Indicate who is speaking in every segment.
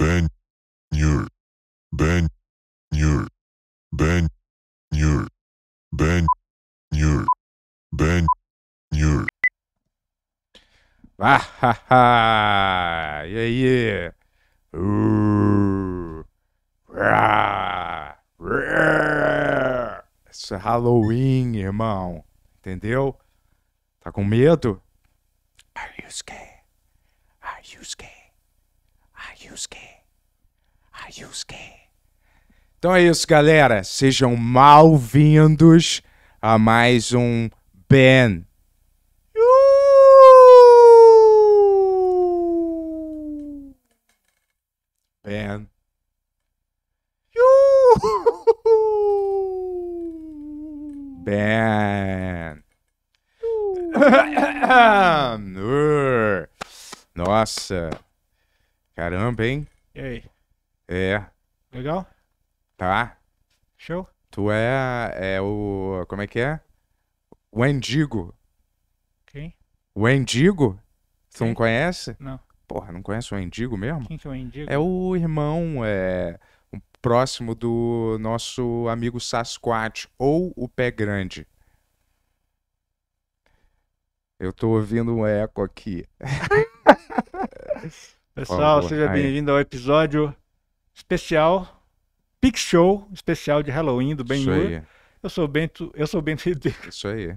Speaker 1: Ben Nur Ben Nur Ben Nur Ben Nur Ben Nur Ah, ah, ah. E aí? Uh, rah, rah. Isso é Halloween, irmão. Entendeu? Tá com medo?
Speaker 2: Are you scared? Are you scared? Ayusuke. Ayusuke.
Speaker 1: Então é isso, galera. Sejam mal-vindos a mais um Ben. Ben. Ben. Nossa. Caramba, hein? E aí? É. Legal? Tá. Show? Tu é, é o. Como é que é? O Endigo. Quem? O Endigo? Tu não conhece? Não. Porra, não conhece o Endigo mesmo? Quem
Speaker 3: que é o Endigo? É
Speaker 1: o irmão é, próximo do nosso amigo Sasquatch ou o Pé Grande. Eu tô ouvindo um eco aqui. Pessoal, seja bem-vindo
Speaker 3: ao episódio especial, Pix Show, especial de Halloween do Ben Hur. Eu sou o Bento, eu sou Bento Ribeiro. Isso aí.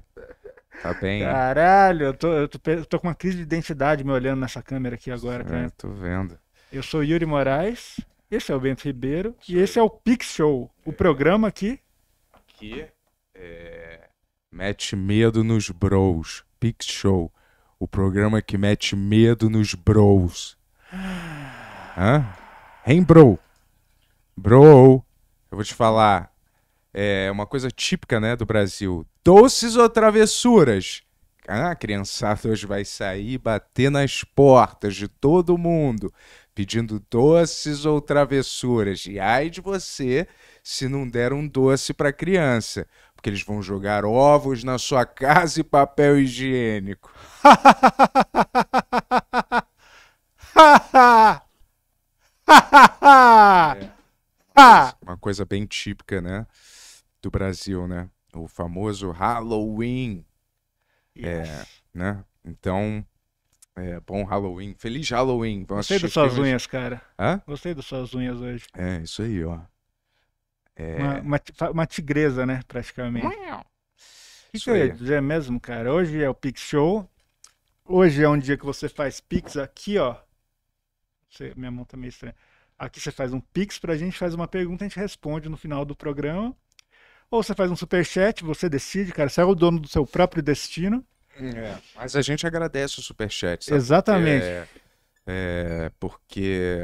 Speaker 1: Tá bem. Caralho, eu tô, eu tô,
Speaker 3: eu tô, com uma crise de identidade me olhando nessa câmera aqui agora, cara. É, tô vendo. Eu sou Yuri Moraes, esse é o Bento Ribeiro Isso e aí. esse é o Pix Show, o é. programa aqui
Speaker 1: Que é... mete medo nos bros. Pix Show, o programa que mete medo nos bros. Hã? Hein, Bro. Eu vou te falar. É uma coisa típica, né, do Brasil. Doces ou travessuras? Ah, a criançada hoje vai sair bater nas portas de todo mundo, pedindo doces ou travessuras. E ai de você se não der um doce para criança, porque eles vão jogar ovos na sua casa e papel higiênico. é, uma coisa bem típica, né? Do Brasil, né? O famoso Halloween. É, yes. É, né? Então, é, bom Halloween. Feliz Halloween. Vamos Gostei das suas unhas, cara. Hã?
Speaker 3: Gostei das suas unhas hoje.
Speaker 1: É, isso aí, ó. É... Uma,
Speaker 3: uma, uma, tigresa, né? Praticamente. que eu ia dizer mesmo, cara? Hoje é o Pix Show. Hoje é um dia que você faz Pix aqui, ó. Você, minha mão tá meio estranha. Aqui você faz um pix pra gente, faz uma pergunta, a gente responde no final do programa. Ou você faz um superchat, você decide, cara. Você é o dono do seu próprio destino.
Speaker 1: É, mas a gente agradece o superchat. Sabe? Exatamente. É, é, porque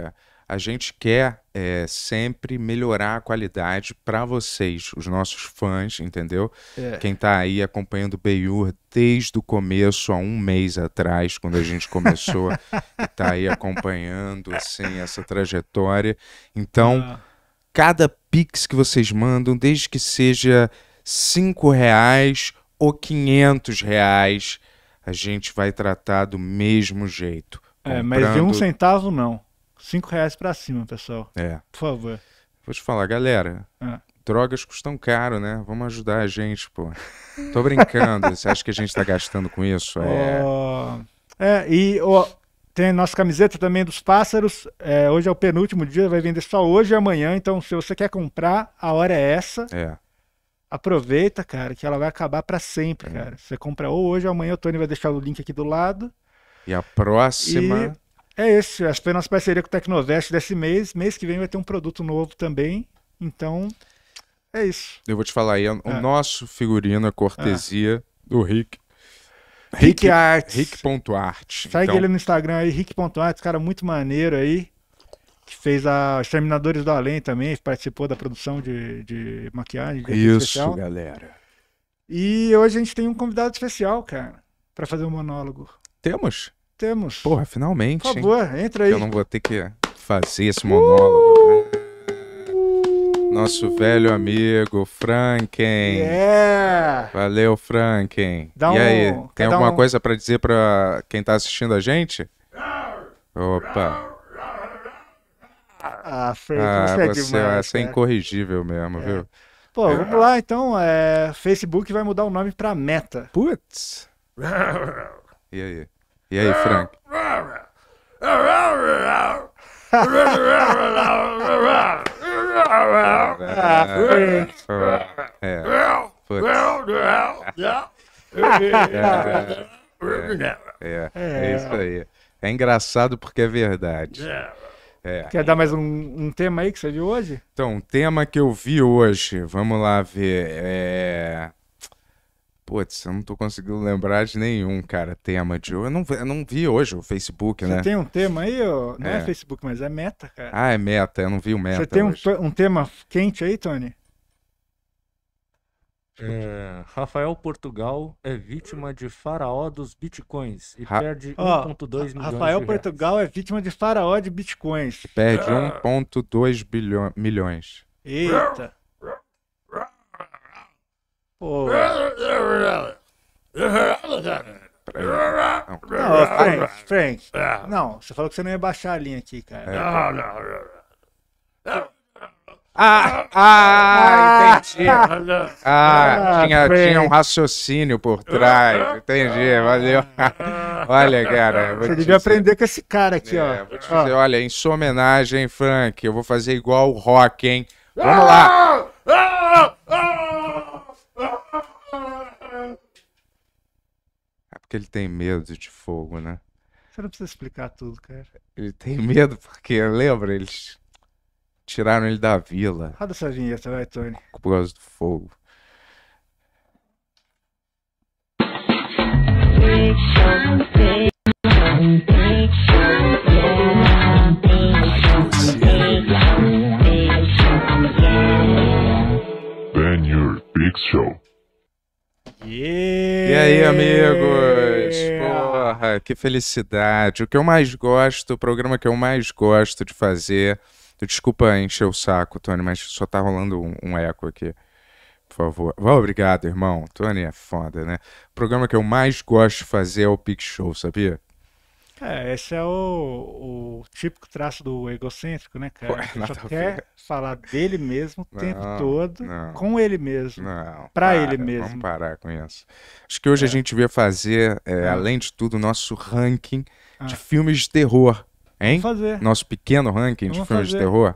Speaker 1: a gente quer é, sempre melhorar a qualidade para vocês, os nossos fãs, entendeu? É. Quem está aí acompanhando o Beiur desde o começo, há um mês atrás, quando a gente começou, e tá aí acompanhando, assim, essa trajetória. Então, ah. cada pix que vocês mandam, desde que seja cinco reais ou quinhentos reais, a gente vai tratar do mesmo jeito. É, mas de um
Speaker 3: centavo não. 5 reais pra cima, pessoal. É. Por favor.
Speaker 1: Vou te falar, galera. Ah. Drogas custam caro, né? Vamos ajudar a gente, pô. Tô brincando. Você acha que a gente tá gastando com isso? É.
Speaker 3: Oh. É, e oh, tem nossa camiseta também dos pássaros. É, hoje é o penúltimo dia, vai vender só hoje e amanhã. Então, se você quer comprar, a hora é essa. É. Aproveita, cara, que ela vai acabar para sempre, é. cara. Você compra ou hoje ou amanhã. O Tony vai deixar o link aqui do lado.
Speaker 1: E a próxima.
Speaker 3: E é esse, que foi a nossa parceria com o Tecnovest desse mês. Mês que vem vai ter um produto novo também. Então, é
Speaker 1: isso. Eu vou te falar aí, o é. nosso figurino é cortesia é. do Rick. Rick, Rick Arts. Rick.art. Segue então... ele no
Speaker 3: Instagram aí, Rick.art, cara muito maneiro aí. Que fez a Exterminadores do Além também, participou da produção de, de maquiagem. De isso, especial.
Speaker 1: galera.
Speaker 3: E hoje a gente tem um convidado especial, cara, para
Speaker 1: fazer um monólogo. Temos? Temos. Porra, finalmente. Por favor, hein? entra aí. Eu não vou ter que fazer esse monólogo. Né? Uh! Nosso velho amigo Franken. Yeah! Valeu, Franken. Dá e um... aí, tem alguma um... coisa para dizer para quem tá assistindo a gente? Opa.
Speaker 3: Ah, Frank, ah, você, é, é demais, é
Speaker 1: incorrigível mesmo, é. viu?
Speaker 3: Pô, é. vamos lá então. É... Facebook vai mudar o nome para Meta. Putz.
Speaker 1: e aí? E aí, Frank? é. É. é isso aí. É engraçado porque é verdade. É. Quer
Speaker 3: dar mais um, um, tema aí que você viu hoje?
Speaker 1: Então, um tema que eu vi hoje, vamos lá ver. É... Putz, eu não tô conseguindo lembrar de nenhum, cara, tema de hoje. Eu não, eu não vi hoje o Facebook, Você né? Você tem
Speaker 3: um tema aí, ó, não é. é. Facebook, mas é meta, cara.
Speaker 1: Ah, é meta, eu não vi o meta. Você tem um,
Speaker 3: um tema quente aí, Tony?
Speaker 4: É, Rafael Portugal é vítima de faraó dos
Speaker 3: bitcoins e
Speaker 4: Ra perde 1,2 milhões. Rafael
Speaker 3: Portugal reais. é vítima de faraó de bitcoins. E perde
Speaker 1: 1.2 1,2 bilhões.
Speaker 3: Eita! Pô. Não, Frank, Frank. É. Não, você falou que você não ia baixar a linha aqui, cara. É.
Speaker 1: Ah, ah, ah, entendi. Ah, ah tinha, tinha um raciocínio por trás. Entendi, valeu. Olha, cara. Você devia
Speaker 3: aprender com esse cara aqui, é, ó. Vou te
Speaker 1: dizer, olha, em sua homenagem, Frank, eu vou fazer igual o rock, hein? Vamos
Speaker 2: lá. Ah,
Speaker 1: porque ele tem medo de fogo, né?
Speaker 3: Você não precisa explicar tudo, cara.
Speaker 1: Ele tem medo porque, lembra, eles tiraram ele da vila.
Speaker 3: Roda essa vinheta, vai, Tony.
Speaker 1: Por causa do fogo. Big Show. Yeah. E aí, amigos? Porra, que felicidade. O que eu mais gosto, o programa que eu mais gosto de fazer. Desculpa encher o saco, Tony, mas só tá rolando um, um eco aqui. Por favor. Oh, obrigado, irmão. Tony é foda, né? O programa que eu mais gosto de fazer é o Pix Show, sabia?
Speaker 3: É, esse é o, o típico traço do egocêntrico, né, cara? Pô, só tá quer falar dele mesmo o não, tempo todo, não, com ele mesmo, para ele mesmo. Vamos
Speaker 1: parar com isso. Acho que hoje é. a gente vai fazer, é, é. além de tudo, o nosso ranking ah. de filmes de terror, hein? Vamos fazer. Nosso pequeno ranking Vamos de filmes fazer. de terror.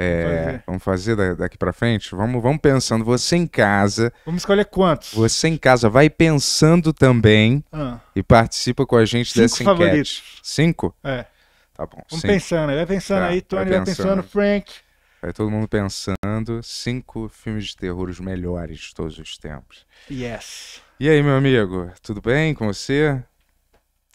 Speaker 1: É, vamos fazer, vamos fazer daqui para frente? Vamos, vamos pensando. Você em casa. Vamos escolher quantos? Você em casa vai pensando também ah. e participa com a gente Cinco dessa enquete. Favoritos. Cinco? É. Tá bom. Vamos cinco. pensando, vai pensando tá, aí, Tony, vai pensando. vai pensando, Frank. Vai todo mundo pensando. Cinco filmes de terror os melhores de todos os tempos. Yes. E aí, meu amigo, tudo bem com você?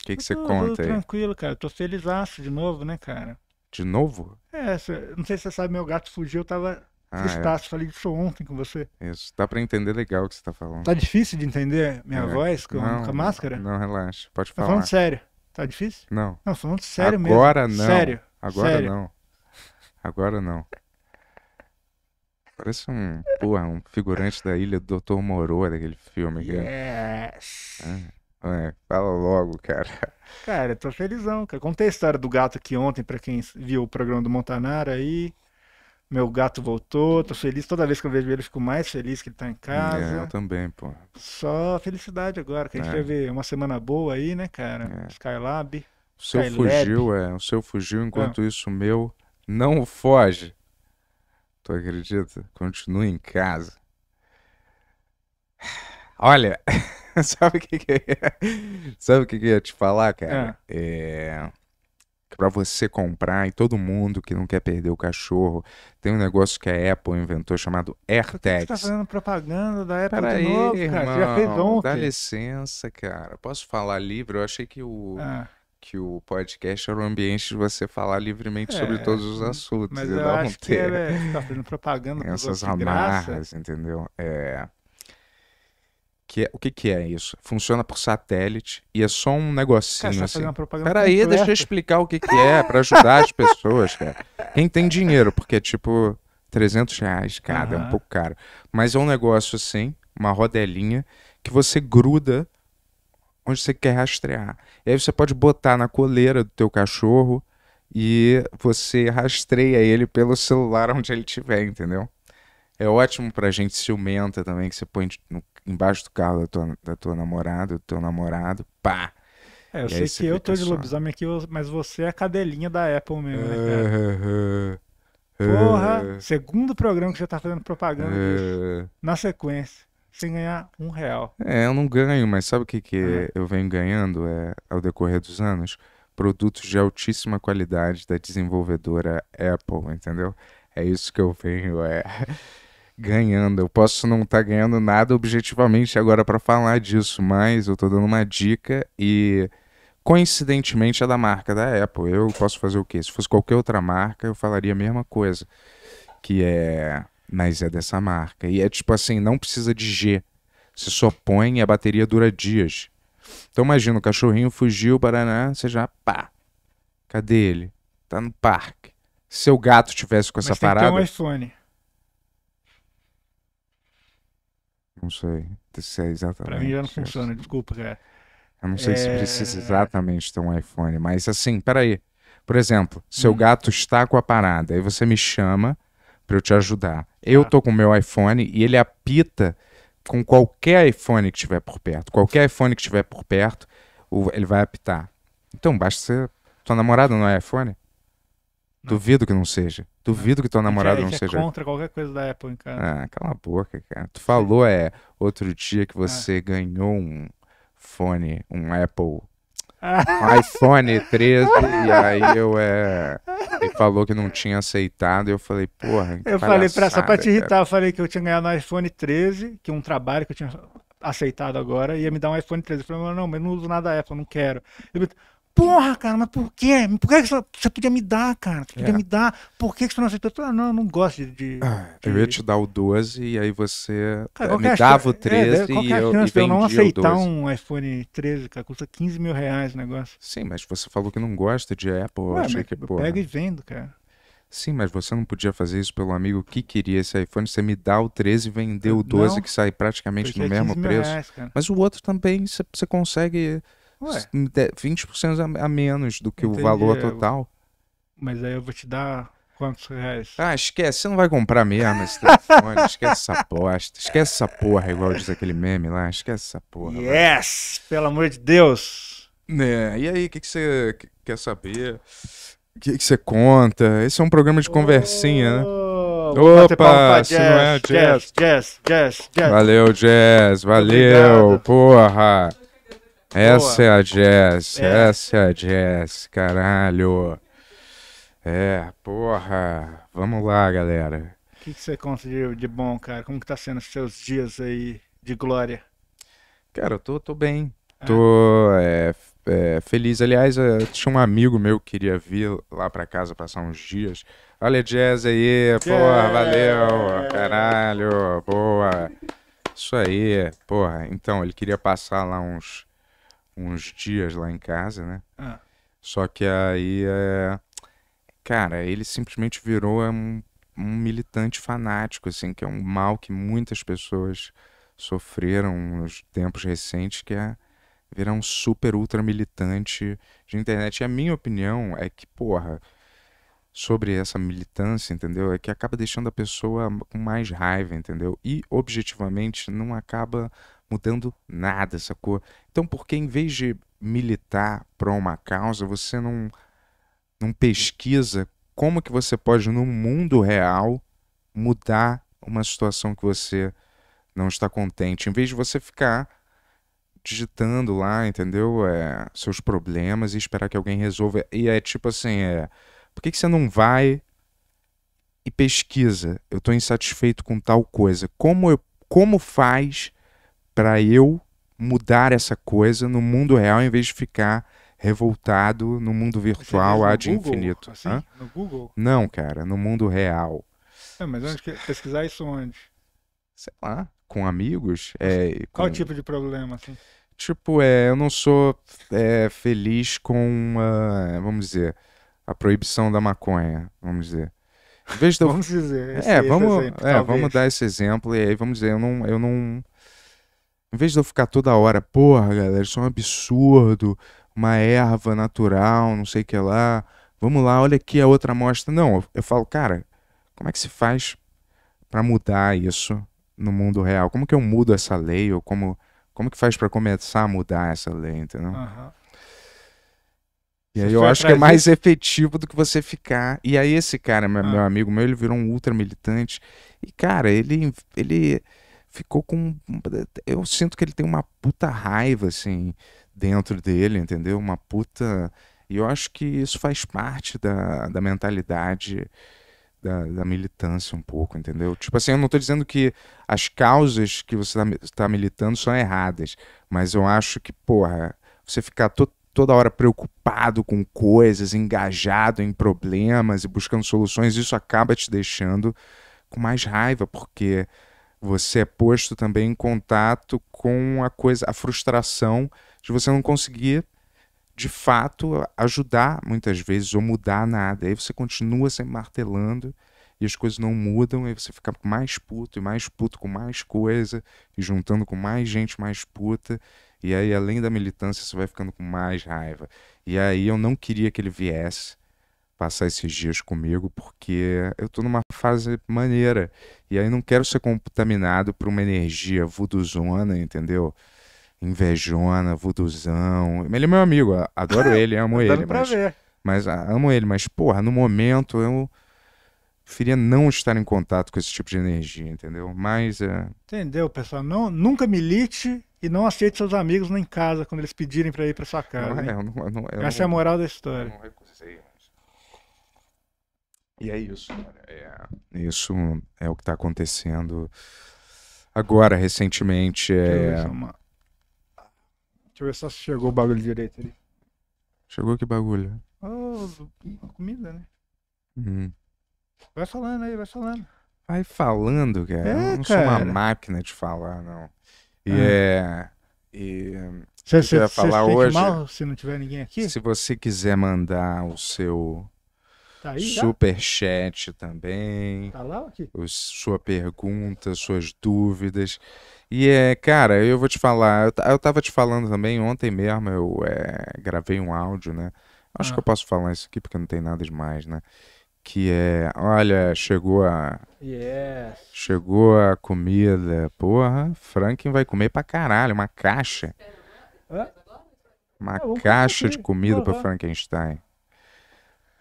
Speaker 1: O que, que você conta aí?
Speaker 3: Tranquilo, cara. Tô feliz de novo, né, cara?
Speaker 1: De novo?
Speaker 3: É, não sei se você sabe, meu gato fugiu, eu tava ah, tristaço. É. Falei disso ontem com você.
Speaker 1: Isso, dá pra entender legal o que você tá falando. Tá
Speaker 3: difícil de entender minha é. voz com, não, com, a máscara? Não,
Speaker 1: relaxa, pode falar. Tá falando sério.
Speaker 3: Tá difícil? Não. Não, falando sério Agora mesmo. Não. Sério. Agora sério. não.
Speaker 1: Agora não. Parece um, porra, um figurante da ilha do Dr. Moro, daquele filme. Yes. Que... É. é. É, fala logo, cara.
Speaker 3: Cara, eu tô felizão, cara. Contei a história do gato aqui ontem para quem viu o programa do Montanara aí. Meu gato voltou, tô feliz. Toda vez que eu vejo ele, eu fico mais feliz que ele tá em casa. É, eu também, pô. Só felicidade agora, que a gente é. vai ver uma semana boa aí, né, cara? É. Skylab. O seu Skylab. fugiu,
Speaker 1: é. O seu fugiu, enquanto ah. isso o meu não foge. Tu acredita? Continua em casa. Olha. Sabe o que, que é? Sabe o que, que eu ia te falar, cara? Ah. É. é... Para você comprar e todo mundo que não quer perder o cachorro, tem um negócio que a Apple inventou chamado AirTags. Você tá fazendo
Speaker 3: propaganda da Apple Pera de aí, novo, irmão, cara? já fez ontem. Dá
Speaker 1: licença, cara. Posso falar livre? Eu achei que o. Ah que o podcast era o um ambiente de você falar livremente é, sobre todos os assuntos. Mas eu acho ter que é,
Speaker 3: né? tá fazendo propaganda essas amarras, graça.
Speaker 1: entendeu? É, que é, o que, que é isso? Funciona por satélite e é só um negocinho cara, assim. Peraí, aí, deixa eu explicar o que, que é para ajudar as pessoas, cara. Quem tem dinheiro, porque é tipo 300 reais cada, uhum. é um pouco caro. Mas é um negócio assim, uma rodelinha, que você gruda onde você quer rastrear. E aí você pode botar na coleira do teu cachorro e você rastreia ele pelo celular onde ele estiver, entendeu? É ótimo pra gente ciumenta também, que você põe no embaixo do carro da tua, da tua namorada, do teu namorado, pá! É, eu e sei que eu tô de
Speaker 3: lobisomem aqui, mas você é a cadelinha da Apple mesmo, né, cara?
Speaker 1: Uh, uh, uh, Porra!
Speaker 3: Segundo programa que já tá fazendo propaganda, bicho, na sequência, sem ganhar um real.
Speaker 1: É, eu não ganho, mas sabe o que, que ah. eu venho ganhando é, ao decorrer dos anos? Produtos de altíssima qualidade da desenvolvedora Apple, entendeu? É isso que eu venho, é ganhando. Eu posso não estar tá ganhando nada objetivamente agora para falar disso, mas eu estou dando uma dica e coincidentemente é da marca da Apple. Eu posso fazer o quê? Se fosse qualquer outra marca, eu falaria a mesma coisa. Que é, mas é dessa marca. E é tipo assim, não precisa de G. Você só põe e a bateria dura dias. Então imagina, o cachorrinho fugiu, Paraná, você já, pá, cadê ele? Tá no parque. Se o gato tivesse com essa tem parada. Que ter um iPhone. não sei se é, é. exatamente. Para mim já não funciona,
Speaker 3: desculpa, cara.
Speaker 1: Eu não sei é... se precisa exatamente ter um iPhone, mas assim, peraí. Por exemplo, seu hum. gato está com a parada, aí você me chama para eu te ajudar. Eu tá. tô com o meu iPhone e ele apita com qualquer iPhone que tiver por perto. Qualquer iPhone que tiver por perto, ele vai apitar. Então basta ser. Tua namorada não é iPhone? Duvido que não seja. Duvido que tua namorada é, não é seja. contra qualquer coisa da Apple, cara. Ah, cala a boca, cara. Tu falou é outro dia que ah. você ah. ganhou um fone, um Apple, ah. um iPhone 13 e aí eu é, ele falou que não tinha aceitado. E eu falei, porra. Eu falei pra só pra te irritar,
Speaker 3: cara. eu falei que eu tinha ganhado um iPhone 13, que um trabalho que eu tinha aceitado agora ia me dar um iPhone 13. Eu falei, não, mas não uso nada da Apple, não quero. Ele, porra, cara, mas por quê? Por que você podia me dar, cara? Você podia é. me dar? Por que você não aceitou? Eu falei, ah, não, eu não gosto de, de, ah,
Speaker 1: de, Eu ia te dar o 12 e aí você cara, eh, me dava o 13 é, e eu chance, e eu não aceitar
Speaker 3: um iPhone 13, cara, custa 15 mil reais o negócio.
Speaker 1: Sim, mas você falou que não gosta de Apple. Ué, eu achei que, eu pego e
Speaker 3: vendo, cara.
Speaker 1: Sim, mas você não podia fazer isso pelo amigo que queria esse iPhone. Você me dá o 13 e vendeu o 12, não, que sai praticamente no mesmo preço. Reais, mas o outro também você consegue Ué. 20% a, menos do que Entendi. o valor é, total.
Speaker 3: Mas aí eu vou te dar quantos reais?
Speaker 1: Ah, esquece, você não vai comprar mesmo esse telefone. esquece essa bosta. Esquece essa porra, igual diz aquele meme lá. Esquece essa porra. Yes! Vai. Pelo amor de Deus! É, e aí, o que, que você quer saber? O que, que você conta? Esse é um programa de conversinha, oh, né? Opa, se não é jazz, jazz, jazz,
Speaker 5: jazz, jazz.
Speaker 1: Valeu, Jazz, valeu, Obrigado. porra. Essa Boa. é a Jess, é. essa é a Jess, caralho. É, porra. Vamos lá, galera.
Speaker 3: O que, que, você conta de bom, cara? Como que tá sendo os seus dias aí de glória? Cara, eu tô, tô bem.
Speaker 1: Ah. Tô é, é, feliz. Aliás, tinha um amigo meu que queria vir lá pra casa passar uns dias. Olha a Jazz aí, porra, valeu, caralho, boa. Isso aí, porra. Então, ele queria passar lá uns uns dias lá em casa, né? Ah. Só que aí, é... cara, ele simplesmente virou um, um, militante fanático, assim, que é um mal que muitas pessoas sofreram nos tempos recentes, que é virar um super ultra militante de internet. E a minha opinião é que, porra, sobre essa militância, entendeu? É que acaba deixando a pessoa com mais raiva, entendeu? E objetivamente não acaba mudando nada, sacou? Então, porque em vez de militar para uma causa, você não, não pesquisa como que você pode, no mundo real, mudar uma situação que você não está contente. Em vez de você ficar digitando lá, entendeu? É, seus problemas e esperar que alguém resolva. E é tipo assim, é, por que, que você não vai e pesquisa? Eu estou insatisfeito com tal coisa. Como, eu, como faz para eu mudar essa coisa no mundo real em vez de ficar revoltado no mundo virtual há de infinito. Assim, Hã? no Google? Não, cara, no mundo real.
Speaker 3: É, mas onde que, pesquisar isso onde? Sei lá,
Speaker 1: com amigos. Assim, é, Qual com... tipo
Speaker 3: de problema, assim?
Speaker 1: Tipo, é, eu não sou é, feliz com, vamos dizer, a proibição da maconha, vamos dizer. Em vez de... vamos dizer. É, esse, é, esse vamos, exemplo, é, vamos dar esse exemplo e aí vamos dizer, eu não, eu não em vez de eu ficar toda hora, porra, galera, isso é um absurdo, uma erva natural, não sei o que lá. Vamos lá, olha aqui a outra amostra. Não, eu falo, cara, como é que se faz para mudar isso no mundo real? Como que eu mudo essa lei? Ou como, como que faz para começar a mudar essa lei, entendeu? Uhum. E aí eu acho que é mais efetivo do que você ficar. E aí esse cara, meu, ah. meu amigo meu, ele virou um ultra militante. E, cara, ele, ele ficou com. Eu sinto que ele tem uma puta raiva, assim, dentro dele, entendeu? Uma puta. E eu acho que isso faz parte da, da mentalidade da, da militância um pouco, entendeu? Tipo assim, eu não estou dizendo que as causas que você está tá militando são erradas, mas eu acho que, porra, você ficar to, toda hora preocupado com coisas, engajado em problemas e buscando soluções, isso acaba te deixando com mais raiva, porque você é posto também em contato com a coisa, a frustração de você não conseguir de fato ajudar muitas vezes ou mudar nada. Aí você continua sempre martelando e as coisas não mudam, aí você fica mais puto e mais puto com mais coisa e juntando com mais gente mais puta. E aí, além da militância, você vai ficando com mais raiva. E aí eu não queria que ele viesse passar esses dias comigo, porque eu estou numa fase maneira. E aí não quero ser contaminado por uma energia vuduzona, entendeu? Invejona, vuduzão. Ele é meu amigo, adoro ele, amo tá ele. Pra mas, ver. mas ah, amo ele, mas, porra, no momento eu preferia não estar em contato com esse tipo de energia, entendeu? Mas. É...
Speaker 3: Entendeu, pessoal? Não, nunca milite e não aceite seus amigos nem em casa quando eles pedirem para ir para sua casa. É, não, eu não, eu não, eu Essa é a moral da história.
Speaker 2: Eu não recusei.
Speaker 3: E é isso, cara.
Speaker 1: É, isso é o que está acontecendo agora, recentemente. É... Deixa, eu é é
Speaker 3: uma... Deixa eu ver só se chegou o bagulho direito ali.
Speaker 1: Chegou que bagulho?
Speaker 3: Oh, comida, né? Hum. Vai falando aí, vai falando.
Speaker 1: Vai falando, cara. É, eu não cara. sou uma máquina de falar, não. E ah. é. E Você, eu falar hoje. Mal se não tiver ninguém aqui? Se você quiser mandar o seu Tá aí, também. Tá lá aqui? Sua pergunta, suas dúvidas. E é, cara, eu vou te falar, eu, eu tava te falando também ontem mesmo, eu é, gravei um áudio, né? Acho ah. que eu ah. posso falar isso aqui porque não tem nada demais, né? Que é, olha, chegou a. Yes. Chegou a comida. Porra, Franklin vai comer pra caralho, uma caixa. Hã? Uma é, caixa de comida uhum. pra Frankenstein.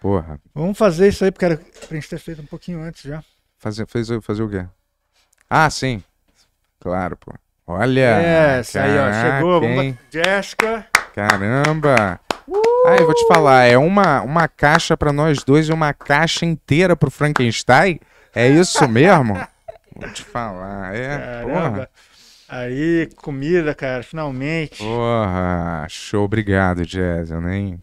Speaker 1: Porra.
Speaker 3: Vamos fazer isso aí, porque era pra gente ter feito um pouquinho antes já.
Speaker 1: Fazer, fez, fazer o quê? Ah, sim. Claro, pô. Olha. É, isso aí, ó. Chegou. Vamos...
Speaker 2: Jéssica.
Speaker 1: Caramba. Uh! Ah, eu vou te falar, é uma, uma caixa para nós dois e uma caixa inteira pro Frankenstein? É isso mesmo? vou te falar, é.
Speaker 3: Caramba. Porra. Aí, comida, cara, finalmente.
Speaker 1: Porra, show, obrigado, Jéssica, nem.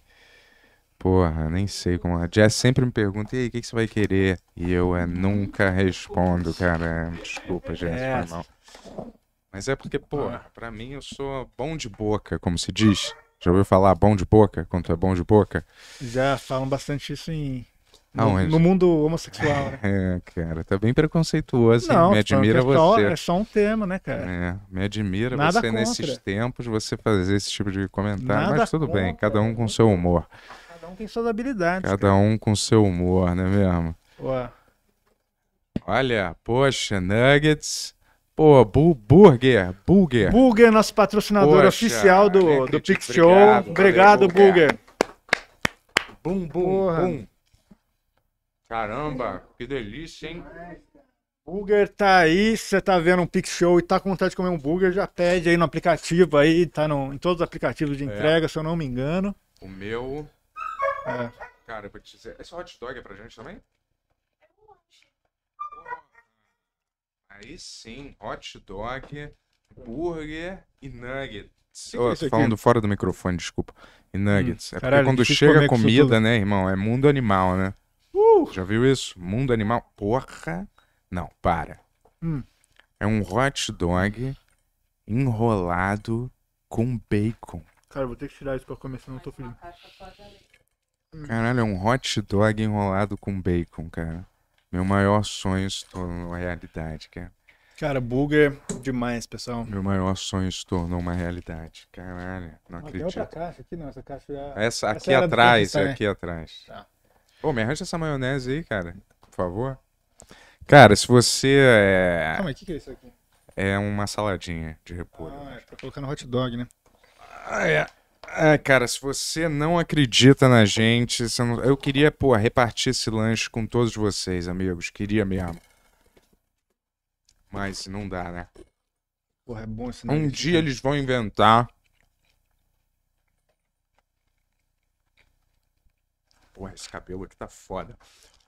Speaker 1: Porra, nem sei como. A é. Jess sempre me pergunta, e aí, o que, que você vai querer? E eu é, nunca respondo, cara. Desculpa, Jess, é. mal. Mas é porque, porra, pra mim eu sou bom de boca, como se diz. Já ouviu falar bom de boca? Quanto é bom de boca? Já falam bastante isso em. No, no
Speaker 3: mundo homossexual, né?
Speaker 1: É, cara, tá bem preconceituoso. Não, me admira é só, você. É só
Speaker 3: um tema, né, cara?
Speaker 1: É, me admira Nada você contra. nesses tempos, você fazer esse tipo de comentário, Nada mas tudo contra. bem, cada um com seu humor
Speaker 3: um tem suas habilidades.
Speaker 1: Cada cara. um com seu humor, não é mesmo? Ué. Olha, poxa, Nuggets. Pô, bu Burger, Burger.
Speaker 3: Burger, nosso patrocinador poxa, oficial do, do Pix Show. Obrigado, Burger. Bum, bum,
Speaker 1: Caramba, que delícia, hein?
Speaker 3: Burger tá aí, se você tá vendo um Pix Show e tá com vontade de comer um burger, já pede aí no aplicativo aí, tá no, em todos os aplicativos de é. entrega, é. se eu não me engano.
Speaker 1: O meu é. Cara, eu vou te dizer. Esse hot dog é pra gente também? É um lanche. Aí sim, hot dog, burger e nuggets. Siga tô é falando aqui. fora do microfone, desculpa. E nuggets. Hum, é porque quando chega a comida, né, irmão? É mundo animal, né? Uh! Já viu isso? Mundo animal. Porra! Não, para. Hum. É um hot dog enrolado com bacon.
Speaker 3: Cara, vou ter que tirar isso pra comer, senão eu tô feliz. Hum. Caralho, é
Speaker 1: um hot dog enrolado com bacon, cara. Meu maior sonho se tornou realidade, cara.
Speaker 3: Cara, burger demais, pessoal.
Speaker 1: Meu maior sonho se tornou uma realidade. Caralho, não Mas acredito. Tem outra
Speaker 3: caixa aqui, não. Essa caixa já. Essa aqui essa atrás, aqui
Speaker 1: atrás. Tá. Pô, me arranja essa maionese aí, cara. Por favor. Cara, se você é. Calma, o que, que é isso aqui? É uma saladinha de repolho. Ah, é pra
Speaker 3: tá colocar no hot dog, né? Ah, é. É,
Speaker 1: cara, se você não acredita na gente, não... eu queria, pô, repartir esse lanche com todos vocês, amigos. Queria mesmo. Mas não dá, né?
Speaker 3: Porra, é bom esse Um dia
Speaker 1: eles vão inventar. Porra, esse cabelo aqui tá foda.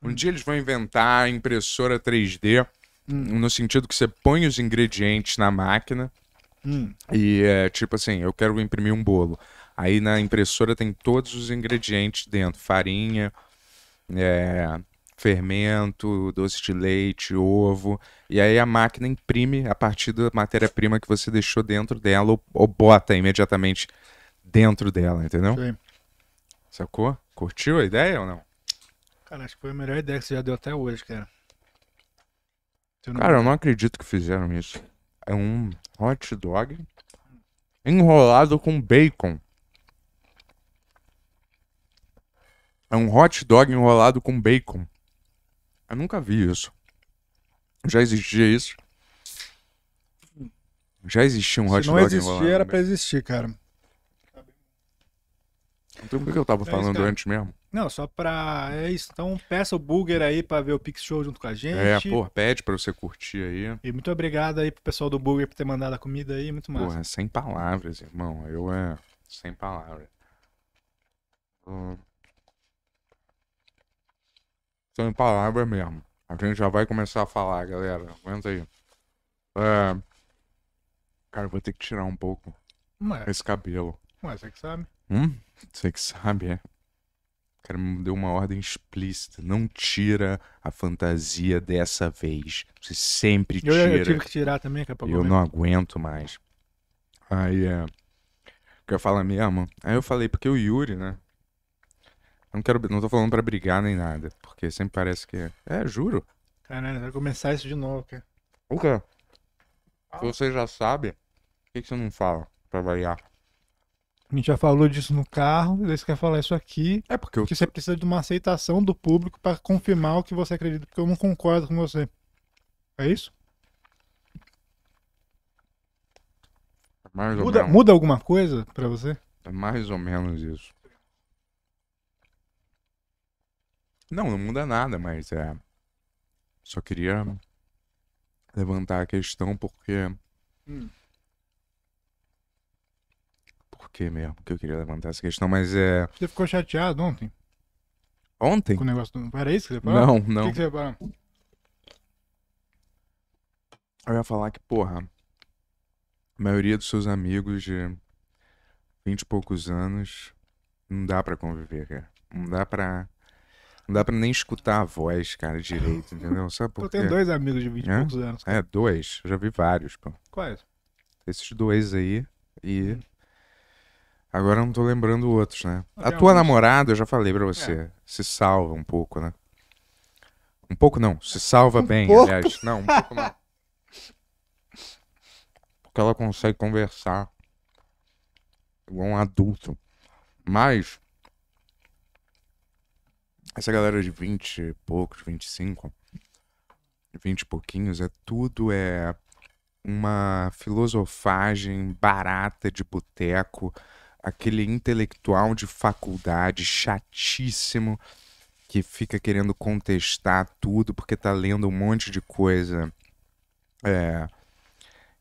Speaker 1: Um hum. dia eles vão inventar a impressora 3D, hum. no sentido que você põe os ingredientes na máquina. Hum. E é tipo assim, eu quero imprimir um bolo. Aí na impressora tem todos os ingredientes dentro: farinha, é, fermento, doce de leite, ovo. E aí a máquina imprime a partir da matéria-prima que você deixou dentro dela ou, ou, bota imediatamente dentro dela, entendeu? Sim. Sacou? Curtiu a ideia ou não? Cara, acho que foi a melhor
Speaker 3: ideia que você já deu até hoje, cara. Não... Cara,
Speaker 1: eu não acredito que fizeram isso. É um hot dog enrolado com bacon. É um hot dog enrolado com bacon. Eu nunca vi isso. Já existia isso? Já existia um hot Se não dog existia, enrolado. Era para
Speaker 3: existir, cara.
Speaker 1: Então por que eu tava é falando antes mesmo?
Speaker 3: Não, só pra. É isso. Então peça o Burger aí pra ver o Pix Show junto com a é, gente. É, porra,
Speaker 1: pede pra você curtir aí.
Speaker 3: E muito obrigado aí pro pessoal do Burger por ter mandado a comida aí, muito mais. Porra, é
Speaker 1: sem palavras, irmão. Eu é. Sem palavras. Hum são em palavras mesmo. A gente já vai começar a falar, galera. Aguenta aí. É... Cara, vou ter que tirar um pouco Mas... esse cabelo. Mas você que sabe. Hum? Você que sabe, é. O cara me deu uma ordem explícita. Não tira a fantasia dessa vez. Você sempre tira. Eu, eu tive que tirar também, que é apagou Eu não aguento mais. Aí é. Quer falar mesmo? Aí eu falei, porque o Yuri, né? Não quero, não tô falando para brigar nem nada, porque sempre parece que é. É, juro.
Speaker 3: Caralho, vai começar isso de novo, cara.
Speaker 1: O quê? Se você já sabe, por que, que você não fala pra variar?
Speaker 3: A gente já falou disso no carro, e daí você quer falar isso aqui. É porque eu... que você precisa de uma aceitação do público para confirmar o que você acredita, porque eu não concordo com você. É isso?
Speaker 1: É mais ou menos.
Speaker 3: muda alguma coisa para você?
Speaker 1: É mais ou menos isso. Não, não muda nada, mas é. Só queria levantar a questão porque. Hum. Por que mesmo que eu queria levantar essa questão, mas é.
Speaker 3: Você ficou chateado ontem?
Speaker 1: Ontem? Com o negócio do. Era isso que você falou? Não, não. O que, que você falou? Eu ia falar que, porra, a maioria dos seus amigos de vinte e poucos anos não dá para conviver, cara. Não dá para não dá pra nem escutar a voz, cara, direito, entendeu? Sabe por Eu tenho dois amigos de 20 e poucos anos. É, dois. Eu já vi vários, pô. Quais? Esses dois aí e. Hum. Agora eu não tô lembrando outros, né? a tua alguns. namorada, eu já falei pra é. você, é. se salva um pouco, né? Um pouco não, se salva um bem, pouco. aliás. Não, um pouco não. Porque ela consegue conversar igual um adulto. Mas essa galera de 20 e poucos, 25, 20 e pouquinhos, é tudo é uma filosofagem barata de boteco, aquele intelectual de faculdade chatíssimo que fica querendo contestar tudo porque tá lendo um monte de coisa é,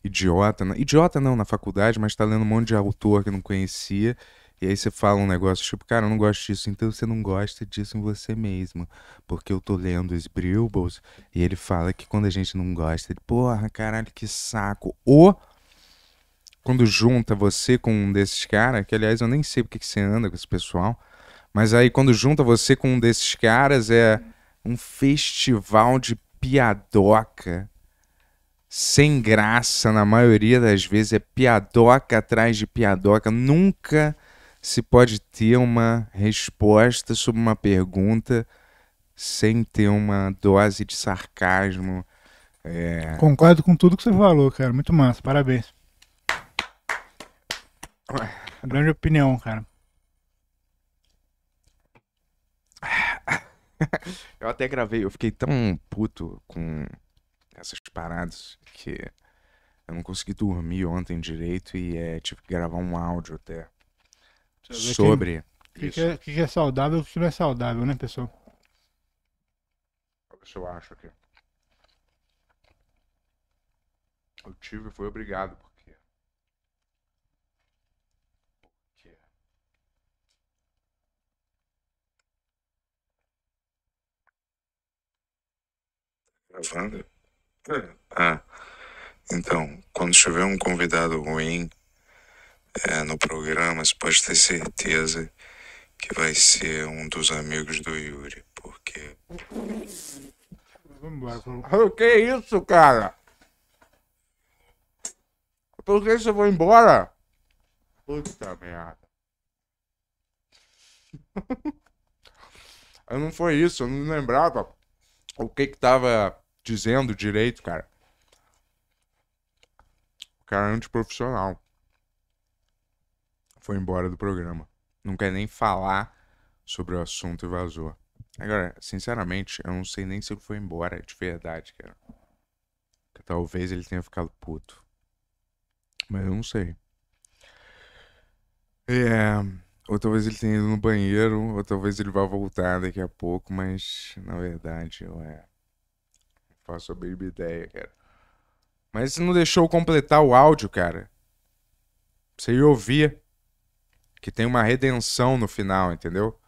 Speaker 1: idiota. Idiota não na faculdade, mas tá lendo um monte de autor que não conhecia e aí você fala um negócio tipo, cara, eu não gosto disso. Então você não gosta disso em você mesmo. Porque eu tô lendo os Bribbles e ele fala que quando a gente não gosta, ele, porra, caralho, que saco. Ou quando junta você com um desses caras, que aliás eu nem sei porque que você anda com esse pessoal, mas aí quando junta você com um desses caras é um festival de piadoca sem graça, na maioria das vezes é piadoca atrás de piadoca, nunca se pode ter uma resposta sobre uma pergunta sem ter uma dose de sarcasmo. É... Concordo
Speaker 3: com tudo que você falou, cara. Muito massa, parabéns. Grande opinião, cara.
Speaker 1: eu até gravei, eu fiquei tão puto com essas paradas que eu não consegui dormir ontem direito e é, tive que gravar um áudio até sobre. O que, é,
Speaker 3: que, que, é saudável o que não é saudável, né, pessoal?
Speaker 1: Deixa eu acho aqui. Eu tive foi obrigado, porque. Porque. Gravando? Ah. Então, quando tiver um convidado ruim é, no programa, você pode ter certeza que vai ser um dos amigos do Yuri, porque. O que é isso, cara? Por que você foi embora? Puta merda. eu não foi isso, eu não lembrava o que que tava dizendo direito, cara. O cara é antiprofissional foi embora do programa. Não quer nem falar sobre o assunto e vazou. Agora, sinceramente, eu não sei nem se ele foi embora de verdade, cara. Que talvez ele tenha ficado puto. Mas eu não sei. É. Ou talvez ele tenha ido no banheiro, ou talvez ele vá voltar daqui a pouco, mas na verdade eu é. faço a baby ideia, cara. Mas você não deixou completar o áudio, cara. Você ia ouvir que tem uma redenção no final, entendeu?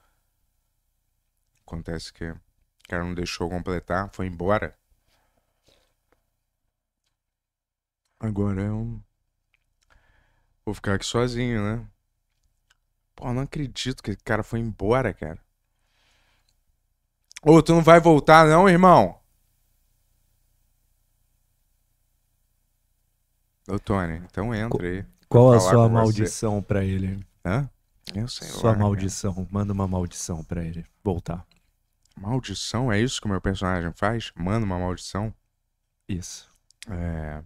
Speaker 1: Acontece que o cara não deixou completar, foi embora. Agora eu é vou ficar aqui sozinho, né? Pô, não acredito que o cara foi embora, cara. Ô, tu não vai voltar não, irmão? Ô, Tony, então entra aí. Qual a sua maldição para ele? Hã? Meu Senhor. Sua
Speaker 4: maldição. Manda uma maldição pra ele voltar.
Speaker 1: Maldição? É isso que o meu personagem faz? Manda uma maldição? Isso. É.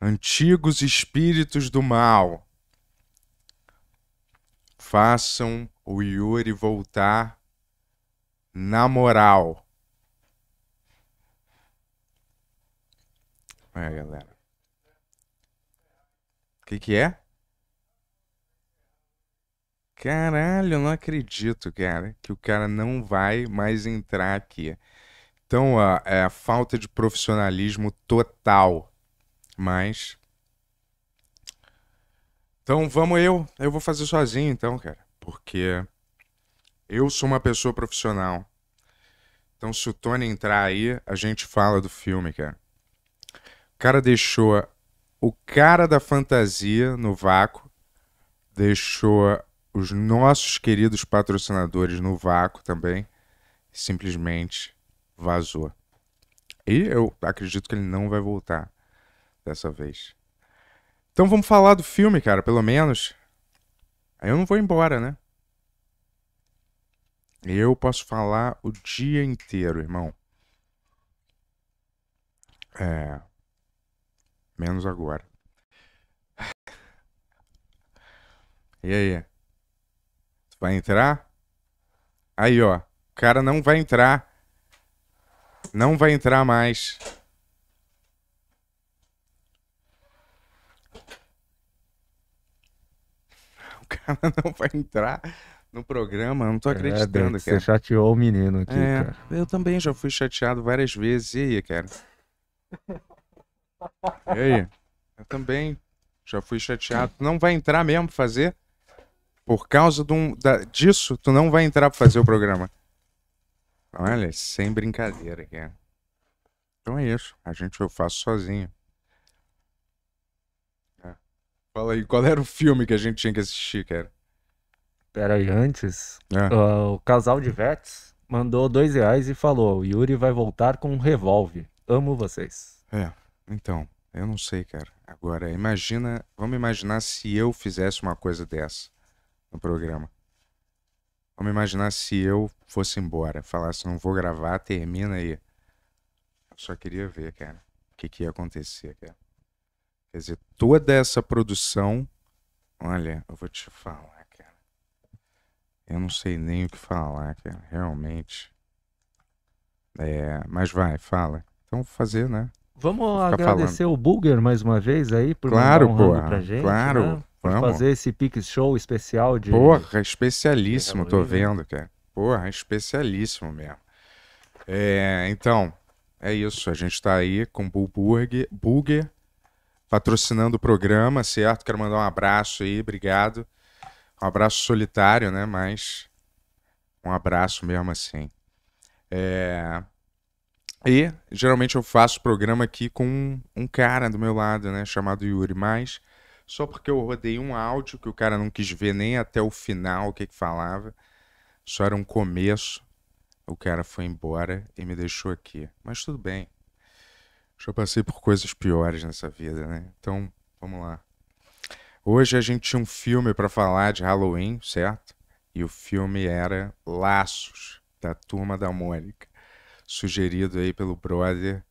Speaker 1: Antigos espíritos do mal, façam o Yuri voltar na moral. É, galera. O que, que é? Caralho, eu não acredito, cara, que o cara não vai mais entrar aqui. Então, ó, é a falta de profissionalismo total. Mas. Então, vamos eu. Eu vou fazer sozinho, então, cara. Porque eu sou uma pessoa profissional. Então, se o Tony entrar aí, a gente fala do filme, cara. O cara deixou o cara da fantasia no vácuo, deixou os nossos queridos patrocinadores no vácuo também simplesmente vazou. E eu acredito que ele não vai voltar dessa vez. Então vamos falar do filme, cara, pelo menos. Aí eu não vou embora, né? Eu posso falar o dia inteiro, irmão. É. Menos agora. E aí? Vai entrar? Aí, ó. O cara não vai entrar. Não vai entrar mais. O cara não vai entrar no programa. não tô é, acreditando, é, cara. Você chateou
Speaker 4: o menino aqui, é, cara.
Speaker 1: Eu também já fui chateado várias vezes. E aí, cara? E aí? Eu também já fui chateado. Não vai entrar mesmo fazer? Por causa um, da, disso, tu não vai entrar para fazer o programa. Olha, sem brincadeira, cara. É. Então é isso. A gente eu faço sozinho. É. Fala aí, qual era o filme que a gente tinha que assistir, cara? Pera aí, antes, é. uh, o casal de vets mandou dois
Speaker 4: reais e falou: Yuri vai voltar com um revólver. Amo vocês.
Speaker 1: É, então, eu não sei, cara. Agora, imagina, vamos imaginar se eu fizesse uma coisa dessa no programa. Vamos imaginar se eu fosse embora, falasse não vou gravar, termina aí. Eu só queria ver, cara, o que, que ia acontecer, cara. Quer dizer, toda essa produção, olha, eu vou te falar, cara. Eu não sei nem o que falar, cara, realmente. É, mas vai, fala. Então, fazer, né? Vamos agradecer falando. o
Speaker 4: Bulger mais uma vez aí por claro, um pô, pra gente. Claro, né? Vamos. Fazer esse Pix Show especial
Speaker 1: de. Porra, especialíssimo, tô vendo, cara. Porra, especialíssimo mesmo. É, então, é isso. A gente está aí com o Burger, Burger patrocinando o programa, certo? Quero mandar um abraço aí, obrigado. Um abraço solitário, né? Mas um abraço mesmo assim. É... E geralmente eu faço programa aqui com um, um cara do meu lado, né? Chamado Yuri, mas só porque eu rodei um áudio que o cara não quis ver nem até o final o que, que falava. Só era um começo. O cara foi embora e me deixou aqui. Mas tudo bem. Já passei por coisas piores nessa vida, né? Então, vamos lá. Hoje a gente tinha um filme para falar de Halloween, certo? E o filme era Laços, da Turma da Mônica, sugerido aí pelo brother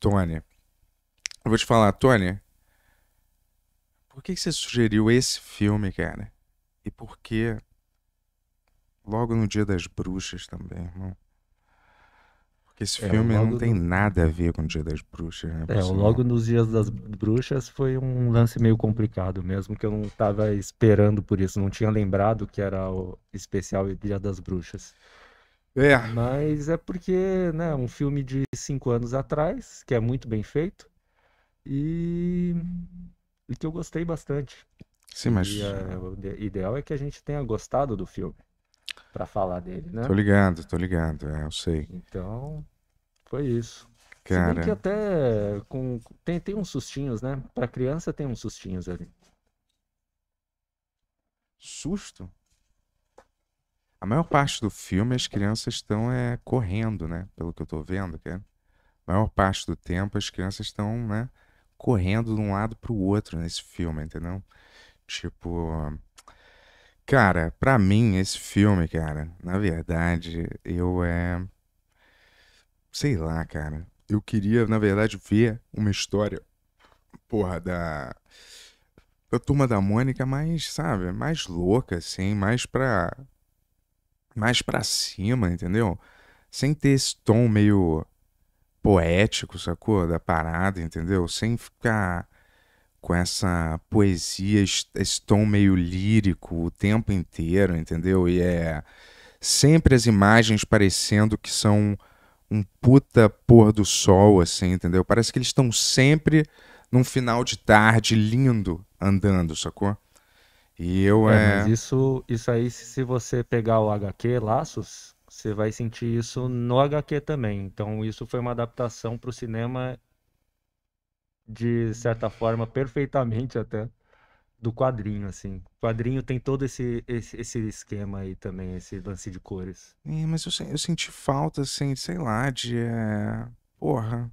Speaker 1: Tony. Eu vou te falar, Tony, por que você sugeriu esse filme, cara? E por que logo no Dia das Bruxas também, irmão? Porque esse é, filme não tem do... nada a ver com o Dia das Bruxas, né? É, logo nos Dias
Speaker 4: das Bruxas foi um lance meio complicado mesmo, que eu não estava esperando por isso, não tinha lembrado que era o especial Dia das Bruxas.
Speaker 1: É. Mas é
Speaker 4: porque, né, um filme de cinco anos atrás, que é muito bem feito, e e que eu gostei bastante. Sim, mas. E, uh, o ideal é que a gente tenha gostado do filme para falar dele, né? Tô
Speaker 1: ligado, tô ligado, é, eu sei.
Speaker 4: Então, foi isso. Cara... Se bem que até com... tem, tem uns sustinhos, né? Pra criança tem uns sustinhos ali.
Speaker 1: Susto? A maior parte do filme as crianças estão é, correndo, né? Pelo que eu tô vendo, cara. É. A maior parte do tempo as crianças estão, né? correndo de um lado para o outro nesse filme, entendeu? Tipo, cara, para mim esse filme, cara, na verdade, eu é sei lá, cara. Eu queria, na verdade, ver uma história porra da da turma da Mônica mais, sabe, mais louca assim, mais pra mais pra cima, entendeu? Sem ter esse tom meio poético, sacou? Da parada, entendeu? Sem ficar com essa poesia, esse tom meio lírico o tempo inteiro, entendeu? E é sempre as imagens parecendo que são um puta pôr do sol, assim, entendeu? Parece que eles estão sempre num final de tarde lindo andando, sacou? E eu é. é...
Speaker 4: isso, isso aí, se você pegar o HQ Laços, você vai sentir isso no HQ também. Então, isso foi uma adaptação para o cinema, de certa forma, perfeitamente até, do quadrinho, assim. O quadrinho tem todo esse, esse, esse esquema aí também, esse lance de cores.
Speaker 1: É, mas eu, eu, senti falta, assim, sei lá, de. É... Porra.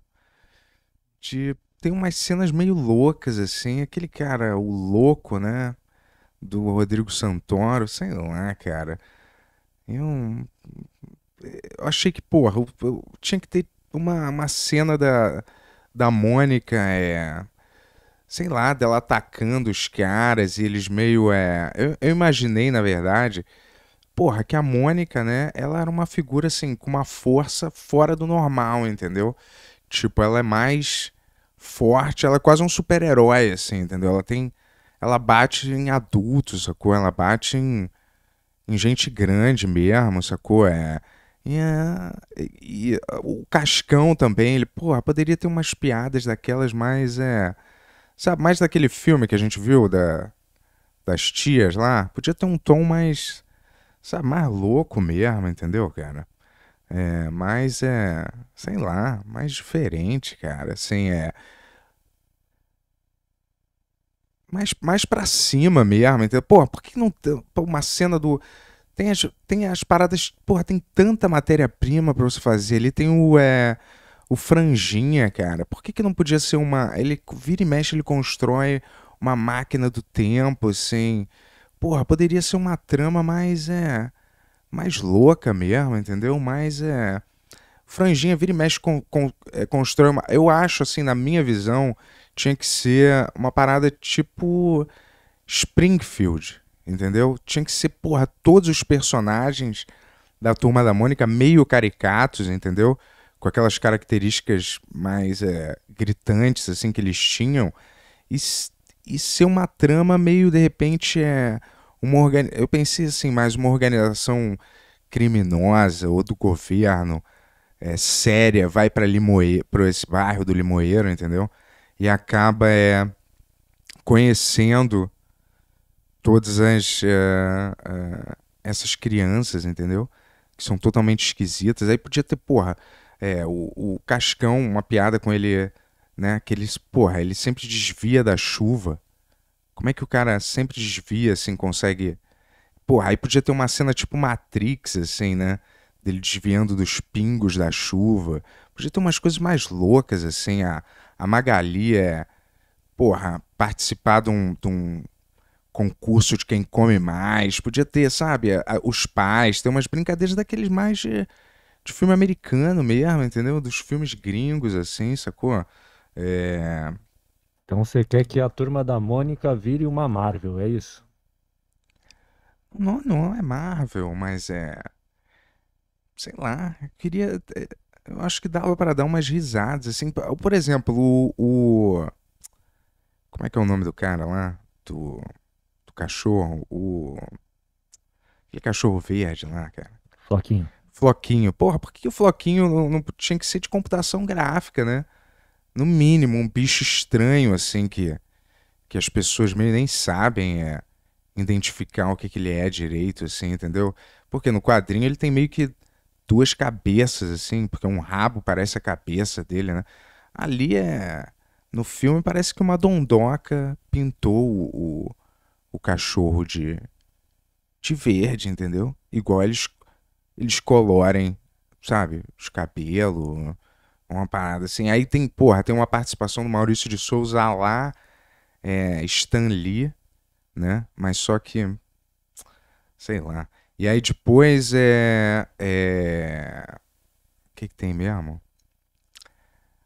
Speaker 1: De. Tem umas cenas meio loucas, assim. Aquele cara, o louco, né? Do Rodrigo Santoro, sei lá, cara. Eu eu achei que, porra, eu, eu tinha que ter uma, uma cena da, da Mônica, é, sei lá, dela atacando os caras e eles meio. É, eu, eu imaginei, na verdade, porra, que a Mônica, né, ela era uma figura assim, com uma força fora do normal, entendeu? Tipo, ela é mais forte, ela é quase um super-herói, assim, entendeu? Ela tem. Ela bate em adultos, sacou? Ela bate em, em gente grande mesmo, sacou? É e, ah, o Cascão também, ele, porra, poderia ter umas piadas daquelas mais, é. Sabe, mais daquele filme que a gente viu da, das tias lá. Podia ter um tom mais. Sabe, mais louco mesmo, entendeu, cara? É, mais, é. Sei lá, mais diferente, cara. Assim, é. Mais, mais pra cima mesmo, entendeu? Porra, por que não tem uma cena do tem as, tem as paradas. Porra, tem tanta matéria-prima para você fazer ali. Tem o. É, o Franjinha, cara. Por que, que não podia ser uma. Ele vira e mexe, ele constrói uma máquina do tempo, assim. Porra, poderia ser uma trama mais. É, mais louca mesmo, entendeu? Mais. É, franjinha vira e mexe com, com é, constrói uma. Eu acho, assim, na minha visão, tinha que ser uma parada tipo Springfield entendeu? Tinha que ser, porra, todos os personagens da Turma da Mônica meio caricatos, entendeu? Com aquelas características mais é, gritantes, assim, que eles tinham. E, e ser uma trama meio, de repente, é uma organi... eu pensei assim, mais uma organização criminosa ou do governo é, séria vai para Limoeiro, para esse bairro do Limoeiro, entendeu? E acaba é, conhecendo todas as, uh, uh, essas crianças, entendeu? Que são totalmente esquisitas. Aí podia ter, porra, é, o, o Cascão, uma piada com ele, né? Que ele, porra, ele sempre desvia da chuva. Como é que o cara sempre desvia, assim, consegue. Porra, aí podia ter uma cena tipo Matrix, assim, né? Dele desviando dos pingos da chuva. Podia ter umas coisas mais loucas, assim. A, a Magali é, porra, participar de um, de um concurso de quem come mais, podia ter, sabe, os pais, tem umas brincadeiras daqueles mais de, eh, de filme americano mesmo, entendeu? Dos filmes gringos, assim, sacou? É... Então você quer que a turma da Mônica vire uma Marvel, é isso? Não, não é Marvel, mas é. Sei lá, eu queria. Eh, eu acho que dava para dar umas risadas, assim. Por exemplo, o, o. Como é que é o nome do cara lá? Do cachorro, o. Aquele cachorro verde lá, cara. Floquinho. Floquinho. Porra, por que o Floquinho não, não tinha que ser de computação gráfica, né? No mínimo, um bicho estranho, assim, que, que as pessoas meio nem sabem é, identificar o que, que ele é direito, assim, entendeu? Porque no quadrinho ele tem meio que duas cabeças, assim, porque um rabo parece a cabeça dele, né? Ali é. No filme parece que uma dondoca pintou o, o cachorro de, de verde, entendeu? Igual eles, eles colorem, sabe? Os cabelos, uma parada assim. Aí tem, porra, tem uma participação do Maurício de Souza lá, é, Stan Lee, né? Mas só que, sei lá. E aí depois é... é... que, que tem mesmo?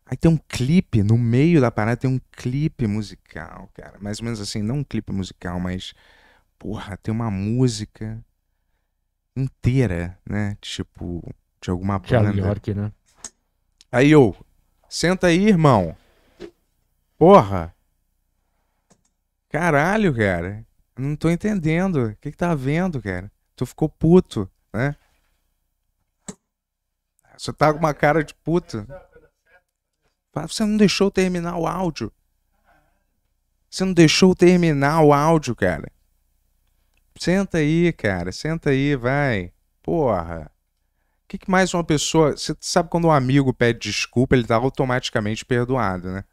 Speaker 1: Aí tem um clipe, no meio da parada tem um clipe musical, cara. Mais ou menos assim, não um clipe musical, mas. Porra, tem uma música inteira, né? Tipo, de alguma banda. De York, né? Aí eu, senta aí, irmão. Porra. Caralho, cara. Não tô entendendo. O que que tá vendo, cara? Tu ficou puto, né? Você tá com uma cara de puto você não deixou terminar o áudio. Você não deixou terminar o áudio, cara. Senta aí, cara. Senta aí, vai. Porra. O que, que mais uma pessoa. Você sabe quando um amigo pede desculpa, ele tá automaticamente perdoado, né?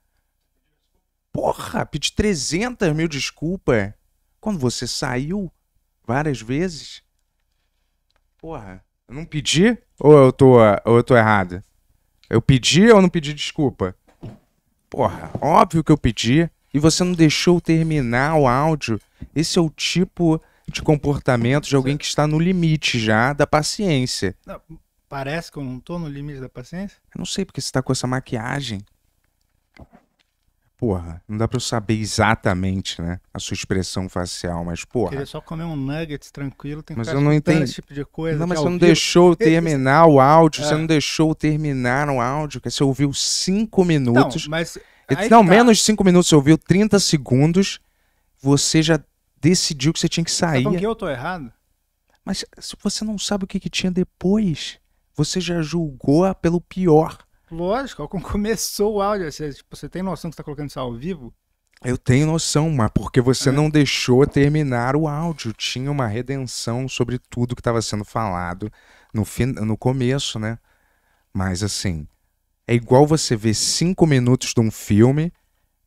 Speaker 1: Porra, pedi 300 mil desculpas. Quando você saiu várias vezes. Porra, eu não pedi? Ou eu tô, ou eu tô errado? Eu pedi ou não pedi desculpa? Porra, óbvio que eu pedi e você não deixou terminar o áudio. Esse é o tipo de comportamento de alguém que está no limite já da paciência.
Speaker 3: Não, parece que eu não estou no limite da paciência?
Speaker 1: Eu não sei porque você está com essa maquiagem porra, não dá pra eu saber exatamente, né? A sua expressão facial, mas, porra. Queria
Speaker 3: só comer um nuggets tranquilo, tem mas eu não esse tipo de coisa. Não, mas é você é. não deixou eu terminar o áudio, é. você não deixou
Speaker 1: eu terminar o áudio, que você ouviu cinco minutos. Não, mas. Não, tá. menos cinco minutos, você ouviu 30 segundos, você já decidiu que você tinha que tá sair. Então que
Speaker 3: eu tô errado?
Speaker 1: Mas se você não sabe o que, que tinha depois, você já julgou
Speaker 3: pelo pior. Lógico, como começou o áudio, você, tipo, você tem noção que está colocando isso ao vivo?
Speaker 1: Eu tenho noção, mas porque você é. não deixou terminar o áudio. Tinha uma redenção sobre tudo que estava sendo falado no, fim, no começo, né? Mas assim, é igual você ver cinco minutos de um filme,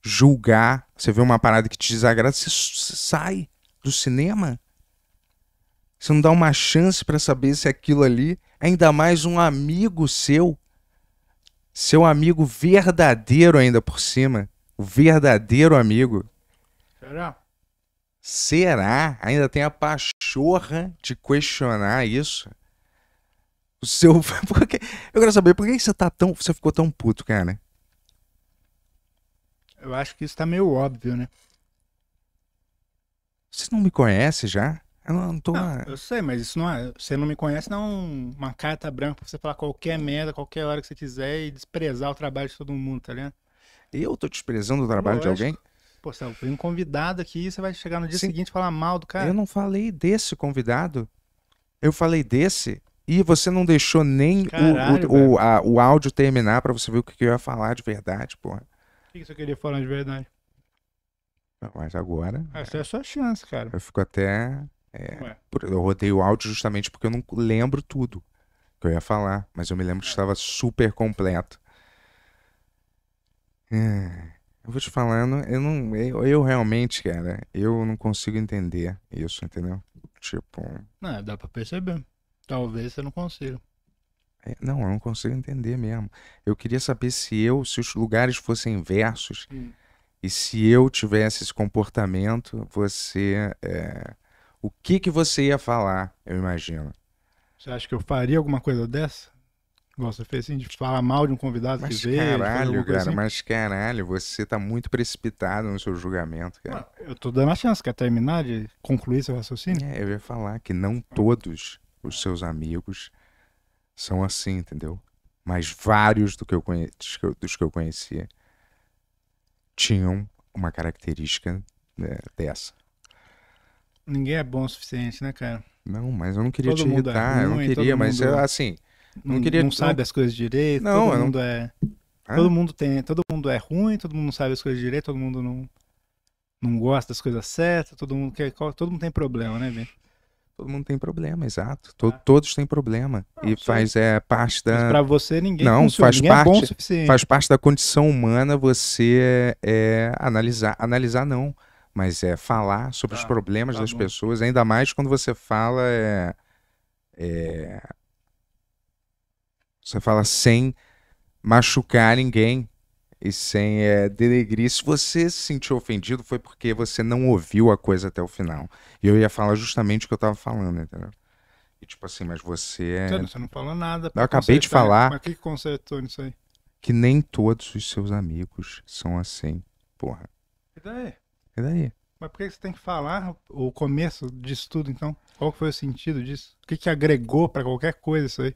Speaker 1: julgar, você vê uma parada que te desagrada, você sai do cinema. Você não dá uma chance para saber se aquilo ali, é ainda mais um amigo seu, seu amigo verdadeiro ainda por cima. O verdadeiro amigo. Será? Será? Ainda tem a pachorra de questionar isso? O seu. Eu quero saber por que você tá tão. Você ficou tão puto, cara?
Speaker 3: Eu acho que isso tá meio óbvio, né?
Speaker 1: Você não me conhece já? Eu
Speaker 3: não tô. Não, eu sei, mas isso não é. Você não me conhece, não é uma carta branca pra você falar qualquer merda, qualquer hora que você quiser e desprezar o trabalho de todo mundo, tá ligado?
Speaker 1: Eu tô desprezando o trabalho Lógico. de alguém? Pô, você tem tá um convidado aqui, você vai chegar no dia Sim. seguinte e falar
Speaker 2: mal do cara. Eu não falei desse
Speaker 1: convidado. Eu falei desse e você não deixou nem Caralho, o, o, a, o, áudio terminar para você ver o que eu ia falar de verdade, porra.
Speaker 3: O que você queria falar de verdade?
Speaker 1: mas agora.
Speaker 3: Essa é a sua chance, cara. Eu
Speaker 1: fico até. É, eu rodei o áudio justamente porque eu não lembro tudo que eu ia falar, mas eu me lembro que é. estava super completo. É, eu vou te falando, eu não, eu, eu, realmente, cara, eu não consigo entender isso, entendeu? Tipo.
Speaker 3: Não, dá pra perceber. Talvez você não consiga.
Speaker 1: É, não, eu não consigo entender mesmo. Eu queria saber se eu, se os lugares fossem inversos hum. e se eu tivesse esse comportamento, você. É o que, que você ia falar, eu imagino.
Speaker 3: Você acha que eu faria alguma coisa dessa? Igual você fez assim, de falar mal de um convidado mas que veio. Caralho, cara, assim?
Speaker 1: mas caralho, você tá muito precipitado no seu julgamento, cara.
Speaker 3: Eu tô dando a chance, quer terminar de concluir seu raciocínio? É, eu ia falar
Speaker 1: que não todos os seus amigos são assim, entendeu? Mas vários do que eu conhe... dos que eu conhecia tinham uma característica né, dessa.
Speaker 3: Ninguém é bom o suficiente, né, cara?
Speaker 1: Não, mas eu não queria todo te é irritar, é ruim,
Speaker 3: eu não queria, mas eu, assim, não, não queria... Não sabe as coisas direito, não, todo mundo não... é... Ah. Todo mundo tem, todo mundo é ruim, todo mundo não sabe as coisas direito, todo mundo não, não gosta das coisas certas, todo mundo quer, todo mundo tem problema, né, Bento?
Speaker 1: Todo mundo tem problema, exato. ah. Todos têm problema. Não, ah, e faz é, parte da. Mas pra você, ninguém Não, faz ninguém é parte. É faz parte da condição humana você é, analisar. Analisar não mas é falar sobre tá, os problemas tá das bom. pessoas, ainda mais quando você fala. É, é, você fala sem machucar ninguém e sem é, denegrir. Se você se sentiu ofendido, foi porque você não ouviu a coisa até o final. E eu ia falar justamente o que eu estava falando, entendeu? E tipo assim, mas você. É não, você não falou nada. Eu acabei de é- falar. Mas que
Speaker 3: consertou nisso aí?
Speaker 1: Que nem todos os seus amigos são assim, porra. E daí? E daí?
Speaker 3: Mas por que você tem que falar o começo disso tudo, então? Qual foi o sentido disso? O que, que agregou para qualquer coisa isso aí?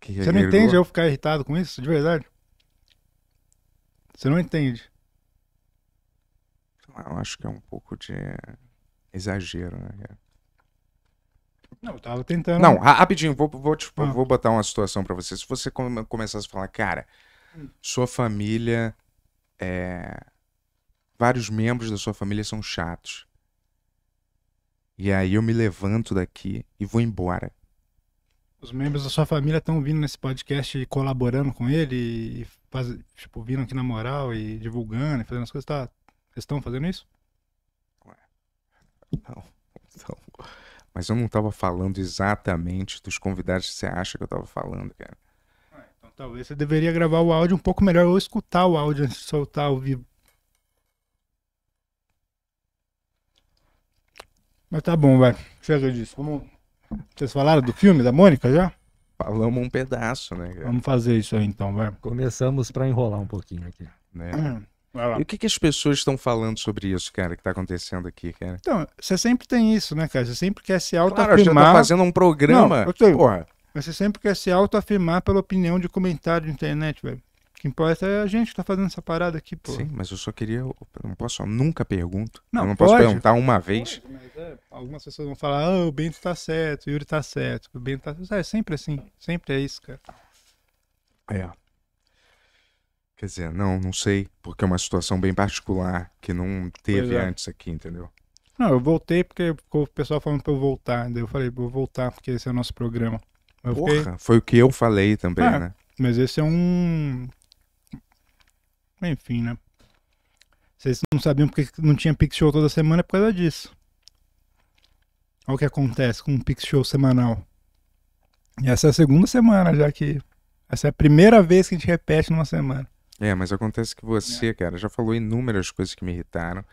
Speaker 1: Que você agregou? não entende eu
Speaker 3: ficar irritado com isso, de verdade? Você não entende?
Speaker 1: Eu acho que é um pouco de exagero, né?
Speaker 3: Não, eu tava tentando. Não, rapidinho,
Speaker 1: vou, vou, tipo, ah. vou botar uma situação para você. Se você começasse a falar, cara, hum. sua família é vários membros da sua família são chatos. E aí eu me levanto daqui e vou embora.
Speaker 3: Os membros da sua família estão vindo nesse podcast e colaborando com ele e faz, tipo, vindo aqui na moral e divulgando e fazendo as coisas. Tá, vocês estão fazendo isso?
Speaker 1: Não, Mas eu não estava falando exatamente dos convidados que você acha que eu estava falando, cara.
Speaker 3: Ah, então talvez você deveria gravar o áudio um pouco melhor ou escutar o áudio antes de soltar ao vivo. Mas tá bom, vai. Chega disso. como Vocês falaram do filme da Mônica já? Falamos um
Speaker 1: pedaço, né? Cara?
Speaker 3: Vamos fazer isso aí então, vai. Começamos para enrolar um pouquinho aqui.
Speaker 1: Né? E o que, que as pessoas estão falando sobre isso, cara, que tá acontecendo aqui, cara?
Speaker 3: Então, você sempre tem isso, né, cara? Você sempre quer se tá autoafirmar. Claro, você tá fazendo um programa. Não, eu tenho. Porra. Mas você sempre quer se autoafirmar pela opinião de comentário de internet, velho. O que importa é a gente que tá fazendo essa parada aqui, pô. Sim,
Speaker 1: mas eu só queria. Eu não posso, eu nunca pergunto. Não, eu não pode, posso perguntar uma vez. mas
Speaker 3: é, algumas pessoas vão falar, ah, o Bento tá certo, o Yuri tá certo, o Bento tá certo. É sempre assim, sempre é isso, cara.
Speaker 1: É. Quer dizer, não, não sei, porque é uma situação bem particular que não teve é. antes aqui, entendeu?
Speaker 3: Não, eu voltei porque o pessoal falando pra eu voltar. Daí eu falei, vou voltar porque esse é o nosso programa. Eu Porra, fiquei...
Speaker 1: foi o que eu falei também, ah, né?
Speaker 3: Mas esse é um enfim, né? Vocês não sabiam porque não tinha Pix Show toda semana é por causa disso. Olha o que acontece com um Pix Show semanal. E essa é a segunda semana, já que. Essa é a primeira vez que a gente repete numa semana.
Speaker 1: É, mas acontece que você, é. cara, já falou inúmeras coisas que me irritaram.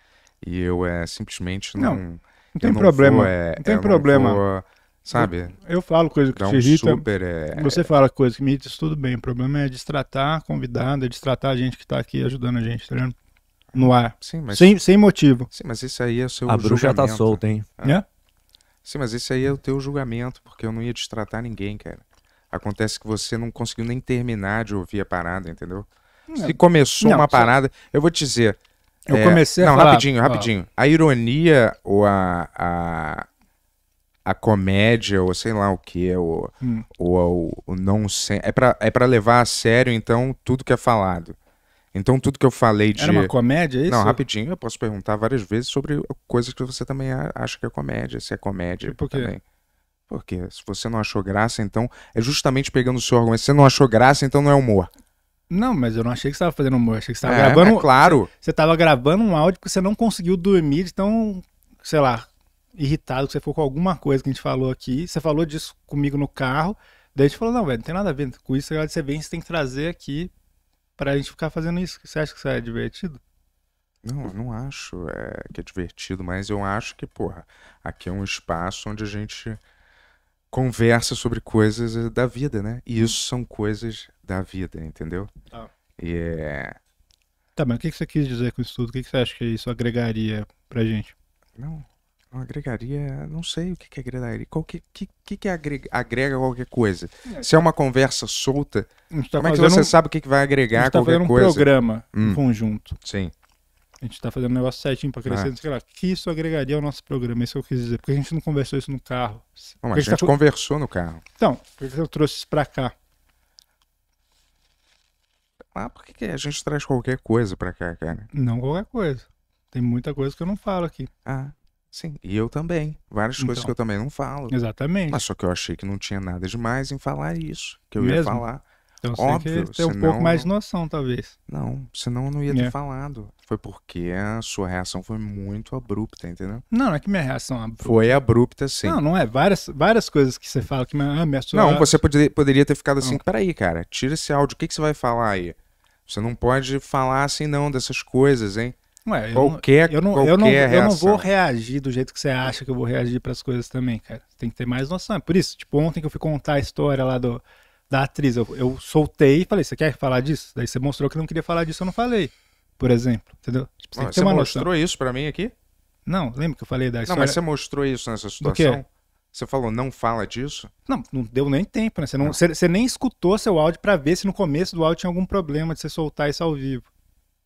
Speaker 1: E eu é simplesmente não. Não, não tem problema. Vou, é, não tem problema. Não vou, Sabe? Eu, eu falo coisa que Dá te um irrita. Super, é... Você é. fala
Speaker 3: coisa que me irrita, tudo bem. O problema é destratar convidada é destratar a gente que tá aqui ajudando a gente, tá ligado? No ar. Sim, mas... sem, sem motivo. Sim,
Speaker 1: mas isso aí é o seu A bruxa tá solta, hein? Né? é? Sim, mas esse aí é o teu julgamento, porque eu não ia destratar ninguém, cara. Acontece que você não conseguiu nem terminar de ouvir a parada, entendeu? Se começou não, uma parada, só... eu vou te dizer. Eu é... comecei a Não, falar... rapidinho, rapidinho. Ah. A ironia ou a, a a comédia, ou sei lá o que, ou, hum. ou, ou, não sei. É para é pra levar a sério, então, tudo que é falado. Então, tudo que eu falei de. Era uma comédia, é isso? Não, rapidinho, eu posso perguntar várias vezes sobre coisas que você também acha que é comédia, se é comédia. E por quê? Também. Porque se você não achou graça, então. É justamente pegando o seu argumento. Se você não achou graça, então não é humor.
Speaker 3: Não, mas eu não achei que você estava fazendo humor. Achei que você estava é, gravando. É claro. Você estava gravando um áudio porque você não conseguiu dormir, então, sei lá, irritado que você ficou com alguma coisa que a gente falou aqui. Você falou disso comigo no carro. Daí a gente falou, não, velho, não tem nada a ver com isso. Você vem, você tem que trazer aqui pra gente ficar fazendo isso. Você acha que isso é divertido?
Speaker 1: Não, eu não acho é, que é divertido, mas eu acho que, porra, aqui é um espaço onde a gente conversa sobre coisas da vida, né? E isso são coisas da vida, entendeu? Tá. E é...
Speaker 3: Tá, mas o que você quis dizer com isso tudo? O que você acha que isso agregaria pra gente? Não, não
Speaker 1: agregaria, não sei o que, que agregaria. O que, que, que agrega, agrega qualquer coisa? É. Se é uma conversa solta, tá como é que você um, sabe o que, que vai agregar qualquer coisa? A gente tá qualquer coisa? um programa hum, em conjunto. Sim.
Speaker 3: A gente está fazendo um negócio certinho para crescer, ah. não sei lá. Que isso agregaria ao nosso programa, isso que eu quis dizer. Porque a gente não conversou isso no carro. Não, a tá gente, a gente tá... conversou no carro. Então, por que eu trouxe isso para cá?
Speaker 1: Ah, por que a gente traz qualquer coisa para cá, cara?
Speaker 3: Não qualquer coisa. Tem muita coisa que eu não falo aqui. Ah. Sim,
Speaker 1: e eu também. Várias então, coisas que eu também não falo. Exatamente. Mas só que eu achei que não tinha nada demais em falar isso, que eu Mesmo? ia falar. Então Óbvio, tem que ter um pouco mais de noção, talvez. Não, senão eu não ia é. ter falado. Foi porque a sua reação foi muito abrupta, entendeu? Não, não é que minha reação é abrupta. Foi abrupta, sim. Não,
Speaker 3: não é. Várias, várias coisas que você fala que ah, minha sua... Não, você
Speaker 1: poderia, poderia ter ficado assim, peraí, cara, tira esse áudio, o que, que você vai falar aí? Você não pode falar assim não dessas coisas, hein? Ué, qualquer, eu não, qualquer eu não, eu eu não vou
Speaker 3: reagir do jeito que você acha que eu vou reagir para as coisas também, cara. Tem que ter mais noção. É por isso, tipo, ontem que eu fui contar a história lá do, da atriz, eu, eu soltei e falei, você quer falar disso? Daí você mostrou que não queria falar disso, eu não falei, por exemplo, entendeu? Tipo, você, mostrou
Speaker 1: noção. isso para mim aqui?
Speaker 3: Não, lembra que eu
Speaker 1: falei da história? Não, mas você mostrou isso nessa situação? Você falou, não fala disso? Não, não deu nem
Speaker 3: tempo, né? Você, não, não. Ah. Você, você nem escutou seu áudio para ver se no começo do áudio tinha algum problema de você soltar isso ao vivo.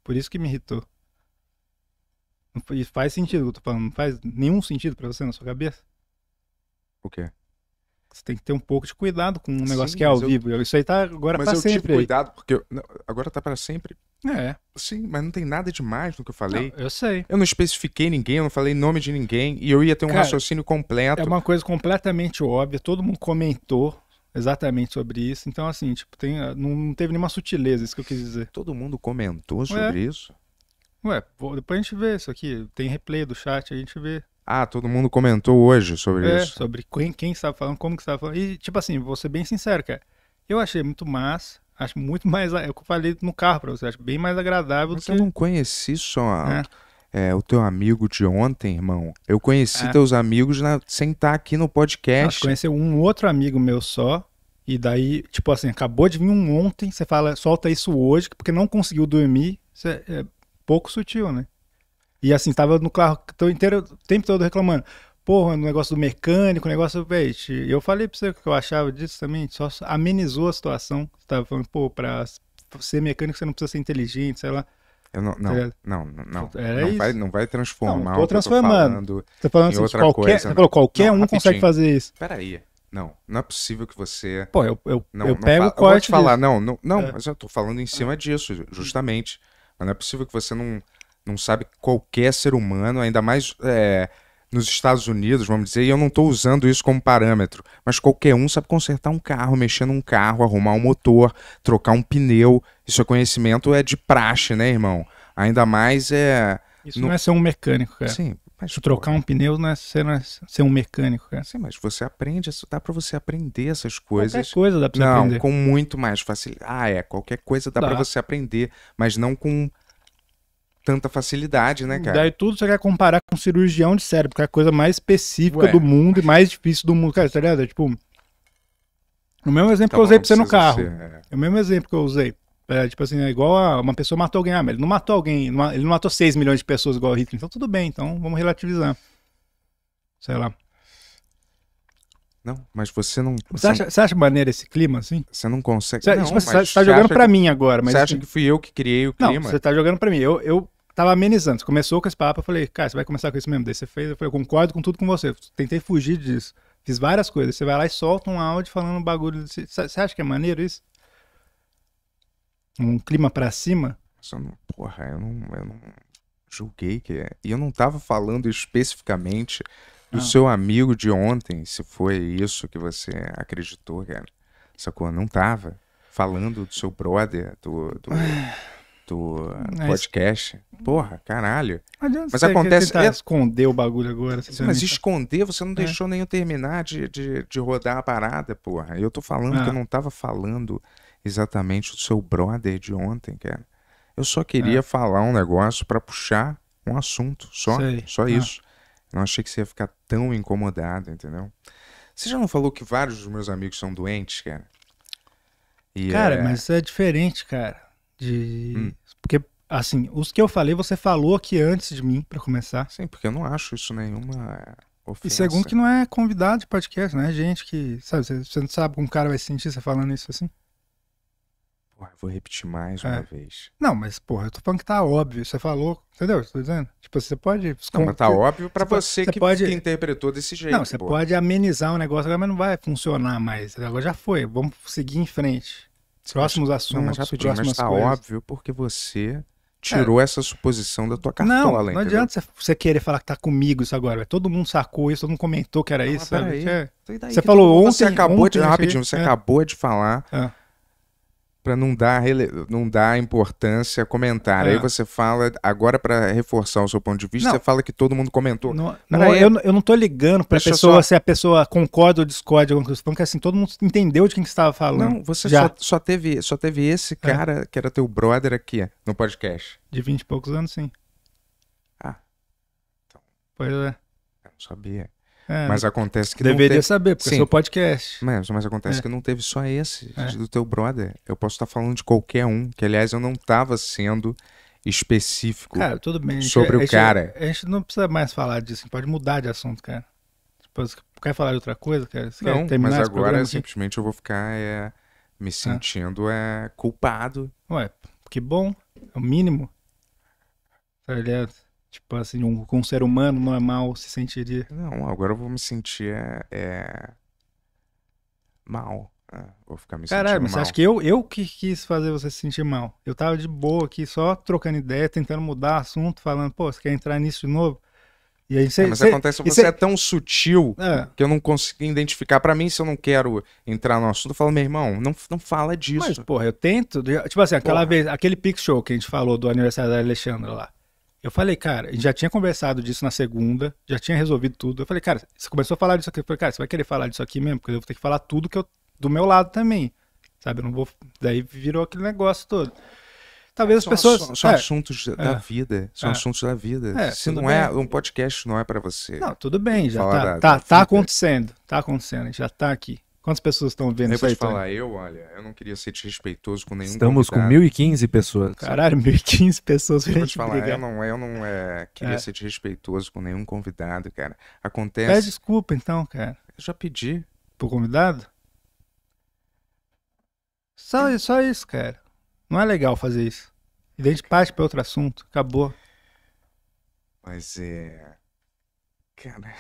Speaker 3: Por isso que me irritou. E faz sentido eu tô falando. Não faz nenhum sentido para você na sua
Speaker 1: cabeça? O quê?
Speaker 3: Você tem que ter um pouco de cuidado com um negócio que é ao eu... vivo.
Speaker 1: Isso aí tá agora mas pra sempre. Mas eu tive cuidado, porque eu... não, agora tá para sempre. É. Sim, mas não tem nada demais no que eu falei. Não, eu sei. Eu não especifiquei ninguém, eu não falei nome de ninguém, e eu ia ter um Cara, raciocínio completo.
Speaker 3: É uma coisa completamente óbvia, todo mundo comentou exatamente sobre isso. Então, assim, tipo, tem, não teve nenhuma sutileza, isso que eu quis dizer. Todo mundo comentou
Speaker 1: é. sobre é. isso?
Speaker 3: Ué, pô, depois a gente vê isso aqui. Tem replay do chat, a gente vê. Ah, todo
Speaker 1: mundo comentou hoje sobre é, isso.
Speaker 3: sobre quem, quem estava falando, como que estava falando. E, tipo assim, vou ser bem sincero, cara. Eu achei muito massa. Acho muito mais. É o que eu falei no carro pra você. Acho bem mais agradável Mas do que. Eu não
Speaker 1: conheci só. É. É, o teu amigo de ontem, irmão. Eu conheci é. teus amigos na, sem estar tá aqui no podcast. Conheci
Speaker 3: um outro amigo meu só. E daí, tipo assim, acabou de vir um ontem. Você fala, solta isso hoje, porque não conseguiu dormir. Você, é, pouco sutil, né? E assim, tava no carro tô inteiro, o tempo todo reclamando. Porra, no negócio do mecânico, negócio. Véi, eu falei pra você o que eu achava disso também, só amenizou a situação. Você tava falando, pô, pra ser mecânico você não precisa ser inteligente, sei lá. Eu não, não, é.
Speaker 1: não, não, não, é não vai, não vai transformar não, tô transformando. Tô falando, você tá falando assim, qualquer, coisa, você falou, qualquer não, um rapidinho. consegue fazer isso. Peraí, não, não é possível que você. Pô, eu, eu, não, eu não pego o corte. Eu vou te falar, não, não, não, é. mas eu tô falando em cima é. disso, justamente. Não é possível que você não, não sabe qualquer ser humano, ainda mais é, nos Estados Unidos, vamos dizer, e eu não estou usando isso como parâmetro, mas qualquer um sabe consertar um carro, mexer num carro, arrumar um motor, trocar um pneu. Isso é conhecimento é de praxe, né, irmão? Ainda mais é. Isso no... não é ser um mecânico, cara.
Speaker 3: Sim, mas, trocar um né? pneu não é ser, não é ser
Speaker 1: um mecânico, cara. Sim, mas você aprende, dá para você aprender essas coisas. Qualquer coisa dá pra você não, aprender. Não, com muito mais facilidade. Ah, é, qualquer coisa dá, dá. para você aprender, mas não com tanta facilidade, né, cara? Daí
Speaker 3: tudo você quer comparar com cirurgião de cérebro, que é a coisa mais específica Ué, do mundo mas... e mais difícil do mundo. Cara, tá ligado? É, tipo, o mesmo tá exemplo que eu usei pra você no carro. Ser, é. é o mesmo exemplo que eu usei. É, tipo assim, é igual a uma pessoa matou alguém. Ah, mas ele não matou alguém, ele não matou 6 milhões de pessoas igual o Hitler. Então tudo bem, então vamos relativizar. Sei lá.
Speaker 1: Não, mas você não. Você, você acha, você acha maneiro esse clima, assim? Você não consegue. Você, não, tipo, tá você tá jogando para mim agora. Mas, você acha assim que fui eu que criei o clima? Não, você
Speaker 3: tá jogando para mim. Eu, eu tava amenizando. Você começou com esse papo, eu falei, cara, você vai começar com isso mesmo. Daí você fez, eu falei, eu concordo com tudo com você. Eu tentei fugir disso. Fiz várias coisas. Você vai lá e solta um áudio falando um bagulho. Você, você acha que é maneiro isso? um clima para cima?
Speaker 1: Eu não, porra, eu não, eu não julguei que é. E eu não tava falando especificamente do ah. seu amigo de ontem, se foi isso que você acreditou, cara. Sacou? Eu não tava falando do seu brother, do, do, do podcast. Porra, caralho. Adianta mas acontece. É...
Speaker 3: esconder o bagulho agora. Mas
Speaker 1: esconder, você não é. deixou nem eu terminar de, de, de rodar a parada, porra. Eu tô falando ah. que eu não tava falando exatamente o seu brother de ontem, cara. Eu só queria é. falar um negócio para puxar um assunto, só, só ah. isso. Não achei que você ia ficar tão incomodado, entendeu? Você já não falou que vários dos meus amigos são doentes, cara? E cara, é... mas
Speaker 3: é diferente, cara. De... Hum. Porque, assim, os que eu falei, você falou aqui antes de mim, para começar. Sim, porque eu não acho isso nenhuma ofensa. E segundo que não é convidado de podcast, não é gente que, sabe, você não sabe como um cara vai sentir você falando isso assim.
Speaker 1: Porra, vou repetir mais uma é. vez.
Speaker 3: Não, mas, porra, eu tô falando que tá óbvio. Você falou, entendeu tô dizendo? Tipo, você pode. Não, mas tá óbvio pra você, você que, pode...
Speaker 1: que, interpretou desse jeito. Não, você porra. pode
Speaker 3: amenizar o um negócio agora, mas não vai funcionar mais. Agora já foi. Vamos seguir em frente. Próximos assuntos. Não, mas rapidinho, mas tá coisas.
Speaker 1: óbvio porque você tirou é. essa suposição da tua cartola, Não, não
Speaker 3: adianta você querer falar que tá comigo isso agora. Todo mundo sacou isso, todo mundo comentou que era não, isso. É. Então, você, então, você falou ontem. Você acabou ontem, de. Rapidinho, você é.
Speaker 1: acabou de falar é para não dar não dar importância a comentar. É. Aí você fala agora para reforçar o seu ponto de vista, não. você fala que todo mundo comentou. Não, não aí,
Speaker 3: eu, eu não tô ligando para a pessoa só... se a pessoa concorda ou discorda com o que assim todo mundo entendeu de quem que estava falando. Não, você Já.
Speaker 1: Só, só teve só teve esse é. cara é. que era teu brother aqui no podcast. De vinte e poucos anos, sim. Ah.
Speaker 3: Então. Pois é. Eu
Speaker 1: não sabia. É. mas acontece que deveria teve... saber, porque é Sim. é seu podcast. Mas, mas acontece é. que não teve só esse é. do teu brother. Eu posso estar falando de qualquer um, que aliás eu não estava sendo específico cara, bem, sobre gente, o cara.
Speaker 3: A gente, não precisa mais falar disso, pode mudar de assunto, cara. Depois, quer falar de outra coisa? Quer, não, quer mas agora
Speaker 1: simplesmente eu vou ficar é, me ah. sentindo é. culpado.
Speaker 3: Ué, que bom, é o mínimo. Tá ligado? Tipo assim, um, um ser humano normal se sentiria.
Speaker 1: Não, agora eu vou me sentir é, é mal. É, vou ficar me Caralho, sentindo mas mal. você acha que
Speaker 3: eu, eu que quis fazer você se sentir mal? Eu tava de boa aqui, só trocando ideia, tentando mudar assunto, falando, pô, você quer entrar nisso de novo?
Speaker 1: E aí você, é, mas acontece, você cê... é tão sutil é. que eu não consegui identificar. Para mim, se eu não quero entrar no assunto, eu falo, meu irmão, não, não fala disso. Mas, porra, eu tento. Tipo assim, aquela porra. vez, aquele Pix Show que a gente falou do aniversário da Alexandra
Speaker 3: lá. Eu falei, cara, a gente já tinha conversado disso na segunda, já tinha resolvido tudo. Eu falei, cara, você começou a falar disso aqui. Eu falei, cara, você vai querer falar disso aqui mesmo? Porque eu vou ter que falar tudo que eu. do meu lado também. Sabe? Eu não vou. Daí virou aquele negócio todo. Talvez as são, pessoas. São, são é, assuntos é, da
Speaker 1: vida. São é, assuntos da vida. É, Se não bem. é. Um podcast não é para você. Não, tudo bem, já tá, da, tá, da tá
Speaker 3: acontecendo. Tá acontecendo, a gente já tá aqui. Quantas pessoas estão vendo eu isso aí? Eu vou te falar,
Speaker 1: eu, olha, eu não queria ser desrespeitoso com nenhum Estamos convidado. com 1.015 pessoas. Caralho,
Speaker 3: 1.015 pessoas. Eu te falar,
Speaker 1: brigar. eu não, eu não é, queria é. ser desrespeitoso com nenhum convidado, cara. Acontece... Pede desculpa então, cara. Eu já pedi. Pro convidado?
Speaker 3: Só, só isso, cara. Não é legal fazer isso. E daí é. parte pra outro assunto. Acabou.
Speaker 1: Mas é... Cara...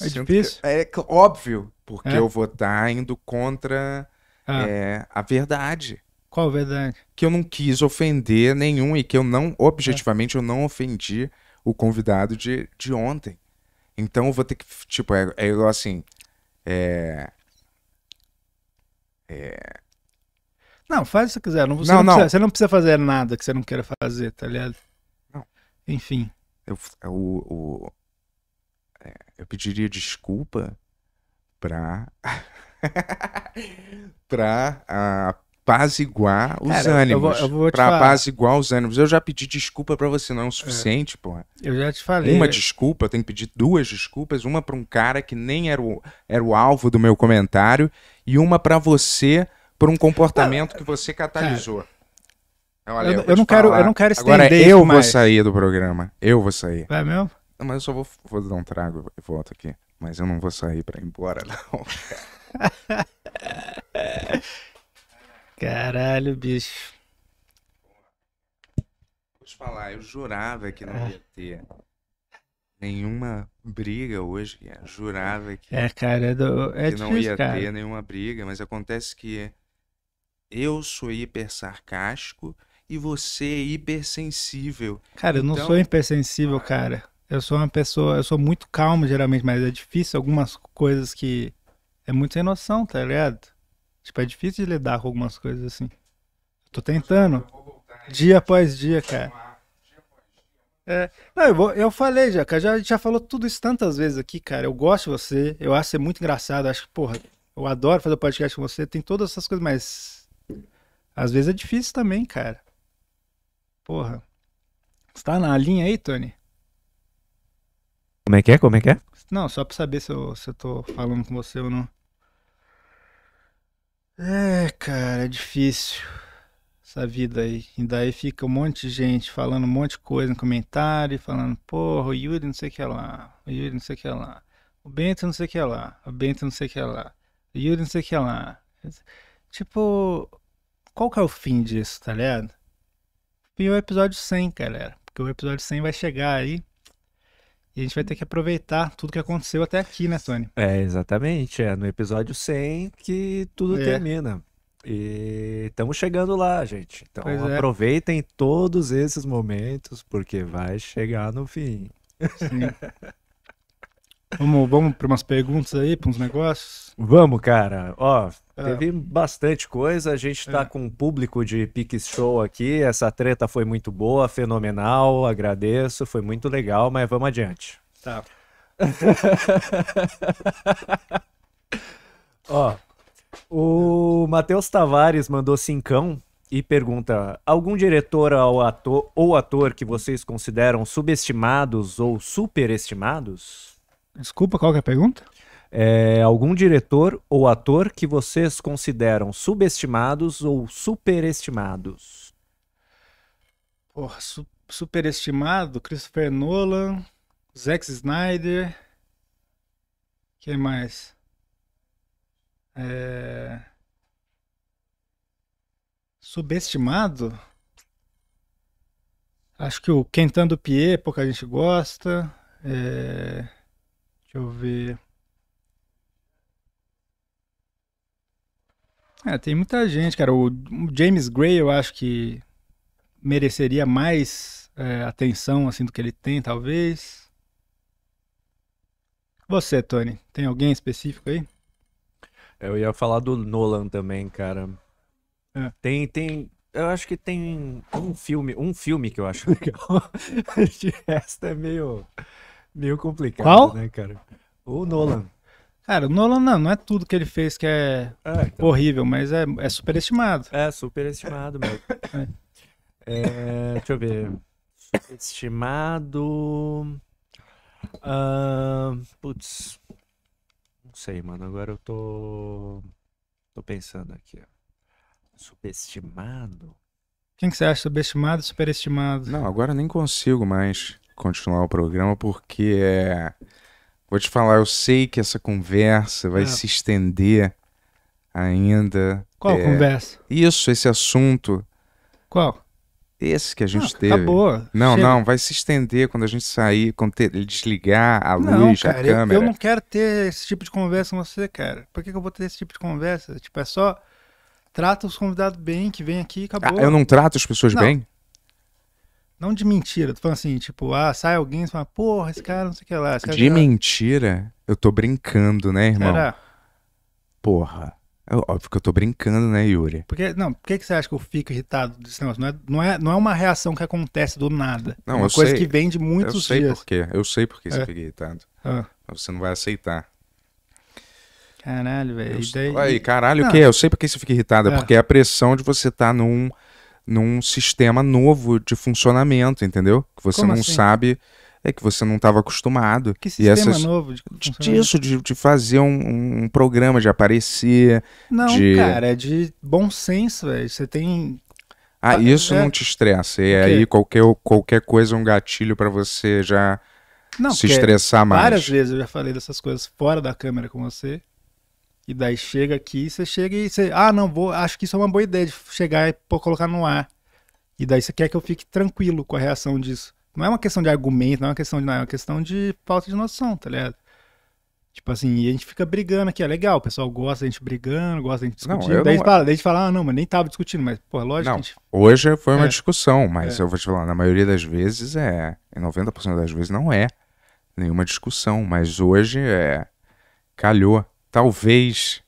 Speaker 1: É difícil. É óbvio, porque é. eu vou estar tá indo contra ah. é, a verdade. Qual verdade? Que eu não quis ofender nenhum e que eu não, objetivamente, é. eu não ofendi o convidado de, de ontem. Então eu vou ter que, tipo, é, é igual assim. É. É.
Speaker 3: Não, faz o que você quiser. Não, você, não, não, não. Precisa, você não precisa fazer nada que você não queira fazer, tá ligado?
Speaker 1: Não. Enfim. Eu, é o, é, eu pediria desculpa pra. para ah, apaziguar os Cara, ânimos. Eu vou, eu vou pra apaziguar os ânimos. Eu já pedi desculpa pra você, não é o é. suficiente, é. porra. Eu já te falei. Uma desculpa, eu tenho que pedir duas desculpas. Uma pra um cara que nem era o, era o alvo do meu comentário, e uma pra você por um comportamento que é, você catalisou. Cara. Olha, eu, eu, eu não falar. quero, eu não quero estender Agora eu vou sair do programa. Eu vou sair. Vai mesmo? mas eu só vou, vou dar um trago e volto aqui. Mas eu não vou sair pra ir embora, não. Caralho, bicho.
Speaker 2: Vou
Speaker 1: te falar, eu jurava que não é. ia ter nenhuma briga hoje. Jurava que, é, cara, é do... é que difícil, não ia cara. ter nenhuma briga, mas acontece que eu sou hiper sarcástico e você é hipersensível. Cara, eu não então sou
Speaker 3: hipersensível, cara. Eu sou uma pessoa, eu sou muito calmo geralmente, mas é difícil algumas coisas que é muito sem noção, tá ligado? Tipo, é difícil de lidar com algumas coisas assim. Eu tô tentando. Dia após dia, cara. É, não, eu, vou, eu falei já, cara, já, já falou tudo isso tantas vezes aqui, cara. Eu gosto de você, eu acho você muito engraçado, acho que, porra, eu adoro fazer podcast com você, tem todas essas coisas, mas às vezes é difícil também, cara. Porra. Você tá na linha aí, Tony?
Speaker 4: Como é que é? Como é que é?
Speaker 3: Não, só pra saber se eu, se eu tô falando com você ou não. É, cara, é difícil essa vida aí. E daí fica um monte de gente falando um monte de coisa no comentário, falando, porra, o Yuri não sei o que é lá, o Yuri não sei o que é lá, o Bento não sei o que é lá, o Bento não sei o que é lá, o Yuri não sei o que é lá. Tipo, qual que é o fim disso, tá ligado? E o episódio 100, galera, porque o episódio 100 vai chegar aí a gente vai ter que aproveitar tudo que aconteceu até aqui, né, Tony?
Speaker 4: É, exatamente. É no episódio 100 que tudo é. termina. E estamos chegando lá, gente. Então pois é. aproveitem é. todos esses momentos,
Speaker 3: porque vai chegar no fim.
Speaker 4: Sim.
Speaker 3: Vamos, vamos para umas perguntas aí, para uns negócios? Vamos, cara. Ó,
Speaker 4: é. teve bastante coisa. A gente está é. com um público de Pix Show aqui. Essa treta foi muito boa, fenomenal. Agradeço, foi muito legal, mas vamos adiante.
Speaker 2: Tá.
Speaker 4: Ó, o Matheus Tavares mandou cincão e pergunta: algum diretor ou ator, ou ator que vocês consideram subestimados ou superestimados?
Speaker 3: Desculpa, qual que é a
Speaker 4: pergunta? É, algum diretor ou ator que vocês consideram subestimados
Speaker 3: ou superestimados? Porra, su superestimado, Christopher Nolan, Zack Snyder, quem mais? É... Subestimado? Acho que o Quentin Dupier pouca gente gosta. É... Deixa eu ver. É, tem muita gente, cara. O James Gray, eu acho que mereceria mais é, atenção assim do que ele tem, talvez. Você, Tony, tem alguém específico aí?
Speaker 4: Eu ia falar do Nolan também, cara. É. Tem, tem. Eu acho que tem um filme, um filme que eu acho legal.
Speaker 3: De resto é meio meio complicado, Qual? né, cara? O Nolan. Cara, o Nolan não, não é tudo que ele fez que é, ah, então. horrível, mas é, é superestimado. É, superestimado mesmo. É, é deixa eu ver.
Speaker 4: Estimado. Uh, putz. Não sei, mano. Agora eu tô. Tô pensando aqui, ó. Subestimado.
Speaker 1: Quem que você acha subestimado, superestimado? Não, agora eu nem consigo mais continuar o programa, porque é. Vou te falar, eu sei que essa conversa vai é. se estender ainda. Qual é... conversa? Isso, esse assunto. Qual? Esse que a gente ah, tá teve. Acabou. Não, Chega. não, vai se estender quando a gente sair, quando ele desligar a não, luz, cara, a câmera. Eu, eu não
Speaker 3: quero ter esse tipo de conversa com você, cara. Por que, que eu vou ter esse tipo de conversa? Tipo, é só. Trata os convidados bem, que vem aqui e acabou. Ah, eu não trato as pessoas não, bem? Não de mentira, tu falando assim, tipo, ah, sai alguém e fala, porra, esse cara não sei o que lá. de lá.
Speaker 1: mentira? Eu tô brincando, né, irmão? Será? Porra. É óbvio que eu tô brincando, né, Yuri?
Speaker 3: Porque, não, por que, que você acha que eu fico irritado desse negócio? Não é, não é, não é uma reação que acontece do nada. Não, é uma eu coisa sei. que vem de muitos dias. Eu sei dias. por quê. Eu sei por
Speaker 1: que é. você fica irritado. Ah. Você não vai aceitar.
Speaker 3: Caralho, velho. Daí... Aí, caralho, não. o quê? Eu sei por que você fica irritado. É, é porque é
Speaker 1: a pressão de você estar tá num num sistema novo de funcionamento, entendeu? Que você Como não assim? sabe é que você não estava acostumado. Que sistema e essas, novo de Disso, de, de fazer um, um, programa, de aparecer. Não, de... cara,
Speaker 3: é de bom senso, velho. Você tem. Ah, ah isso é... não te estressa.
Speaker 1: E aí qualquer, qualquer coisa é um gatilho para você já não, se estressar mais. Várias
Speaker 3: vezes eu já falei dessas coisas fora da câmera com você. E daí chega aqui, você chega e você. Ah, não, vou. Acho que isso é uma boa ideia de chegar e pô, colocar no ar. E daí você quer que eu fique tranquilo com a reação disso. Não é uma questão de argumento, não é uma questão de. Não, é uma questão de falta de noção, tá ligado? Tipo assim, a gente fica brigando aqui, é legal, o pessoal gosta da gente brigando, gosta da gente discutindo. Não, daí, não... Fala, daí a gente fala, ah, não, mas nem tava discutindo, mas, pô, é lógico. Não, gente...
Speaker 1: hoje foi uma é. discussão, mas é. eu vou te falar, na maioria das vezes é, em 90% das vezes não é nenhuma discussão, mas hoje é, calhou talvez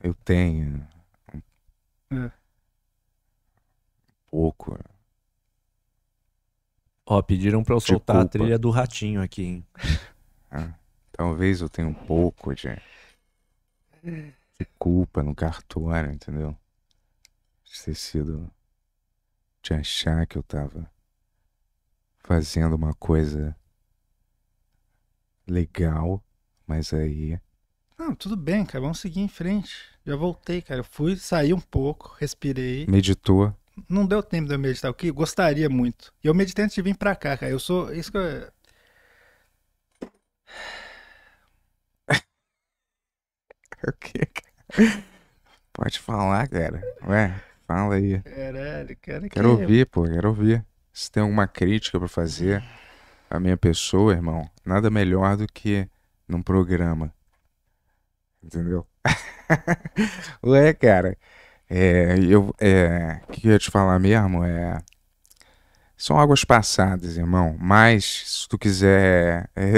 Speaker 1: eu tenha um é. pouco. Ó, pediram para eu soltar a trilha do
Speaker 4: ratinho aqui, hein?
Speaker 1: Ah, talvez eu tenha um pouco de,
Speaker 5: de
Speaker 1: culpa no cartório, entendeu? Esquecido ter sido. de achar que eu tava fazendo uma coisa legal, mas aí.
Speaker 3: Não, tudo bem, cara. Vamos seguir em frente. Já voltei, cara. Eu fui, saí um pouco, respirei.
Speaker 1: Meditou.
Speaker 3: Não deu tempo de eu meditar, o que gostaria muito. E eu meditei antes de vir pra cá, cara. Eu sou. Isso que eu...
Speaker 2: o que, cara? Pode falar, cara. Ué,
Speaker 1: fala aí. Caralho, cara. Quero que... ouvir, pô, quero ouvir. Se tem alguma crítica pra fazer a minha pessoa, irmão, nada melhor do que num programa. Entendeu? Ué, cara. É, eu, é, o que eu ia te falar mesmo é. São águas passadas, irmão. Mas, se tu quiser. É...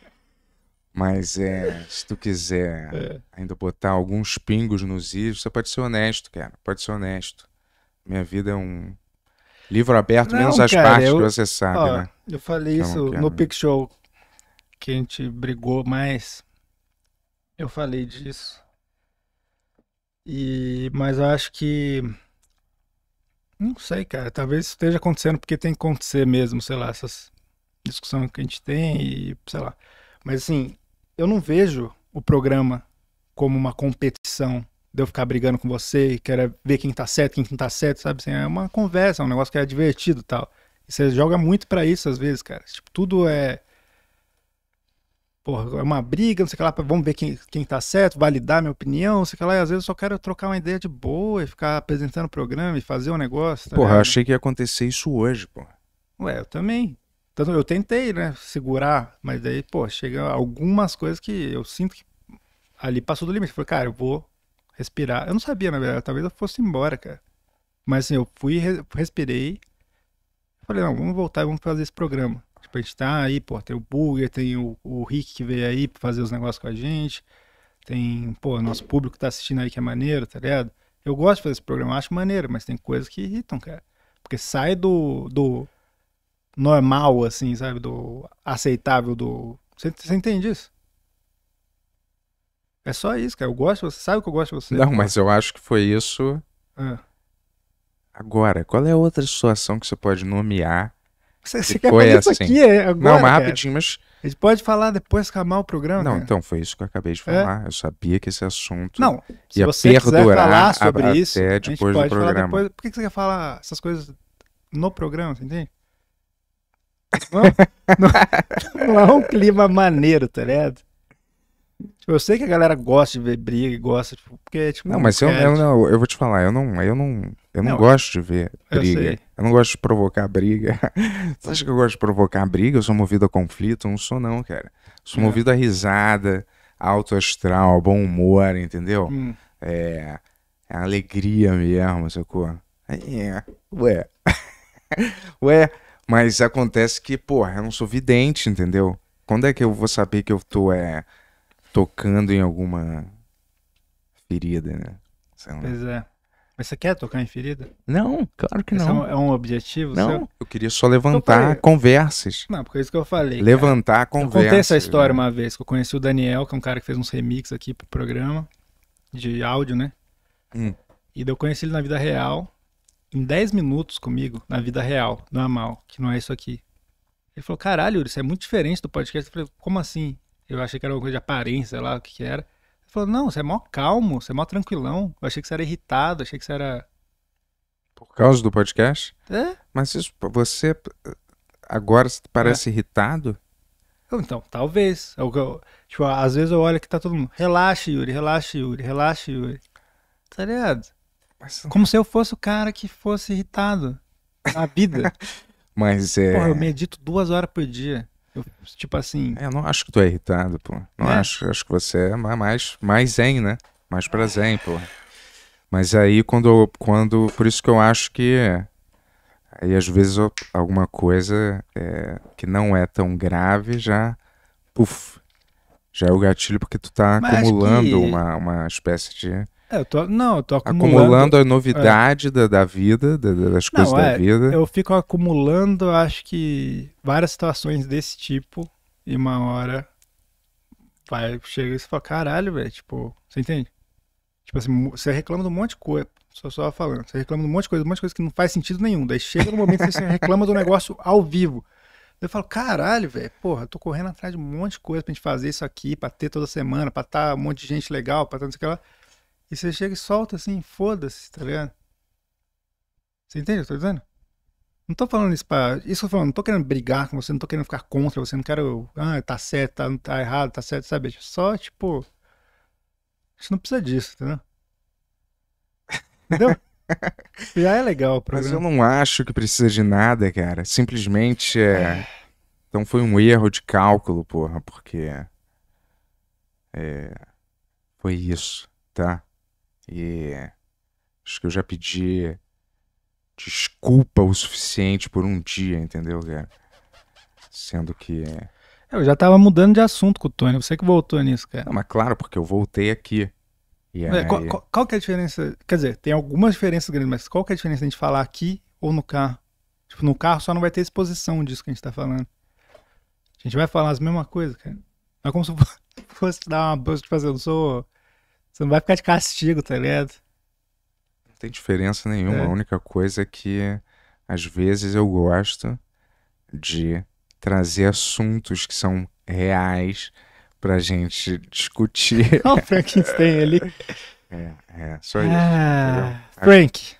Speaker 1: Mas é, se tu quiser é. ainda botar alguns pingos nos is, você pode ser honesto, cara. Pode ser honesto. Minha vida é um, Livro aberto, não, menos as cara, partes eu, que você sabe, ó, né? Eu falei isso no Pic
Speaker 3: Show, que a gente brigou mais. Eu falei disso. E, mas eu acho que. Não sei, cara. Talvez esteja acontecendo porque tem que acontecer mesmo, sei lá, essas discussões que a gente tem e sei lá. Mas assim, eu não vejo o programa como uma competição de eu ficar brigando com você, que é ver quem tá certo, quem não tá certo, sabe? Assim, é uma conversa, é um negócio que é divertido tal. E você joga muito para isso às vezes, cara. Tipo, tudo é. Porra, é uma briga, não sei o que lá, vamos ver quem, quem tá certo, validar minha opinião, não sei o que lá, e às vezes eu só quero trocar uma ideia de boa e ficar apresentando o programa e fazer um negócio. Tá porra, eu
Speaker 1: achei que ia acontecer isso hoje, porra.
Speaker 3: Ué, eu também. Tanto eu tentei, né, segurar, mas daí, pô, chega algumas coisas que eu sinto que ali passou do limite. Falei, cara, eu vou respirar. Eu não sabia, na verdade, talvez eu fosse embora, cara. Mas assim, eu fui, respirei. Falei, não, vamos voltar e vamos fazer esse programa. Tipo, a gente tá aí, pô, tem o Burger, tem o, o Rick que veio aí pra fazer os negócios com a gente. Tem, pô, nosso público tá assistindo aí que é maneiro, tá ligado? Eu gosto de fazer esse programa, acho maneiro, mas tem coisas que irritam, cara. Porque sai do, do normal, assim, sabe? Do aceitável, do. Você, você entende isso? É só isso, cara. Eu gosto de você. Sabe que eu gosto de
Speaker 1: você. Não, mas eu acho que foi isso. Ah. Agora, qual é a outra situação que você pode nomear? Você, você quer fazer assim? isso aqui é, agora, Não, mas rapidinho, mas... A gente pode
Speaker 3: falar depois que amar o programa? Não, cara.
Speaker 1: então foi isso que eu acabei de é? falar. É. Eu sabia que esse assunto Não, ia perdurar sobre a, isso, até depois do programa. Depois.
Speaker 3: Por que você quer falar essas coisas no programa, você entende? Não, não, não, é um clima maneiro, tá ligado? Tipo, eu sei que a galera gosta de ver briga, gosta, tipo, porque tipo, Não, mas eu, eu,
Speaker 1: tipo eu vou te falar, eu não, eu não, eu não, não gosto de ver briga. Eu, eu, não gosto de provocar briga. Você acha que eu gosto de provocar briga? Eu sou movido a conflito? Eu não sou, não, cara. Sou é. movido a risada, alto astral, bom humor, entendeu? Hum. É, é alegria mesmo, sacou? É, ué. ué, mas acontece que, porra, eu não sou vidente, entendeu? Quando é que eu vou saber que eu tô, é tocando em alguma ferida, né? Pois
Speaker 3: é. Mas você quer tocar em ferida?
Speaker 1: Não, claro que Esse não.
Speaker 3: É um, é um objetivo não, seu? eu
Speaker 1: queria só levantar então falei... conversas. Não, porque é isso que eu falei. Levantar cara. conversas. Eu contei essa história né?
Speaker 3: uma vez, que eu conheci o Daniel, que é um cara que fez uns remixes aqui pro programa, de áudio, né? Hum. E eu conheci ele na vida real, em 10 minutos comigo, na vida real, normal, que não é isso aqui. Ele falou, caralho, isso é muito diferente do podcast. Eu falei, como assim? Eu achei que era uma coisa de aparência, sei lá o que, que era. Ele falou, não, você é mó calmo, você é mó tranquilão. Eu achei que você era irritado, achei que você era.
Speaker 1: Por causa do podcast? É? Mas isso, você agora parece é. irritado?
Speaker 3: Então, talvez. É eu, eu, tipo, às vezes eu olho que tá todo mundo. Relaxa, Yuri, relaxa, Yuri, relaxa, Yuri. Tá ligado? Mas... Como se eu fosse o cara que fosse irritado na vida.
Speaker 1: Mas é. Porra, eu
Speaker 3: medito duas horas por dia. Eu, tipo assim. É, eu não
Speaker 1: acho que tu é irritado, pô. Não é? acho. Acho que você é mais, mais zen, né? Mais pra zen, pô. Mas aí quando, quando. Por isso que eu acho que. Aí às vezes alguma coisa é, que não é tão grave já. Puf. Já é o gatilho porque tu tá Mas é acumulando que... uma, uma espécie de
Speaker 3: é, eu tô, não, eu tô acumulando, acumulando a novidade
Speaker 1: é. da, da vida, da, das coisas não, é, da vida. Eu
Speaker 3: fico acumulando, acho que, várias situações desse tipo, e uma hora vai, chega e você fala, caralho, velho, tipo, você entende? Tipo assim, você reclama de um monte de coisa, só só falando, você reclama de um monte de coisa, um monte de coisa que não faz sentido nenhum, daí chega no momento que você reclama do negócio ao vivo. Eu falo, caralho, velho, porra, eu tô correndo atrás de um monte de coisa pra gente fazer isso aqui, pra ter toda semana, pra estar tá um monte de gente legal, pra estar tá não sei o que lá. E você chega e solta assim, foda-se, tá ligado? Você entende o que eu tô dizendo? Não tô falando isso pra. Isso eu tô falando, não tô querendo brigar com você, não tô querendo ficar contra você, não quero. Ah, tá certo, tá, tá errado, tá certo, sabe? Só, tipo. A gente não precisa disso, entendeu? Entendeu? Já é legal pra Mas eu
Speaker 1: não acho que precisa de nada, cara. Simplesmente é, é. Então foi um erro de cálculo, porra, porque. É. Foi isso, tá? E acho que eu já pedi desculpa o suficiente por um dia, entendeu, cara? Sendo que. É,
Speaker 3: eu já tava mudando
Speaker 1: de assunto com o Tony, você que
Speaker 3: voltou nisso, cara. Não,
Speaker 1: mas claro, porque eu voltei aqui. É, aí... Qual, qual,
Speaker 3: qual, que é a diferença? Quer dizer, tem algumas diferenças grandes, mas qual que é a diferença de falar aqui ou no carro? Tipo, no carro só não vai ter exposição disso que a gente tá falando. A gente vai falar as mesmas coisas, cara. Não é como se fosse dar uma. Tipo assim, eu não sou você não vai ficar de castigo, tá ligado?
Speaker 1: Não tem diferença nenhuma. É. A única coisa é que às vezes eu gosto de trazer assuntos que são reais pra gente discutir. Olha o Frankenstein ali. É, é, só isso. Ah, Frank.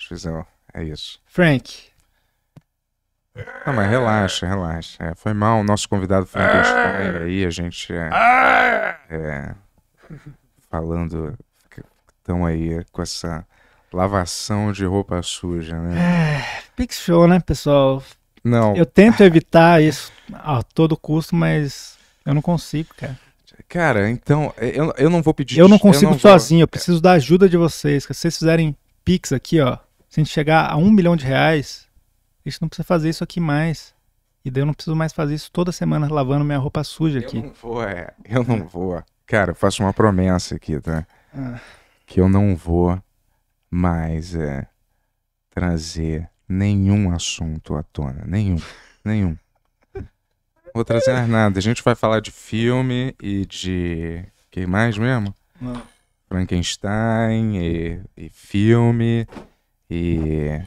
Speaker 1: Às vezes é isso. Frank. Não, mas relaxa, relaxa. É, foi mal, o nosso convidado Frankenstein ah. aí, a gente. É, ah. é, falando, estão aí com essa lavação de roupa suja, né? É,
Speaker 3: show, né, pessoal? Não. Eu tento evitar isso a todo custo, mas eu não consigo, cara.
Speaker 1: Cara, então, eu, eu não vou pedir... Eu não consigo eu não sozinho,
Speaker 3: vou... eu é. preciso da ajuda de vocês. Se vocês fizerem Pix aqui, ó, se a gente chegar a um milhão de reais, a gente não precisa fazer isso aqui mais. E daí eu não preciso mais fazer isso toda semana lavando minha roupa suja
Speaker 1: aqui. Eu não vou, é. Eu não vou. Cara, eu faço uma promessa aqui, tá? Ah. Que eu não vou mais é, trazer nenhum assunto à tona. Nenhum. Nenhum. Vou trazer nada. A gente vai falar de filme e de. Quem mais mesmo? Não. Frankenstein e, e filme e.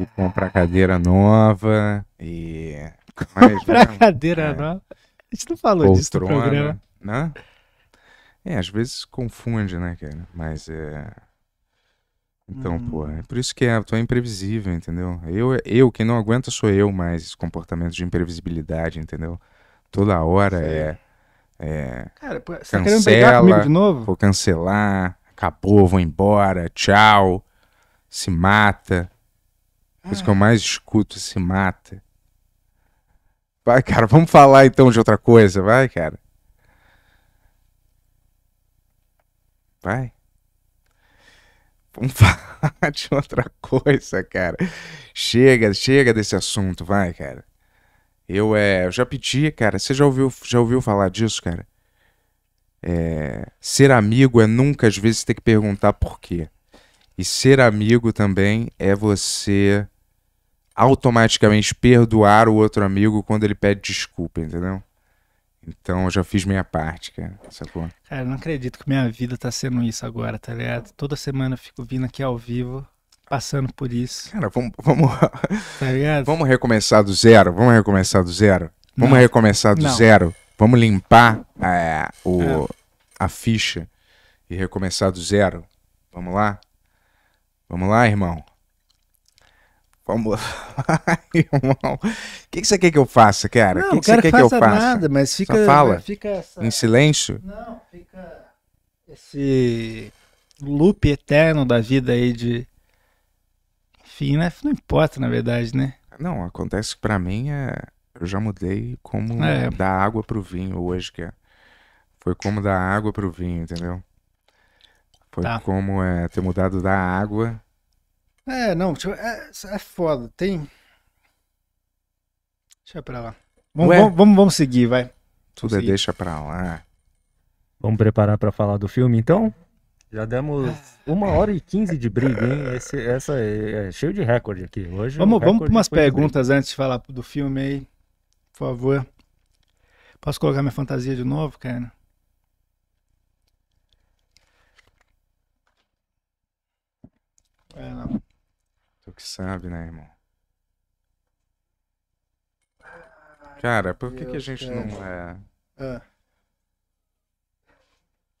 Speaker 1: E comprar cadeira nova e. Comprar
Speaker 3: cadeira é. nova? A gente não falou Poltrona. disso no programa.
Speaker 1: Né? É, às vezes confunde, né, cara? Mas é. Então, hum. pô, é por isso que é, tu é imprevisível, entendeu? Eu, eu, quem não aguenta sou eu mais esse comportamento de imprevisibilidade, entendeu? Toda hora é, é, Cara, pô, você cancela, tá querendo brigar comigo de novo? Vou cancelar, acabou, vou embora, tchau, se mata. Ah. Isso que eu ah. mais escuto, se mata. Vai, cara, vamos falar então de outra coisa, vai, cara. Vai. Vamos falar de outra coisa, cara. Chega, chega desse assunto, vai, cara. Eu, é, eu já pedi, cara. Você já ouviu, já ouviu falar disso, cara? É, ser amigo é nunca, às vezes, ter que perguntar por quê. E ser amigo também é você automaticamente perdoar o outro amigo quando ele pede desculpa, entendeu? Então eu já fiz minha parte, cara, sacou?
Speaker 3: Cara, eu não acredito que minha vida tá sendo isso agora, tá ligado? Toda semana eu fico vindo aqui ao vivo, passando por isso. Cara, vamos. Vamos,
Speaker 1: tá ligado? vamos recomeçar do zero, vamos recomeçar do zero. Vamos recomeçar do não. zero. Vamos limpar é, o, é. a ficha e recomeçar do zero. Vamos lá? Vamos lá, irmão? Como... o que, que você quer que eu faça, cara? Não, o que, que você quer que eu faça? nada, mas fica... Só Mas Fica essa... Em silêncio? Não, fica esse
Speaker 3: loop eterno da vida aí de... Enfim, né? não importa,
Speaker 1: na verdade, né? Não, acontece que pra mim é... Eu já mudei como é. da água pro vinho hoje, que é... Foi como da água pro vinho, entendeu? Foi tá. como é, ter mudado da água
Speaker 3: é, não, é, é foda. Tem. Deixa pra lá.
Speaker 1: Vamos, vamos, vamos, vamos seguir,
Speaker 3: vai. Tudo é deixa pra lá.
Speaker 4: Vamos preparar pra falar do filme, então?
Speaker 3: Já demos é. uma hora e quinze de briga, hein? Esse, essa é, é cheio de recorde aqui. Hoje vamos, vamos umas perguntas antes de falar do filme aí. Por favor. Posso colocar minha fantasia de novo, cara? É, não.
Speaker 1: Tu que sabe, né, irmão? Cara, por que, que a gente não é.
Speaker 3: Ah.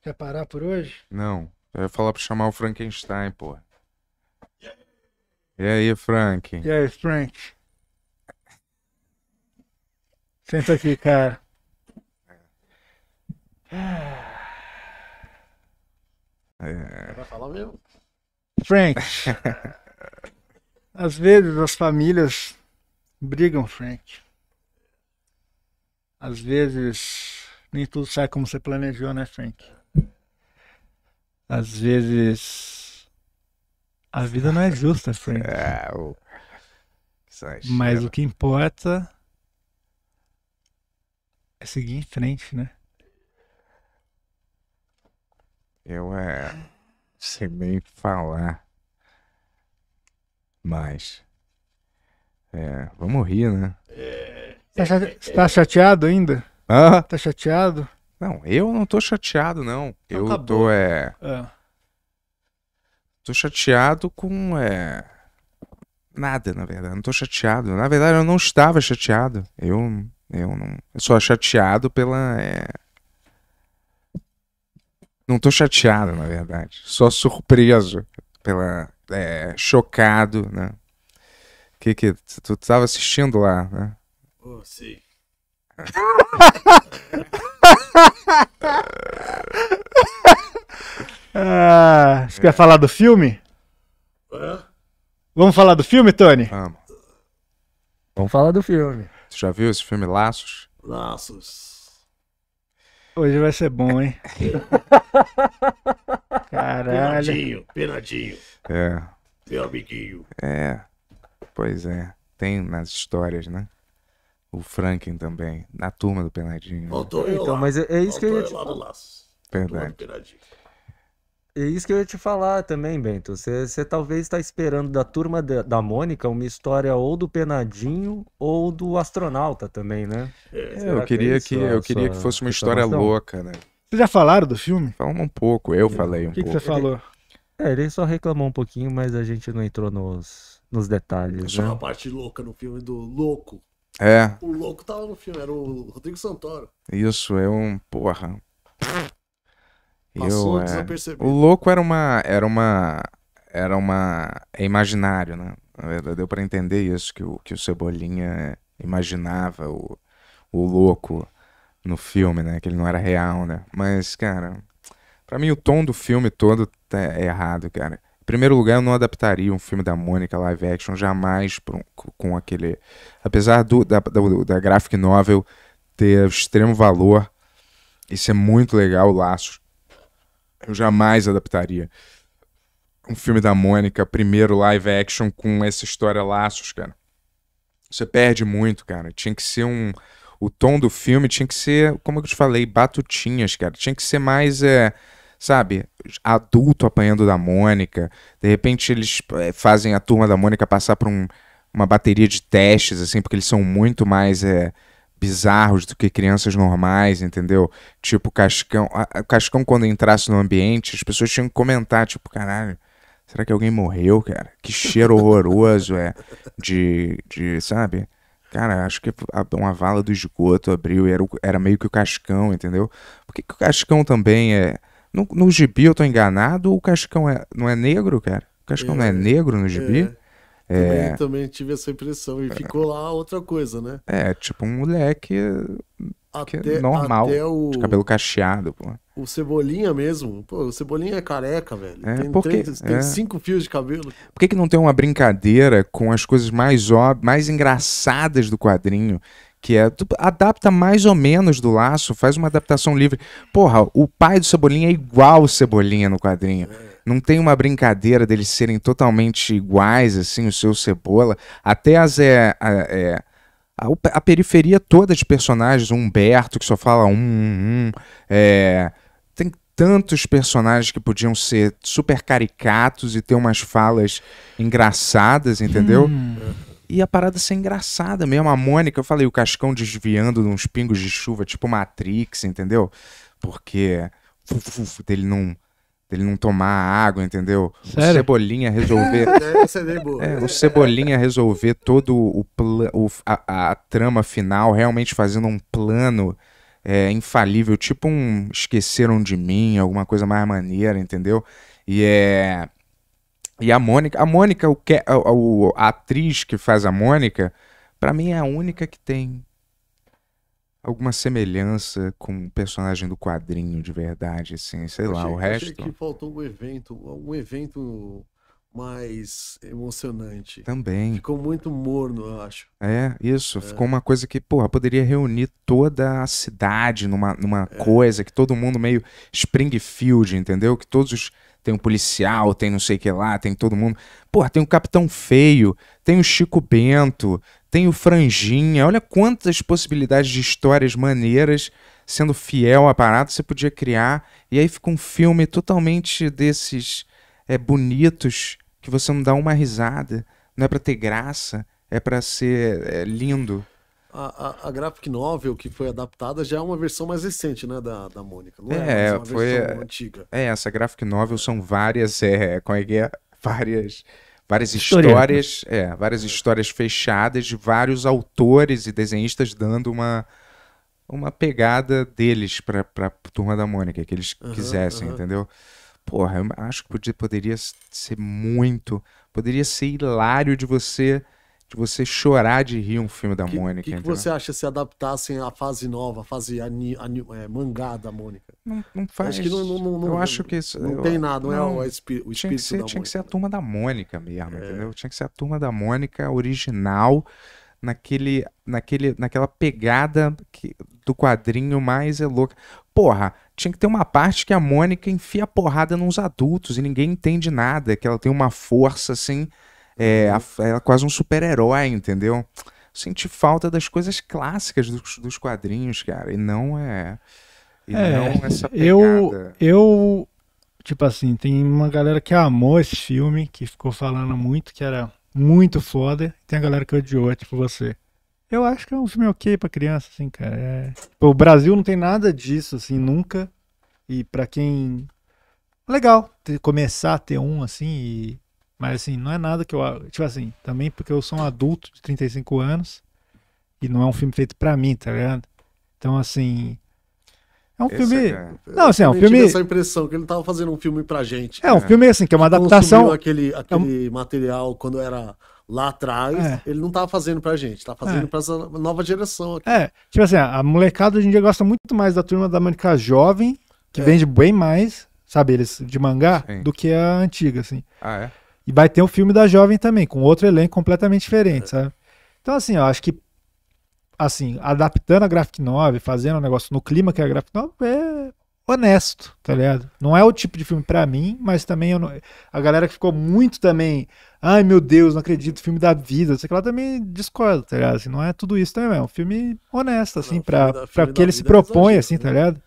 Speaker 3: Quer parar por hoje?
Speaker 1: Não. Eu ia falar pra chamar o Frankenstein, pô. E aí, Frank? E
Speaker 3: aí, Frank? Senta aqui, cara. É.
Speaker 6: Vai falar mesmo?
Speaker 3: Frank! Às vezes as famílias brigam, Frank. Às vezes nem tudo sai como você planejou, né, Frank? Às vezes a vida não é justa, Frank. É, Mas o que importa é seguir em frente, né?
Speaker 1: Eu é. Sem nem falar. Mas. É, vamos rir, né? É.
Speaker 3: Tá, chate... tá chateado ainda? Hã? Tá chateado?
Speaker 1: Não, eu não tô chateado, não. Então, eu acabou. tô, é... é. Tô chateado com, é. Nada, na verdade. Não tô chateado. Na verdade, eu não estava chateado. Eu. Eu não. Eu sou chateado pela. É... Não tô chateado, na verdade. Só surpreso pela é, chocado, né? Que que tu estava assistindo lá, né? Oh, sim.
Speaker 3: ah, você quer falar do filme? É. Vamos falar do filme, Tony?
Speaker 1: Vamos. Vamos falar do filme. Tu já viu esse filme Laços? Laços.
Speaker 3: Hoje vai ser bom, hein?
Speaker 2: Caralho. Penadinho, penadinho. É. Meu amiguinho.
Speaker 1: É. Pois é. Tem nas histórias, né? O Franklin também. Na turma do Penadinho. Voltou
Speaker 4: né? então, mas é, é isso Voltou que eu ia te... Lá Verdade. É isso que eu ia te falar também, Bento. Você talvez está esperando da turma de, da Mônica uma história ou do Penadinho ou do astronauta também, né? É, é eu queria que,
Speaker 1: é que eu queria que fosse uma história louca, né? Vocês
Speaker 3: já falaram do filme? Fala um
Speaker 1: pouco, eu falei um pouco. O que você falou?
Speaker 4: É, ele só reclamou um pouquinho, mas a gente não entrou nos, nos detalhes. Só
Speaker 6: né? a parte louca no filme do Louco. É. O Louco tava no filme, era o Rodrigo Santoro.
Speaker 1: Isso, é um. Porra.
Speaker 6: Passou eu, é, desapercebido. É... O Louco
Speaker 1: era uma. Era uma. Era uma. É imaginário, né? Na verdade, deu pra entender isso, que o, que o Cebolinha imaginava o, o Louco no filme, né? Que ele não era real, né? Mas, cara. Para mim, o tom do filme todo é errado, cara. Em primeiro lugar, eu não adaptaria um filme da Mônica live action jamais um, com aquele. Apesar do, da, da, da graphic novel ter extremo valor isso é muito legal, Laços, eu jamais adaptaria um filme da Mônica, primeiro live action com essa história Laços, cara. Você perde muito, cara. Tinha que ser um o tom do filme tinha que ser, como eu te falei, batutinhas, cara. Tinha que ser mais é, sabe, adulto apanhando da Mônica. De repente eles eh, fazem a turma da Mônica passar por um, uma bateria de testes, assim, porque eles são muito mais é, bizarros do que crianças normais, entendeu? Tipo, Cascão. A, Cascão, quando entrasse no ambiente, as pessoas tinham que comentar, tipo, caralho. Será que alguém morreu, cara? Que cheiro horroroso é de, de, sabe? Cara, acho que uma vala do esgoto abriu e era, era meio que o Cascão, entendeu? Porque o Cascão também é, no, no gibi eu tô enganado o Cascão é, não é negro, cara? O Cascão é, não é negro no gibi? É. é. Também, também,
Speaker 6: tive essa impressão. E é. ficou lá outra coisa, né?
Speaker 1: É, tipo um moleque é até, normal, até o... de cabelo cacheado, pô.
Speaker 6: O Cebolinha mesmo. Pô, o Cebolinha é careca, velho. É, tem, porque, tem é. cinco fios de cabelo.
Speaker 1: Por que, que não tem uma brincadeira com as coisas mais, ob... mais engraçadas do quadrinho que é tu adapta mais ou menos do laço, faz uma adaptação livre. Porra, o pai do Cebolinha é igual o Cebolinha no quadrinho. Não tem uma brincadeira deles serem totalmente iguais, assim, o seu Cebola. Até as é, a, é a, a, periferia toda de personagens, o Humberto que só fala um, um, um é, tem tantos personagens que podiam ser super caricatos e ter umas falas engraçadas, entendeu? Hum e a parada ser engraçada mesmo. A Mônica, eu falei, o Cascão desviando de uns pingos de chuva, tipo Matrix, entendeu? Porque dele não dele não tomar água, entendeu? Sério? O Cebolinha resolver. É, é, o Cebolinha resolver todo o, pl... o a, a, trama final, realmente fazendo um plano é, infalível, tipo um esqueceram de mim, alguma coisa mais maneira, entendeu? E é e a Mônica, a Mônica, o que, a, a, a atriz que faz a Mônica, para mim é a única que tem alguma semelhança com o personagem do quadrinho de verdade, assim, sei lá, achei, o resto. Achei que
Speaker 6: faltou um evento, um evento mais emocionante. Também. Ficou muito morno, eu acho.
Speaker 1: É, isso. É. Ficou uma coisa que, porra, poderia reunir toda a cidade numa, numa é. coisa que todo mundo meio Springfield, entendeu? Que todos os. Tem um policial, tem não sei o que lá, tem todo mundo. Porra, tem o Capitão Feio, tem o Chico Bento, tem o Franjinha. Olha quantas possibilidades de histórias maneiras sendo fiel ao parada você podia criar. E aí fica um filme totalmente desses é, bonitos que você não dá uma risada. Não é para ter graça, é para ser é, lindo.
Speaker 6: A, a, a, graphic novel que foi adaptada já é uma versão mais recente, né, da, da Mônica, não é? É, é foi é, antiga.
Speaker 1: É, essa graphic novel são várias, é, como é é? Várias várias histórias, é, várias histórias fechadas de vários autores e desenhistas dando uma uma pegada deles para para turma da Mônica que eles uhum, quisessem, uhum. entendeu? porra, eu acho que podia, poderia ser muito. Poderia ser hilário de você de você chorar de rir um filme da que, Mônica. O que, que você
Speaker 6: acha se adaptassem à fase nova, a fase ani, ani, é, mangá da Mônica? Não,
Speaker 1: não faz. Acho não, não, eu acho que isso. Não eu, tem nada, não, é o, o
Speaker 6: espírito tinha que ser, Tinha Mônica. que
Speaker 1: ser a turma da Mônica mesmo, é. entendeu? Tinha que ser a turma da Mônica original, naquele, naquele, naquela pegada que, do quadrinho mais é louca porra, tinha que ter uma parte que a Mônica enfia porrada nos adultos e ninguém entende nada, que ela tem uma força assim, é, uhum. a, ela é quase um super-herói, entendeu? Senti falta das coisas clássicas dos, dos quadrinhos, cara, e não é.
Speaker 3: E é, não essa pegada.
Speaker 1: Eu, eu, tipo assim, tem
Speaker 3: uma galera que amou esse filme, que ficou falando muito, que era muito foda, tem a galera que odiou, é tipo você. Eu acho que é um filme ok pra criança, assim, cara. É... O Brasil não tem nada disso, assim, nunca. E pra quem. Legal ter, começar a ter um, assim, e... Mas, assim, não é nada que eu. Tipo assim, também porque eu sou um adulto de 35 anos e não é um filme feito pra mim, tá ligado? Então, assim. É um Esse filme. É... Não, assim, é um filme. Eu essa
Speaker 6: impressão que ele tava fazendo um filme pra gente. É um né? filme, assim, que é uma adaptação. aquele, aquele é um... material quando era lá atrás, é. ele não tava fazendo pra gente, tá fazendo é. pra essa nova geração aqui.
Speaker 3: É, tipo assim, a molecada hoje em dia gosta muito mais da turma da Mônica jovem, que é. vende bem mais, sabe, eles de mangá, Sim. do que a antiga, assim. Ah, é? E vai ter um filme da jovem também, com outro elenco completamente diferente, é. sabe? Então, assim, eu acho que assim, adaptando a Graphic 9, fazendo um negócio no clima que é a Graphic 9, é honesto, tá ligado? Não é o tipo de filme para mim, mas também não... a galera que ficou muito também, ai meu Deus, não acredito, filme da vida, sei que lá também discorda, tá ligado? Assim, não é tudo isso também, é um filme honesto, assim, para que ele se é
Speaker 6: propõe, é exagero, assim, tá né? tá ligado?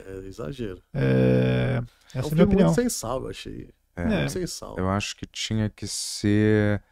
Speaker 6: É exagero. É, essa é, é um é a minha opinião. muito sensal, eu
Speaker 2: achei.
Speaker 1: É, é. Muito sensal. Eu acho que tinha que ser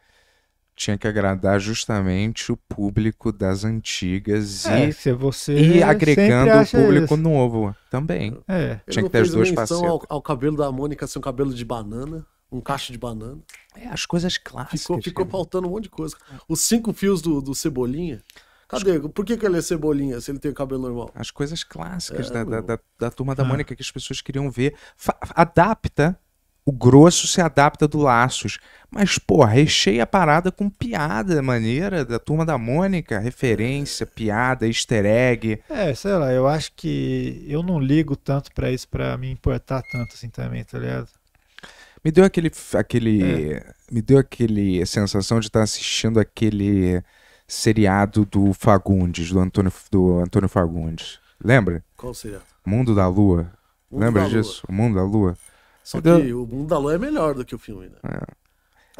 Speaker 1: tinha que agradar justamente o público das antigas é, e, se você e agregando o público isso. novo também. É. Tinha que ter as duas facetas. Ao,
Speaker 6: ao cabelo da Mônica ser assim, um cabelo de banana, um cacho de banana. É, as coisas clássicas. Ficou, ficou né? faltando um monte de coisa. Os cinco fios do, do Cebolinha. Cadê? Por que, que ele é cebolinha se ele tem o cabelo normal? As coisas
Speaker 1: clássicas é, da, da, da, da, turma da ah. Mônica que as pessoas queriam ver. Fa adapta o grosso se adapta do Laços. Mas, pô, recheia a parada com piada maneira da Turma da Mônica. Referência, piada, easter egg. É, sei lá, eu
Speaker 3: acho que eu não ligo tanto para isso para me importar tanto assim também, tá ligado?
Speaker 1: Me deu aquele. aquele é. Me deu aquele sensação de estar tá assistindo aquele seriado do Fagundes, do Antônio, do Antônio Fagundes. Lembra? Qual seriado? Mundo da Lua. Mundo Lembra da disso? Lua. O Mundo da Lua.
Speaker 6: Só que deu... o mundo da lua é melhor do que o filme, né? É.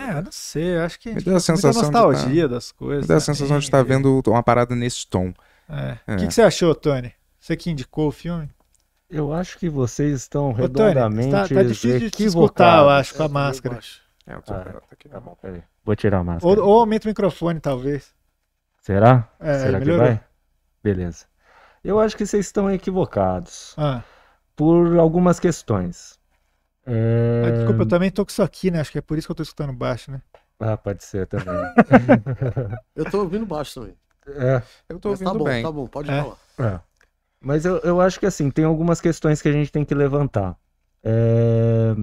Speaker 3: É, eu não sei, acho que me deu a sensação nostalgia de tá, das coisas. Me deu a sensação de estar
Speaker 1: tá né? vendo uma parada nesse tom. É. É. O que, que, você
Speaker 3: achou, Tony? Você que indicou o filme? Eu acho que vocês estão Ô, redondamente Tony, tá, tá difícil de te escutar, eu acho, com a máscara.
Speaker 1: É, eu tô ah, aqui. Tá bom, peraí.
Speaker 4: Vou tirar a máscara.
Speaker 3: Ou, ou aumenta o microfone, talvez.
Speaker 4: Será? É, Será melhorou. que vai? Beleza.
Speaker 3: Eu acho que vocês
Speaker 4: estão equivocados. Ah. Por algumas questões. Hum... Ah, desculpa, eu
Speaker 3: também tô com isso aqui, né? Acho que é por isso que eu tô escutando baixo, né?
Speaker 4: Ah, pode ser também.
Speaker 6: eu tô ouvindo baixo também. É. Eu tô ouvindo tá bom, bem. Tá bom, pode é. falar.
Speaker 4: É. Mas eu, eu acho que assim, tem algumas questões que a gente tem que levantar. É...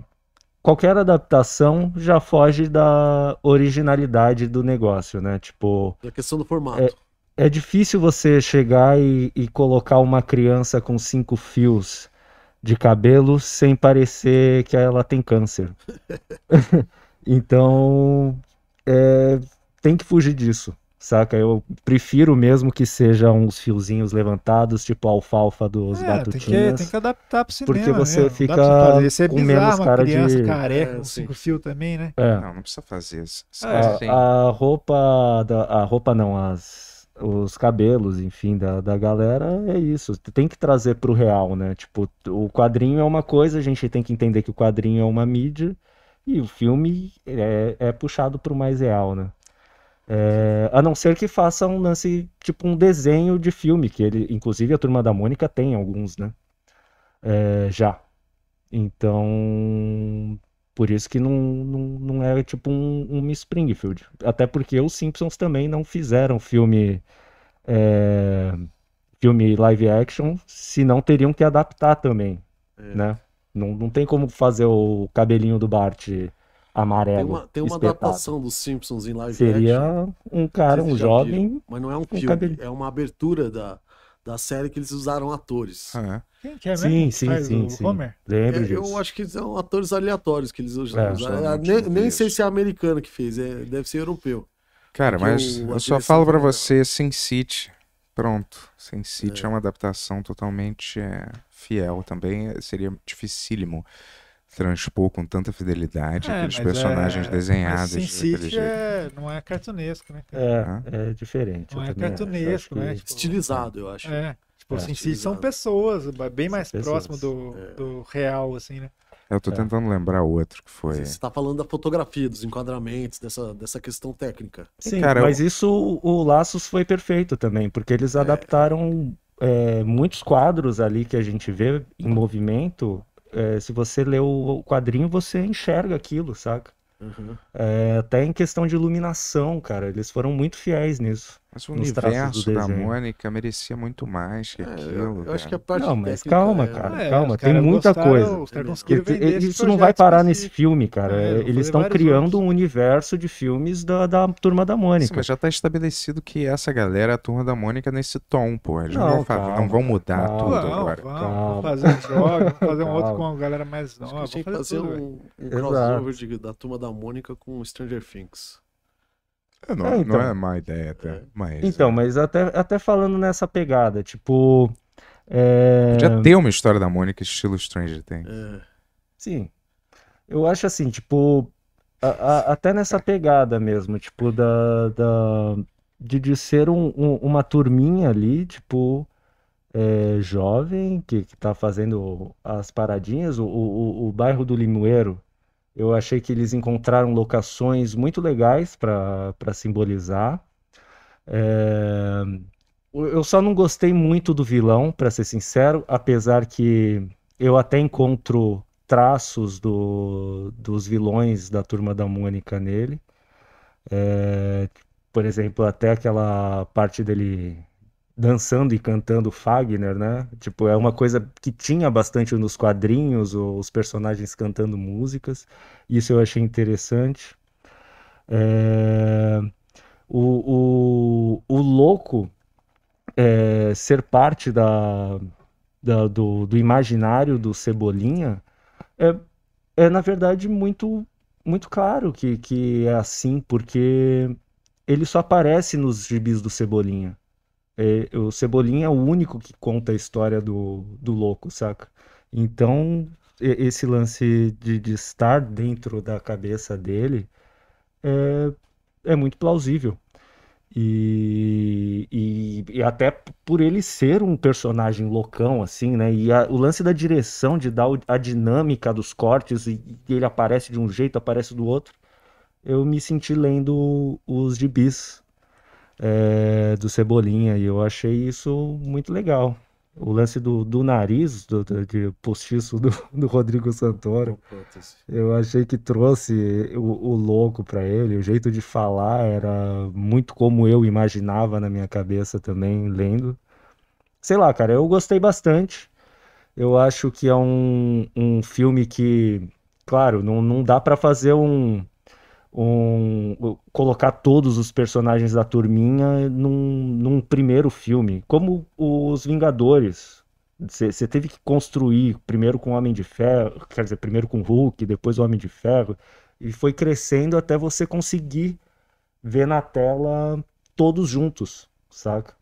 Speaker 4: Qualquer adaptação já foge da originalidade do negócio, né? Tipo. Da questão do formato. É, é difícil você chegar e, e colocar uma criança com cinco fios de cabelo sem parecer que ela tem câncer. então, é, tem que fugir disso, saca? Eu prefiro mesmo que sejam uns fiozinhos levantados, tipo a alfalfa dos é, batutinas. Tem que, tem que adaptar pro cinema. Porque você mesmo. Né? fica fazer. É com bizarro, menos cara criança de... careca,
Speaker 3: é, cinco fio também, né? É. Não, não precisa fazer isso. Ah,
Speaker 4: a, a, roupa, da, a roupa não, as os cabelos, enfim, da, da galera, é isso. Tem que trazer pro real, né? Tipo, o quadrinho é uma coisa, a gente tem que entender que o quadrinho é uma mídia e o filme é, é puxado pro mais real, né? É, a não ser que faça um lance, tipo um desenho de filme, que ele, inclusive a Turma da Mônica tem alguns, né? É, já. Então, por isso que não, não, não é tipo um, um Springfield. Até porque os Simpsons também não fizeram filme. É, filme live action, se não teriam que adaptar também. É. Né? Não, não tem como fazer o cabelinho do Bart amarelo. Tem uma, tem uma adaptação
Speaker 6: dos Simpsons em live Seria action. Seria um cara, um jovem. Viram, mas não é um, filme, é uma abertura da, da série que eles usaram
Speaker 1: atores. É. quem que é né? Sim, sim, Faz sim. sim. Homer? é, disso.
Speaker 6: Eu acho que são atores aleatórios que eles usaram. É, é nem, nem sei se é americano que fez, é, deve ser europeu. Cara, mas o, eu só falo para
Speaker 1: você Sin City. Pronto. Sin City é. é uma adaptação totalmente é, fiel também. Seria dificílimo transpor com tanta fidelidade é, aqueles é, personagens é, desenhados. Mas Sin City
Speaker 3: é, não é cartunesco, né? É, é
Speaker 1: diferente. Não é
Speaker 3: cartunesco, né? É tipo, estilizado, eu acho. É. é tipo, é, Sin City são pessoas, bem mais pessoas. próximo do, do real, assim, né?
Speaker 1: Eu tô tentando lembrar outro que foi. Você está
Speaker 6: falando da fotografia, dos enquadramentos, dessa, dessa questão técnica. Sim,
Speaker 1: Cara, mas eu...
Speaker 4: isso o Laços foi perfeito também, porque eles adaptaram muitos quadros ali que a gente vê em movimento é, se você lê o quadrinho, você enxerga aquilo, saca? Uhum. É, até em questão de iluminação, cara, eles foram muito fiéis
Speaker 1: nisso. Mas o universo da Mônica merecia muito mais que É, aquilo. eu, eu acho que a parte Não, mas técnica calma, é- cara, É, calma, tem muita coisa. Isso não vai parar nesse filme, cara. É, Eles estão criando outros. um universo de filmes da, da Turma da Sim, Mônica. mas já está estabelecido que essa galera é a turma da Mônica nesse tom, pô. Eles não, Não, vão calma, não vão mudar calma. tudo Vão, agora. vão, vamos fazer
Speaker 3: um jogo, vamos fazer um outro com a galera mais nova. Acho vamos fazer o um,
Speaker 6: crossover da turma da Mônica com Stranger Things.
Speaker 1: É, não, é, então. não é má ideia até. É. Mas,
Speaker 4: então, é. mas até, até falando nessa pegada, tipo. É... tem
Speaker 1: uma história da Mônica estilo Stranger Things. É.
Speaker 4: Sim. Eu acho assim, tipo. A, a, até nessa pegada mesmo, tipo, da. da de, de ser um, um, uma turminha ali, tipo. É, jovem que, que tá fazendo as paradinhas, o, o, o bairro do Limoeiro, eu achei que eles encontraram locações muito legais para simbolizar. É... Eu só não gostei muito do vilão, para ser sincero, apesar que eu até encontro traços do, dos vilões da Turma da Mônica nele. É, por exemplo, até aquela parte dele dançando e cantando Fagner, né? Tipo, é uma coisa que tinha bastante nos quadrinhos, os personagens cantando músicas. Isso eu achei interessante. É... O, o, o louco é, ser parte da, da do, do, imaginário do Cebolinha é, é na verdade, muito, muito claro que, que é assim, porque ele só aparece nos gibis do Cebolinha. É, o Cebolinha é o único que conta a história do, do louco, saca? Então, esse lance de, de estar dentro da cabeça dele é, é muito plausível. E, e, e, até por ele ser um personagem loucão, assim, né? E a, o lance da direção, de dar a dinâmica dos cortes, e, e ele aparece de um jeito, aparece do outro. Eu me senti lendo os gibis é, do Cebolinha, e eu achei isso muito legal. O lance do, do nariz, do, do de postiço do, do Rodrigo Santoro, eu achei que trouxe o, o louco para ele, o jeito de falar era muito como eu imaginava na minha cabeça também, lendo. Sei lá, cara, eu gostei bastante. Eu acho que é um, um filme que, claro, não, não dá para fazer um, um, colocar todos os personagens da turminha num, num primeiro filme. Como os Vingadores. Você teve que construir primeiro com o Homem de Ferro, quer dizer, primeiro com o Hulk, depois o Homem de Ferro, e foi crescendo até você conseguir ver na tela todos juntos, saca?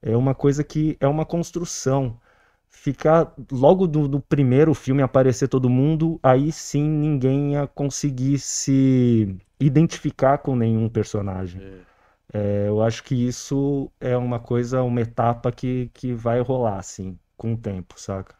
Speaker 4: É uma coisa que é uma construção ficar logo do, do, primeiro filme aparecer todo mundo, aí sim ninguém ia conseguir se identificar com nenhum personagem. É. É, eu acho que isso é uma coisa, uma etapa que, que vai rolar, assim, com o tempo, saca?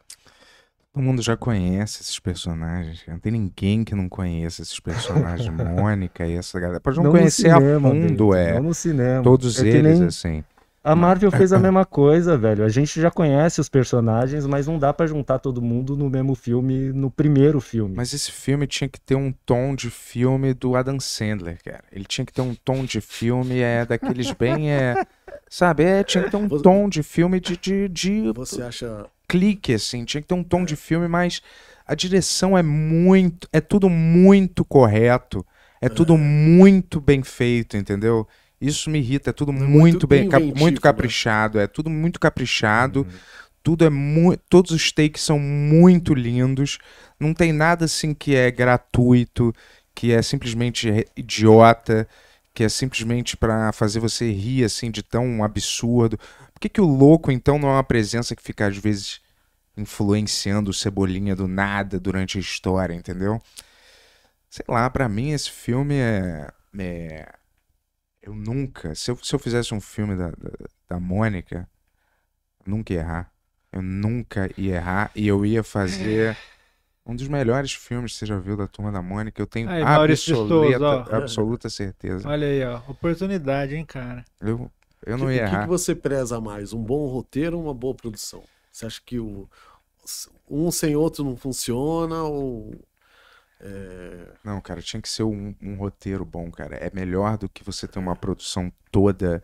Speaker 1: Todo mundo já conhece esses personagens. Não tem ninguém que não conheça esses personagens. Mônica e essa galera. Pode não, não conhecer cinema, a fundo, é. Não no cinema. Todos é eles, nem... assim.
Speaker 4: A Marvel fez a mesma coisa, velho. A gente já conhece os personagens,
Speaker 1: mas não dá para juntar todo mundo no mesmo filme, no primeiro filme. Mas esse filme tinha que ter um tom de filme do Adam Sandler, cara. Ele tinha que ter um tom de filme é daqueles bem é, sabe? É, tinha que ter um você... tom de filme de, de, de Você acha clique assim, tinha que ter um tom de filme mas a direção é muito, é tudo muito correto, é tudo é. muito bem feito, entendeu? Isso me irrita, é tudo é muito, muito bem, cap, muito né? caprichado, né? é tudo muito caprichado. Uhum. Tudo é muito, todos os takes são muito lindos. Não tem nada assim que é gratuito, que é simplesmente idiota, que é simplesmente para fazer você rir assim de tão absurdo. Por que, que o louco então não é uma presença que fica às vezes influenciando o Cebolinha do nada durante a história, entendeu? Sei lá, para mim esse filme é, é eu nunca. Se eu, se eu fizesse um filme da, da, da Mônica, nunca ia errar. Eu nunca ia errar e eu ia fazer. um dos melhores filmes que você já viu da Turma da Mônica. Eu tenho aí, absoluta, absoluta certeza.
Speaker 3: Olha aí, ó. Oportunidade, hein, cara.
Speaker 1: Eu, eu não que, ia errar. O que, que
Speaker 6: você preza mais? Um bom roteiro ou uma boa produção? Você acha que o, um sem outro não funciona? Ou é...
Speaker 1: Não, cara, tinha que ser um, um, roteiro bom, cara. É melhor do que você ter uma produção toda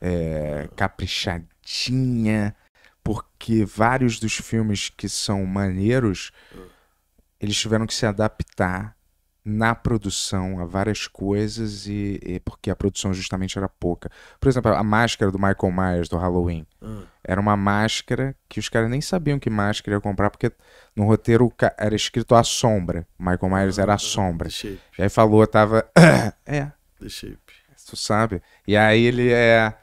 Speaker 1: é, caprichadinha, porque vários dos filmes que são maneiros, ah. eles tiveram que se adaptar na produção a várias coisas e, e, porque a produção justamente era pouca. Por exemplo, a máscara do Michael Myers do Halloween ah. era uma máscara que os caras nem sabiam que máscara ia comprar porque no roteiro era escrito a sombra. Michael Myers era a ah, sombra. E aí falou, tava é. The shape. Tu sabe? E aí ele é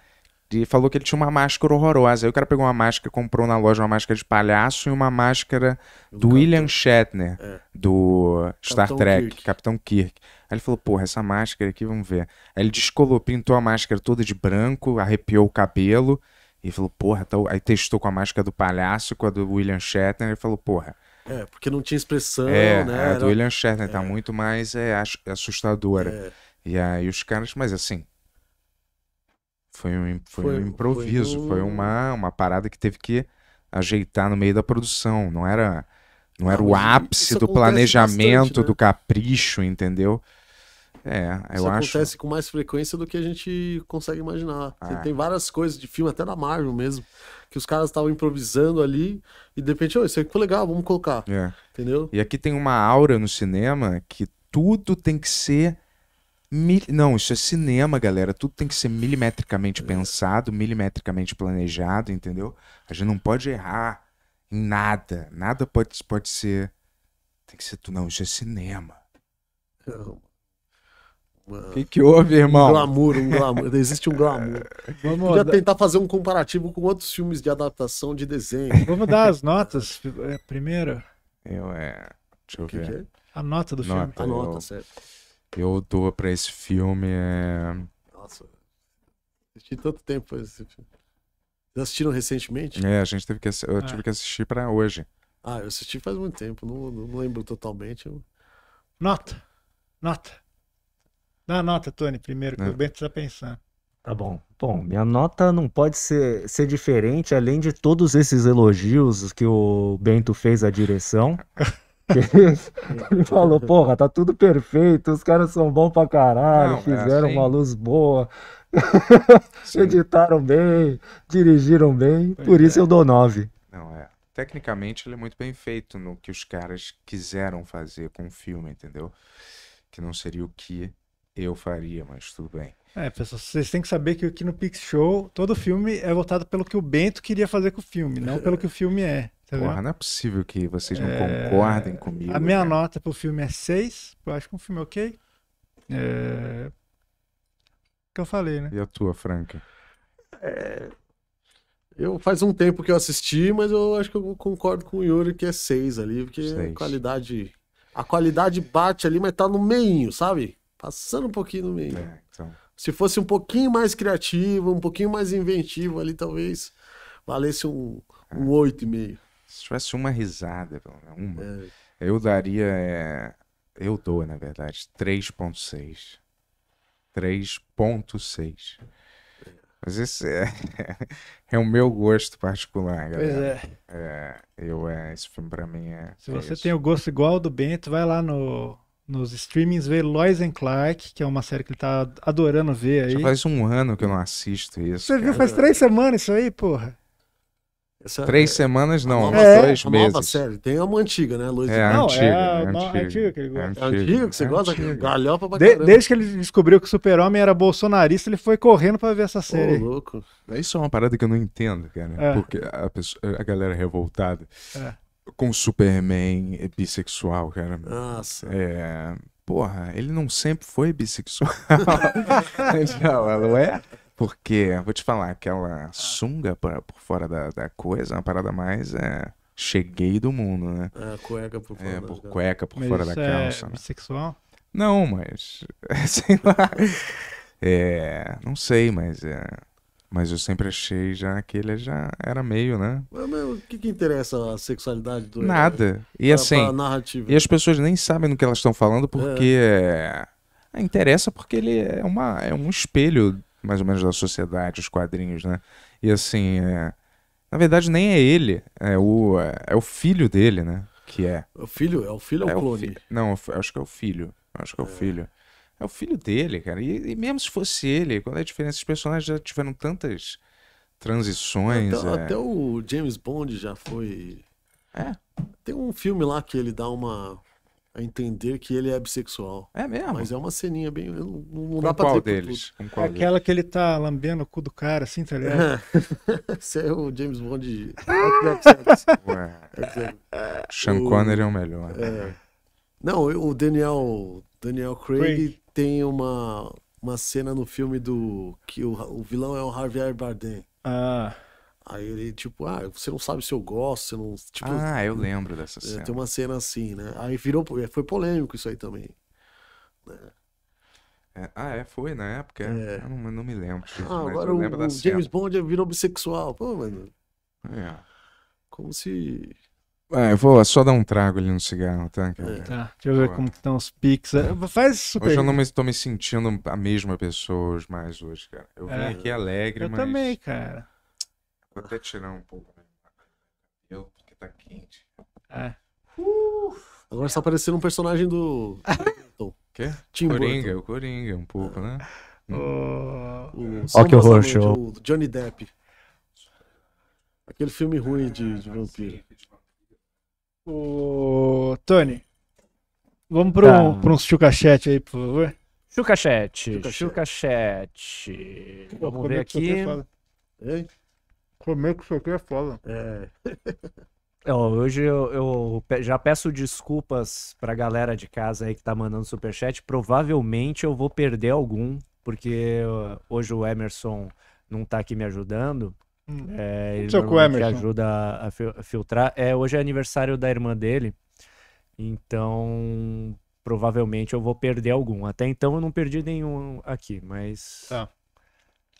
Speaker 1: e falou que ele tinha uma máscara horrorosa. Aí o cara pegou uma máscara, comprou na loja uma máscara de palhaço e uma máscara do, William Shatner, é. do Star Capitão Trek, Kirk. Capitão Kirk. Aí ele falou, porra, essa máscara aqui, vamos ver. Aí ele descolou, pintou a máscara toda de branco, arrepiou o cabelo e falou, porra, tá... aí testou com a máscara do palhaço, com a do William Shatner, e falou, porra,
Speaker 6: é, porque não tinha expressão, é, né? A do Era...
Speaker 1: William Shatner tá é. tá muito mais é, assustadora. É. E aí os caras, mas assim, foi um, foi, foi um improviso, foi, foi, uma, uma parada que teve que ajeitar no meio da produção. Não era, não era ah, o ápice do planejamento, bastante, né? do capricho, entendeu? É, eu acho. Isso
Speaker 6: acontece com mais frequência do que a gente consegue imaginar. Ah. Tem, várias coisas de filme, até da Marvel mesmo, que os caras estavam improvisando ali
Speaker 1: e de repente, oh, isso aqui ficou legal, vamos colocar. É. Entendeu? E aqui tem uma aura no cinema que tudo tem que ser Mil... Não, isso é cinema, galera. Tudo tem que ser milimetricamente é. pensado, milimetricamente planejado, entendeu? A gente não pode errar em nada. Nada pode, pode ser. Tem que ser tu. Não, isso é cinema.
Speaker 6: O que, que houve, irmão? Um glamour, um glamour. Existe um glamour. Vamos Podia da... tentar fazer um comparativo com outros filmes de adaptação de desenho. Vamos dar as
Speaker 3: notas é, primeiro.
Speaker 1: Eu é. Deixa eu que ver. Que é? A nota do nota, filme. A nota, eu... certo eu dou pra esse filme é.
Speaker 6: Nossa, assisti tanto tempo esse filme. Vocês assistiram recentemente? É, a gente
Speaker 1: teve que eu é. tive que assistir pra hoje.
Speaker 6: Ah, eu assisti faz muito tempo, não, não lembro totalmente.
Speaker 3: Nota, nota. Dá a nota, Tony, primeiro, que é. o Bento tá pensando. Tá
Speaker 4: bom. Bom, minha nota não pode ser, ser diferente, além de todos esses elogios que o Bento fez à direção. Ele falou, porra, tá tudo perfeito, os caras são bons pra caralho, Não, é fizeram é assim. uma luz boa, editaram bem, dirigiram bem, pois por isso é. eu dou nove. Não,
Speaker 1: é. Tecnicamente ele é muito bem feito no que os caras quiseram fazer com o filme, entendeu? Que não seria o que eu faria, mas tudo bem.
Speaker 3: É, pessoal, vocês têm que saber que aqui no Pix Show, todo filme é votado pelo que o Bento queria fazer com o filme, não pelo que o filme é. Tá Porra, vendo? não é
Speaker 1: possível que vocês não é... concordem comigo. A minha
Speaker 3: cara. nota pro filme é 6. Eu acho que é um filme ok. É... Que eu falei, né?
Speaker 1: E a tua, Franca? É... Eu
Speaker 6: faz um tempo que eu assisti, mas eu acho que eu concordo com o Yuri que é 6 ali, porque seis. a qualidade. A qualidade bate ali, mas tá no meio, sabe? Passando um pouquinho no meio. É, então... Se fosse um pouquinho mais criativo, um pouquinho mais inventivo ali, talvez valesse um, um 8,5. É.
Speaker 1: Se tivesse uma risada, pelo menos uma, é. eu daria. É, eu dou, na verdade, 3,6. 3,6. É. Mas esse é, é o meu gosto particular, galera. Pois é. é eu, é, esse filme pra mim é. Se é você
Speaker 3: isso. tem o gosto igual ao do Bento, vai lá no, nos streamings ver Lois and Clark, que é uma série que ele tá adorando ver aí. Já faz
Speaker 1: um ano que eu não assisto isso. Você cara. viu faz três
Speaker 3: semanas isso aí, porra? Essa, Três
Speaker 1: é, semanas não, nova, é, dois meses. Nova
Speaker 6: série. Tem uma antiga, né? Lois
Speaker 3: é, não, antiga, é, é, antiga, é antiga que ele gosta. É, é antiga,
Speaker 1: que
Speaker 6: você gosta? Antiga. Galhofa pra De, desde que
Speaker 3: ele descobriu que o super-homem era bolsonarista, ele foi correndo pra ver essa série. Ô,
Speaker 1: louco. Isso é uma parada que eu não entendo, cara. É. Porque a, pessoa, a galera é revoltada com Superman é bissexual, cara. Nossa. É... Porra, ele não sempre foi bissexual. não, não é? Porque, vou te falar, aquela sunga pra, por fora da, da coisa, uma parada mais é. Cheguei do mundo, né? É, cueca por é, fora. É, por cueca por mas fora da é calça. É né? bissexual? Não, mas. É, sei lá. É. Não sei, mas. É... Mas eu sempre achei já que ele já era meio, né?
Speaker 6: Mas, o que, que interessa a sexualidade do Nada. E pra, assim. Pra narrativa. E as
Speaker 1: pessoas nem sabem do que elas estão falando porque. É. É... Interessa porque ele é, uma, é um espelho mais ou menos da sociedade, os quadrinhos, né? E assim, é... na verdade nem é ele, é o, é, é o filho dele, né? Que é. O filho? É o filho ou é o clone? fi... Não, acho que é o filho. Acho que é, é o filho. É o filho dele, cara. E, e, mesmo se fosse ele, qual é a diferença? Os personagens já tiveram tantas transições. Até, é... até
Speaker 6: o James Bond já foi. É. Tem um filme lá que ele dá uma a entender que ele é bissexual. É mesmo? Mas é uma ceninha bem. Não, não Com dá pra qual deles? Com qual é aquela
Speaker 3: que ele tá lambendo o cu do cara, assim, tá
Speaker 6: ligado? É. Esse é o James Bond. De... Ué. É. Sean Connery é o melhor. Né? É. Não, o Daniel, Daniel Craig, Craig, tem uma, uma cena no filme do. que o, o vilão é o Javier Bardem. Ah. Aí ele, tipo, ah, você não sabe se eu gosto, você não.
Speaker 1: Tipo, ah, eu hum, lembro dessa é, cena. tem uma
Speaker 6: cena assim, né? Aí virou. É, foi polêmico isso aí também.
Speaker 1: Né? É, ah, é, foi na época? É. é. Eu não, não me lembro. ah, agora lembro o, o James
Speaker 6: Bond virou bissexual. Pô, mano.
Speaker 1: É. Como se. É, eu vou só dar um trago ali no cigarro, tá? É. Tá, deixa eu ver Pô. como
Speaker 3: estão os pics. Faz super.
Speaker 1: Hoje eu não estou me, me sentindo a mesma pessoa mais hoje, cara. Eu vim aqui alegre, eu mas. Eu também, cara. Vou até tirar um pouco eu porque tá quente.
Speaker 6: É. agora está parecendo um personagem do. O Quê? Coringa, o Coringa, um pouco, né? O... Hum. que O Johnny Depp. Aquele filme ruim de, de vampiro.
Speaker 3: O Tony, vamos para um, tá. pra um chucachete aí, por favor. Chucachete, chucachete. Vamos ver é aqui. Ei? Comer com isso aqui é foda. É.
Speaker 4: Eu, é, hoje eu, eu já peço desculpas pra galera de casa aí que tá mandando superchat. Provavelmente eu vou perder algum, porque hoje o Emerson não tá aqui me ajudando. Hum. É, ele aconteceu com o Emerson? ajuda a, a filtrar. É, hoje é aniversário da irmã dele, então provavelmente eu vou perder algum. Até então eu não perdi nenhum aqui, mas Tá.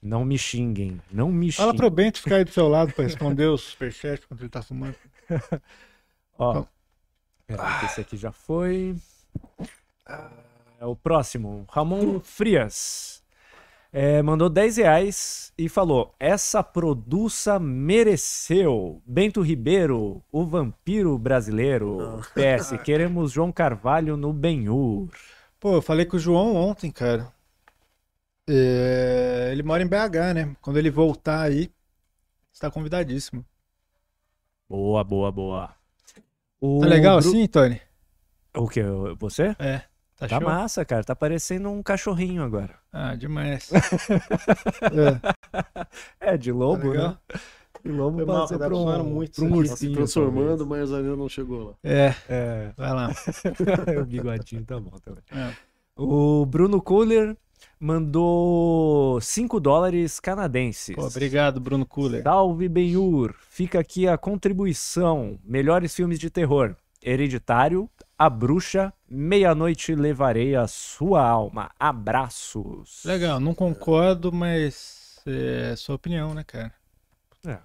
Speaker 4: Não me xinguem. Não me xinguem. Fala pro
Speaker 3: Bento ficar aí do seu lado para responder os superchats quando ele tá fumando. Ó.
Speaker 4: Então. Esse aqui já
Speaker 3: foi.
Speaker 4: É o próximo. Ramon Frias. É, mandou 10 reais e falou: Essa produça mereceu. Bento Ribeiro, o vampiro brasileiro. Não. PS, queremos João Carvalho no Benhur.
Speaker 3: Pô, eu falei com o João ontem, cara. É, ele mora em BH, né? Quando ele voltar aí, está convidadíssimo.
Speaker 4: Boa, boa, boa. O tá, tá legal Bru... assim, Tony? O que? Você?
Speaker 3: É. Tá, tá
Speaker 4: massa, cara. Tá parecendo um cachorrinho agora.
Speaker 3: Ah, demais. é.
Speaker 4: é. de tá lobo, tá né?
Speaker 3: De lobo Você mal, tá pra um, muito pra um ursinho. transformando,
Speaker 6: mas ainda não chegou lá. É. é. Vai lá.
Speaker 4: o bigodinho tá bom também. É. O Bruno Kohler mandou 5 dólares canadenses. Pô, obrigado, Bruno Kuller. Salve, Benhur. Fica aqui a contribuição. Melhores filmes de terror. Hereditário, A Bruxa, Meia-Noite Levarei a Sua Alma. Abraços.
Speaker 3: Legal, não concordo, mas é sua opinião, né, cara? É.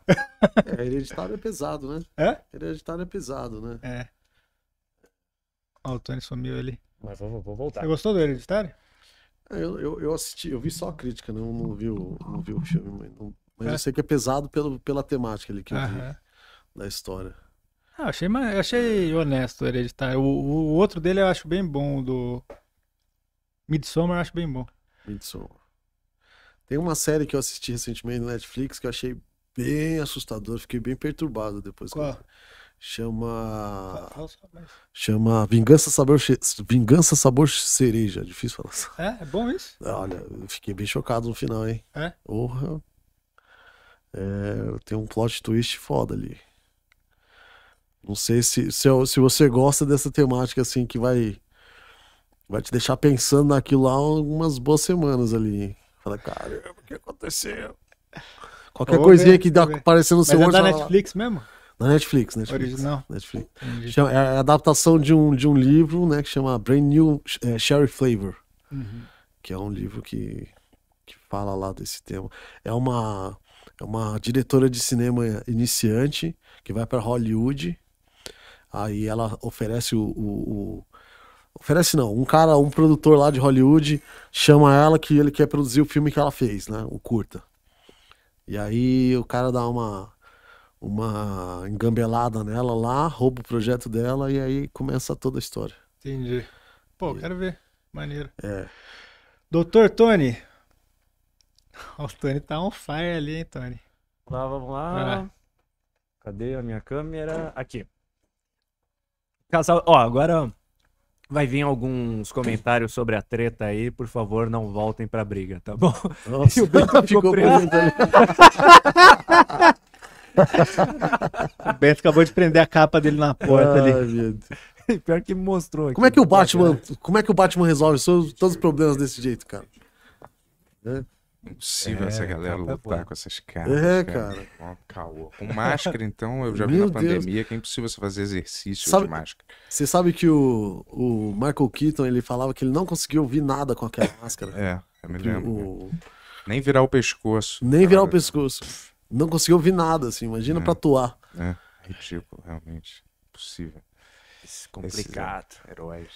Speaker 6: é hereditário é pesado, né? É? Hereditário é pesado, né? É.
Speaker 3: Ó, o Tony sumiu ali. Mas vou, vou voltar. Você gostou do Hereditário? É, eu, eu, eu, assisti, eu vi só a crítica, não né? não vi o, não vi o
Speaker 6: filme, mas, não, mas é. eu sei que é pesado pelo, pela temática ali que eu vi da história.
Speaker 3: Ah, achei, achei honesto o Hereditário. O, o outro dele eu acho bem bom, o do Midsommar eu acho bem bom. Midsommar. Tem uma série que eu assisti
Speaker 6: recentemente no Netflix que eu achei bem assustador, fiquei bem perturbado depois. que eu Chama. Chama Vingança Sabor, Vingança Sabor Cereja. Difícil falar isso.
Speaker 3: É, é bom isso?
Speaker 6: Ah, olha, eu fiquei bem chocado no final, hein? É. Porra. É, tem um plot twist foda ali. Não sei se, se, se você gosta dessa temática assim que vai vai te deixar pensando naquilo lá algumas boas semanas ali. Fala,
Speaker 3: cara o que aconteceu?
Speaker 6: Qualquer coisinha ver, que dá aparecendo no é seu É da Netflix lá. mesmo? Na Netflix, Netflix. Original. Netflix. Chama- é a adaptação de um, de um livro, né, que chama Brand New é, Sherry Flavor, Uhum. que é um livro que, que fala lá desse tema. É uma, é uma diretora de cinema iniciante que vai para Hollywood, aí ela oferece o, o- o- Oferece não, um cara, um produtor lá de Hollywood chama ela que ele quer produzir o filme que ela fez, né, o curta. E aí o cara dá uma uma engambelada nela lá, rouba o projeto dela e aí começa toda a história.
Speaker 3: Entendi. Pô, e... quero ver. Maneiro. É. Doutor Tony. O Tony tá on fire ali, hein, Tony? Vamos lá, vamos lá. Ah. Cadê a minha câmera? Aqui.
Speaker 4: Casal, ó, agora vai vir alguns comentários sobre a treta aí, por favor, não voltem pra briga, tá bom? Nossa, e o ficou preso. preso né?
Speaker 3: o Bento acabou de prender a capa dele na
Speaker 2: porta ali.
Speaker 4: Pior que me mostrou. Como é que o Batman, né, cara. como é
Speaker 3: que o Batman
Speaker 6: resolve todos os problemas desse jeito, cara? É.
Speaker 2: Impossível é, essa galera é
Speaker 1: lutar é com essas caras. É, cara. cara. Com máscara, então, eu já vi Meu na Deus. pandemia que é impossível você fazer exercício sabe, de máscara.
Speaker 6: Você sabe que o, o Michael Keaton ele falava que ele não conseguia ouvir nada com aquela
Speaker 1: máscara. É, eu me lembro. O... Nem virar o pescoço. Nem cara. virar o
Speaker 6: pescoço não conseguiu ouvir nada, assim, imagina é. pra atuar.
Speaker 1: É, ridículo, realmente. Impossível. Esse é complicado. heróis.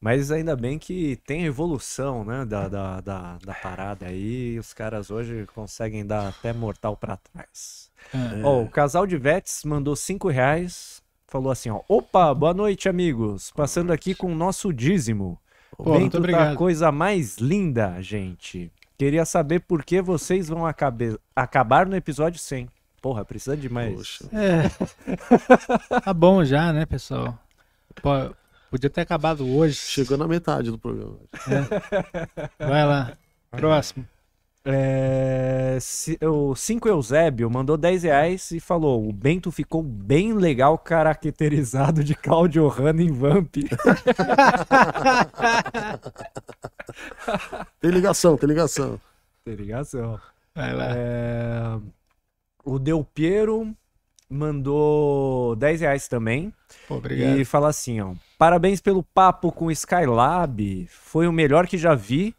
Speaker 4: Mas ainda bem que tem evolução, né, da, da, da, da parada aí, os caras hoje conseguem dar até mortal para trás. É. o casal de vets mandou cinco reais, falou assim, ó, opa, boa noite, amigos, passando aqui com o nosso dízimo. Pô, Vem muito obrigado. coisa mais linda, gente. Queria saber por que vocês vão acabe... acabar no episódio 100. Porra, precisa de mais. Poxa. É.
Speaker 3: tá bom já, né, pessoal? Pô, podia ter acabado hoje. Chegou na metade do programa. É. Vai lá. Próximo. É,
Speaker 4: o 5 Eusébio mandou 10 reais e falou: O Bento ficou bem legal caracterizado de Claudio Hanna em Vamp. tem ligação, tem ligação. Tem ligação. Vai lá. É, o Del Piero mandou 10 reais também. Obrigado. E fala assim: ó, Parabéns pelo papo com Skylab. Foi o melhor que já vi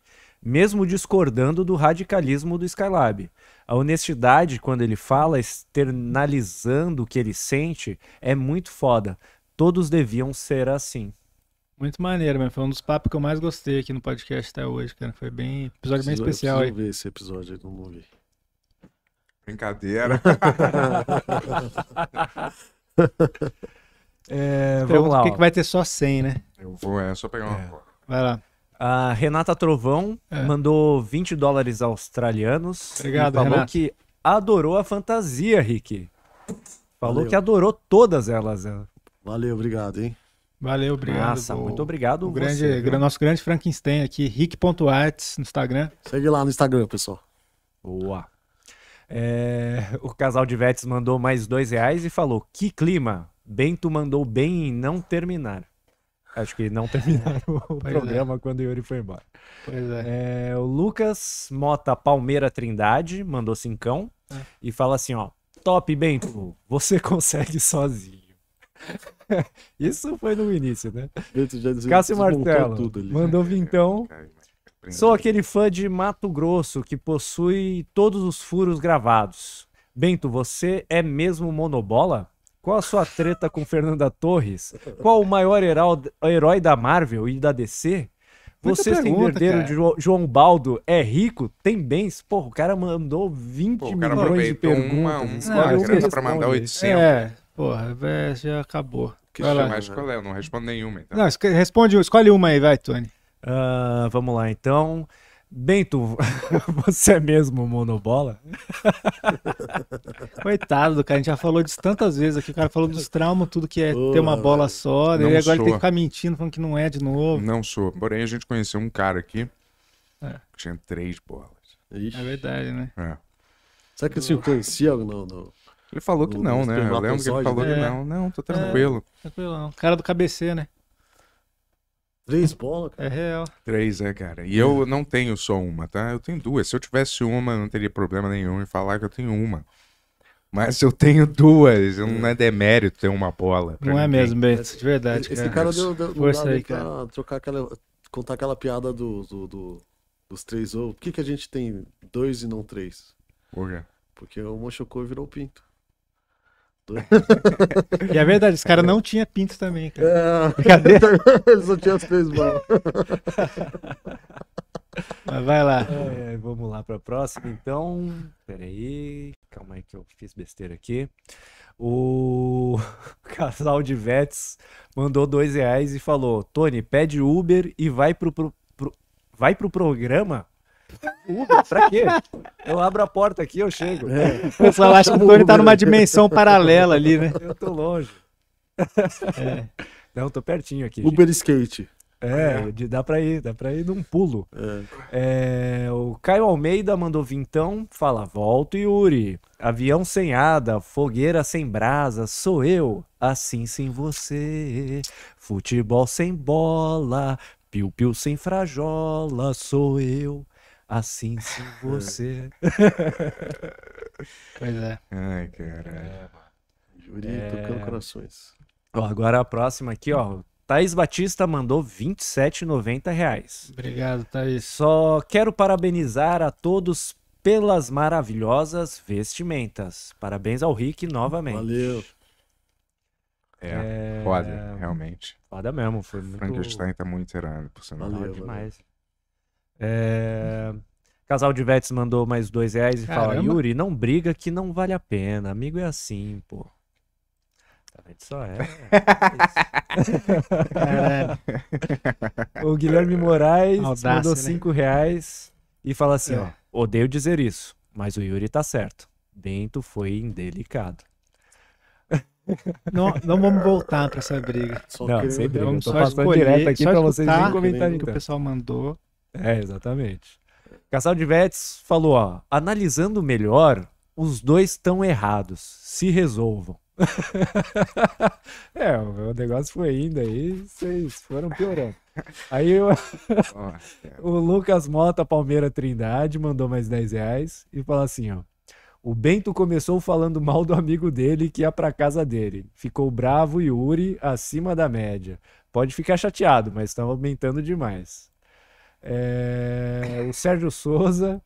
Speaker 4: mesmo discordando do radicalismo do Skylab. A honestidade, quando ele fala, externalizando o que ele sente, é muito
Speaker 3: foda. Todos deviam ser assim. Muito maneiro, mas foi um dos papos que eu mais gostei aqui no podcast até hoje, cara. Foi bem. Episódio preciso, bem especial aí.
Speaker 6: ver esse episódio aí, vamos ver.
Speaker 1: Brincadeira.
Speaker 3: é, vamos Pergunta lá. Por que vai ter só 100, né?
Speaker 1: Eu vou, é só pegar uma. É.
Speaker 3: Vai lá.
Speaker 4: A Renata Trovão é. mandou 20 dólares australianos. Obrigado, e falou Renata. que adorou a fantasia, Rick. Falou Valeu. que adorou todas elas. Né?
Speaker 3: Valeu, obrigado, hein? Valeu, obrigado. Nossa, muito obrigado. O grande, você, nosso grande Frankenstein aqui, rick.arts no Instagram. Segue lá no Instagram, pessoal. Boa.
Speaker 4: É, o casal de Vets mandou mais dois reais e falou: Que clima! Bento mandou bem em não terminar. Acho que não terminaram é, o pois é. programa é. quando o Yuri foi embora. Pois é. é. O Lucas Mota Palmeira Trindade mandou cincão é. e fala assim, ó. Top, Bento. Você consegue sozinho. Isso foi no início, né? Bento já Cássio Martelo mandou é, vintão. Sou aquele fã de Mato Grosso que possui todos os furos gravados. Bento, você é mesmo monobola? Qual a sua treta com Fernanda Torres? Qual o maior herói da Marvel e da DC? Vocês têm herdeiro cara. de João Baldo, é rico, tem bens? Pô, o cara mandou 20
Speaker 3: Pô, cara milhões de perguntas. Uma, um, uma grana pra mandar 800. É, é, porra, é, já acabou.
Speaker 1: Que vai mais qual é? Eu não respondo nenhuma. Então. Não,
Speaker 3: responde, escolhe uma aí, vai, Tony.
Speaker 4: Uh, vamos lá, então. Bento, você é mesmo monobola?
Speaker 3: Coitado do cara, a gente já falou disso tantas vezes aqui. O cara falou dos traumas, tudo que é Pô, ter uma bola só. Né? E agora sou. ele tem que ficar
Speaker 1: mentindo, falando que não é de novo. Não sou. Porém, a gente conheceu um cara aqui é. que tinha três bolas. Ixi.
Speaker 3: É verdade, né?
Speaker 1: É.
Speaker 6: Será que isso influencia no, no, Ele falou que não, né? Eu lembro que ele falou que é. não. Não, tô é.
Speaker 3: tranquilo. É, tranquilão. Cara do cabeceiro, né? Três bolas, cara. É real.
Speaker 1: Três, é, cara. E eu é. não tenho só uma, tá? Eu tenho duas. Se eu tivesse uma, não teria problema nenhum em falar que eu tenho uma. Mas eu tenho duas. Não é, é demérito ter uma bola. Não
Speaker 3: é ninguém. é mesmo, Bento. De verdade, cara. Esse cara deu, deu Força aí, cara.
Speaker 6: trocar aquela, contar aquela piada do, do, do dos três ovos. Por que, que a gente tem dois e não três? Por quê? Porque o Mochocô virou pinto e é verdade, esse
Speaker 3: cara não tinha pinto também, cara. É, Cadê? Ele só tinha as três balas. Mas vai lá.
Speaker 4: É, vamos lá para a próxima, então. Peraí, calma aí que eu fiz besteira aqui. O casal de vets mandou dois reais e falou: Tony, pede Uber e vai pro, pro, pro, vai pro programa Uber, pra quê? Eu abro a porta aqui, eu chego. É. O pessoal acha que o Tony tá numa dimensão paralela ali, né? Eu tô longe. É. Não, tô pertinho aqui. Uber gente. Skate. É, de, dá pra ir, dá pra ir num pulo. É. É, o Caio Almeida mandou vir então. fala, volto, Yuri. Avião sem ada, fogueira sem brasa, sou eu, assim sem você. Futebol sem bola, piu-piu sem frajola, sou eu, assim se você.
Speaker 1: pois é. Ai, caralho. Júri é... tocando é. corações.
Speaker 4: Ó, agora a próxima aqui, ó. Thaís Batista mandou R$ 27,90 reais. Obrigado, Thaís. Só quero parabenizar a todos pelas maravilhosas vestimentas. Parabéns ao Rick novamente. Valeu.
Speaker 1: É, é... foda, realmente. Foda mesmo, foi muito... Frankenstein tá muito irado, por sinal. Valeu, demais. Valeu.
Speaker 4: É... Casal de Vets mandou mais dois reais e Caramba. fala: Yuri, não briga que não vale a pena. Amigo é assim, pô.
Speaker 5: Tá só? É.
Speaker 4: é o Guilherme Moraes Audácia, mandou né? cinco né? reais e fala assim: é. ó, odeio dizer isso, mas o Yuri tá certo. Bento foi indelicado.
Speaker 3: Não, não vamos voltar para essa briga. Só não, que... sem briga. Vamos só direto aqui pra vocês nem comentarem o que o então. pessoal mandou. É, exatamente.
Speaker 4: Casal de Vetes falou, ó, analisando melhor, os dois estão errados. Se resolvam. é, o negócio foi indo aí, vocês foram piorando. Aí eu... o Lucas Mota, Palmeira Trindade, mandou mais 10 reais e falou assim, ó. O Bento começou falando mal do amigo dele que ia pra casa dele. Ficou bravo e Uri acima da média. Pode ficar chateado, mas estão aumentando demais.
Speaker 3: É... O Sérgio Souza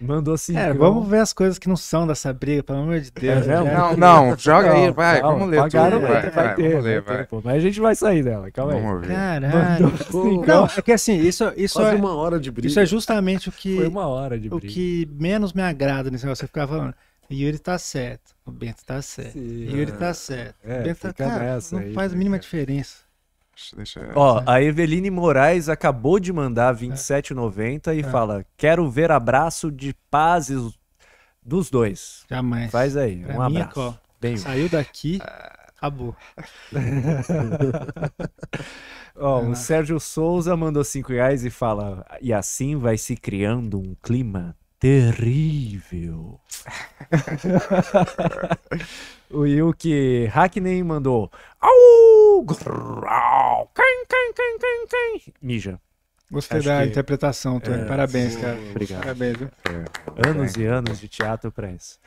Speaker 3: mandou assim. É, vamos ver as coisas que não são dessa briga, pelo amor de Deus. É, não, não, joga aí, vai, não, vamos ler. Pagaram, tudo, vai, vai, vai, vai ter, vamos ler, vai. Ter, pô, mas a gente vai sair dela, calma aí. Vamos ver. Caralho. Assim, não, é que assim, isso, isso é. uma hora de briga. Isso é justamente o que. Foi uma hora de briga. O que menos me agrada nesse negócio. Você ficar falando. Yuri tá certo. O Bento tá certo. Sim, Yuri tá certo. É, o Bento tá, não faz a né, mínima diferença. Deixa... Ó,
Speaker 4: a Eveline Moraes acabou de mandar 27,90 é. e é. fala: quero ver abraço de pazes dos dois. Jamais. Faz aí, pra um mim, é abraço. Bem, saiu daqui, acabou. Ó, o Sérgio Souza mandou 5 reais e fala: e assim vai se criando um clima terrível. o Yuki Hackney mandou:
Speaker 2: Au! Grau, quem, quem, quem, quem,
Speaker 4: quem. Mija. Gostei Acho da que... interpretação, Tony. É, Parabéns, cara. Obrigado. Parabéns, viu? É. anos e anos de teatro pra isso.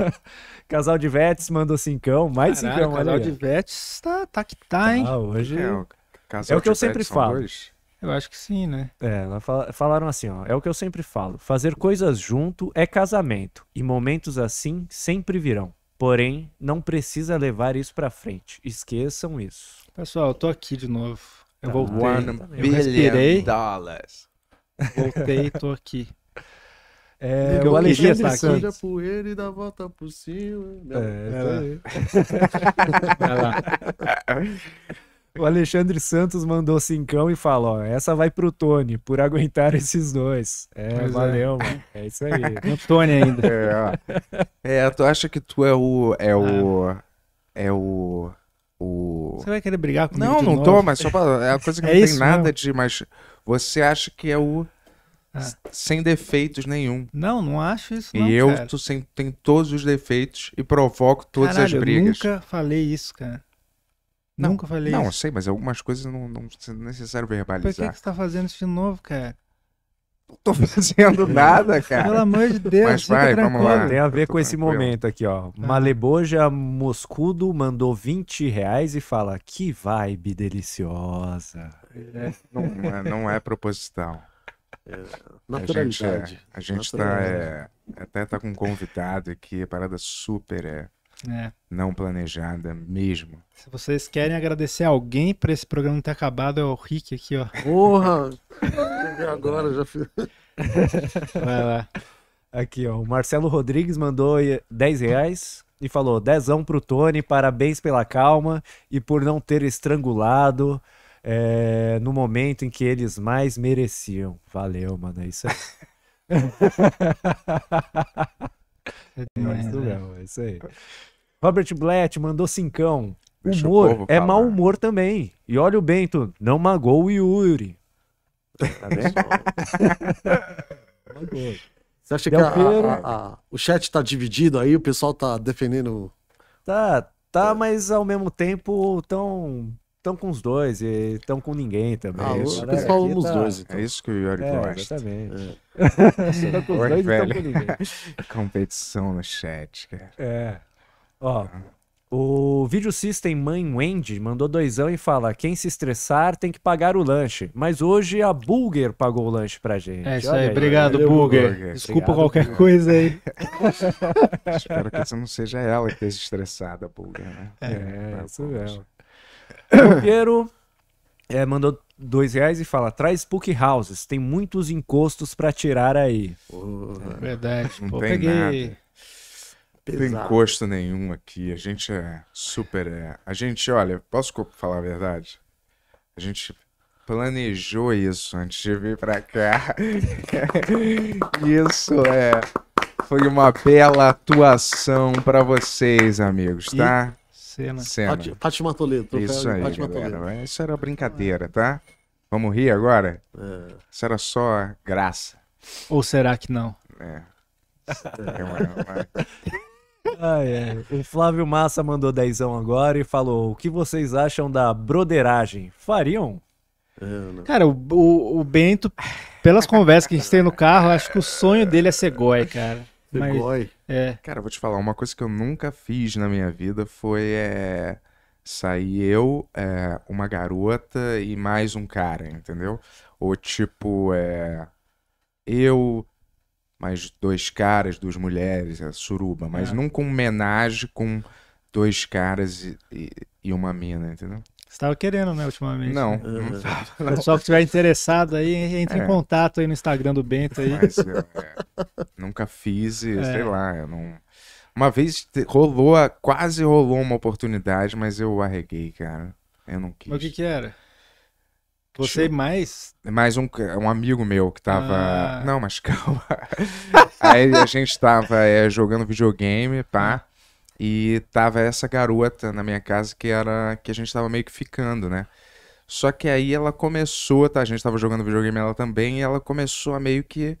Speaker 4: casal de Vets mandou cincão, mais Caraca, cincão. casal ali. de
Speaker 3: Vets tá, tá que tá, hein? Tá, hoje... É, o,
Speaker 4: é o que eu sempre falo. Dois?
Speaker 3: Eu acho que sim, né?
Speaker 4: É, falaram assim, ó. É o que eu sempre falo. Fazer coisas junto é casamento. E momentos assim sempre virão. Porém, não precisa levar isso para frente. Esqueçam isso.
Speaker 3: Pessoal, eu tô aqui de novo. Eu vou tá voltei. One eu respirei.
Speaker 2: Dollars. Voltei e tô
Speaker 3: aqui. É, alegria o Alexandre tá Seja
Speaker 6: poeira e dá volta por cima. É, tá. é. Vai lá.
Speaker 4: O Alexandre Santos mandou cincão e falou: ó, essa vai pro Tony, por aguentar esses dois. É, pois é. valeu, é. mano. É isso aí. No Tony ainda.
Speaker 1: É, é, tu acha que tu é o. É o. Ah. É o. O... Você vai querer brigar comigo? Não, não novo? tô, mas só pra, é uma coisa que é não tem nada de. Mas você acha que é o ah. sem defeitos nenhum. Não, não acho isso. Não, e eu cara. tu sem, todos os defeitos e provoco todas Caralho, as brigas.
Speaker 3: Eu nunca falei isso, cara.
Speaker 1: Não, Nunca falei não, isso. Não, sei, mas algumas coisas não, não é necessário verbalizar. Por que, que
Speaker 3: você tá fazendo isso de novo, cara? Não tô fazendo nada, cara. Pelo amor de Deus, Mas vai,
Speaker 1: tranquilo. vamos lá. Tem
Speaker 4: a ver com esse tranquilo. momento aqui, ó. Ah. Maleboja Moscudo mandou 20 reais e fala, que vibe deliciosa. É. Não, é, não é
Speaker 1: proposital. É, A gente, é, a gente tá, é, até tá com um convidado aqui, a parada super é é. Não planejada mesmo.
Speaker 3: Se vocês querem agradecer alguém pra esse programa ter acabado, é o Rick aqui, ó. Porra!
Speaker 5: agora, já fiz.
Speaker 3: Vai lá. Aqui, ó. O Marcelo
Speaker 4: Rodrigues mandou 10 reais e falou: Dezão pro Tony, parabéns pela calma e por não ter estrangulado é, no momento em que eles mais mereciam. Valeu, mano. É isso aí. É não é isso é isso aí. Robert Blatt mandou cincão. humor é mau humor também. E olha o Bento, não magou o Yuri. Tá vendo?
Speaker 2: Você acha Del que a, a, a,
Speaker 4: o
Speaker 6: chat tá dividido aí? O pessoal tá defendendo.
Speaker 4: Tá, tá, mas ao mesmo tempo tão estão com os dois e estão com ninguém também. Ah, isso, Agora, né? pessoal tá dois. Então. É isso que o Yuri é, gosta. Exatamente. É. Tá com os dois com ninguém.
Speaker 1: Competição no chat, cara. É.
Speaker 4: Ó, ah. o Video System Mãe Wendy mandou doisão e fala: quem se estressar tem que pagar o lanche. Mas hoje a Bulger
Speaker 1: pagou o lanche pra gente. É isso aí. aí. Obrigado, Bulger. Desculpa Obrigado, qualquer
Speaker 2: coisa aí.
Speaker 5: Espero que você
Speaker 1: não seja ela que esteja estressada, Bulger, né? É, é, é isso mesmo. Piero é, eh, mandou dois reais e fala: traz Spook
Speaker 4: Houses, tem muitos encostos para tirar aí. Porra.
Speaker 1: É verdade, não tem peguei. Nada. Pesado. Não tem encosto nenhum aqui. A gente é super. É. A gente, olha, posso falar a verdade? A gente planejou isso antes de vir para cá. isso é. Foi uma bela atuação para vocês, amigos, tá? E... Senna. Senna.
Speaker 6: Fátima,
Speaker 3: Toledo. Isso aí, Fátima galera.
Speaker 1: Toledo. Isso era brincadeira, tá? Vamos rir agora? É. Isso era só graça.
Speaker 3: Ou será que não?
Speaker 1: É. é, é uma, uma...
Speaker 4: Ah, é. O Flávio Massa mandou dezão agora e falou: o que vocês acham da broderagem? Fariam? É, cara, o, o, o, Bento,
Speaker 3: pelas conversas que a gente tem no carro, acho que o sonho dele é ser goi, cara.
Speaker 4: The mas, Boy.
Speaker 1: É. Cara, vou te falar, uma coisa que eu nunca fiz na minha vida foi é, sair eu, é, uma garota e mais um cara, entendeu? Ou tipo, é, eu, mais dois caras, duas mulheres, é, suruba, mas é. nunca um homenagem com dois caras e, e, e uma mina, entendeu?
Speaker 3: Você querendo, né, ultimamente? Não. Né? Uhum. pessoal que estiver interessado aí, entre é. em contato aí no Instagram do Bento aí. Mas eu,
Speaker 1: é, nunca fiz, e, sei é. lá, eu não... Uma vez rolou, a, quase rolou uma oportunidade, mas eu arreguei, cara. Eu não quis.
Speaker 3: Mas o que que era? Você mais?
Speaker 1: Mais um, um amigo meu que tava. Ah. Não, mas calma. Aí a gente tava é, jogando videogame, pá. E tava essa garota na minha casa que era que a gente tava meio que ficando, né? Só que aí ela começou, tá? A gente tava jogando videogame ela também, e ela começou a meio que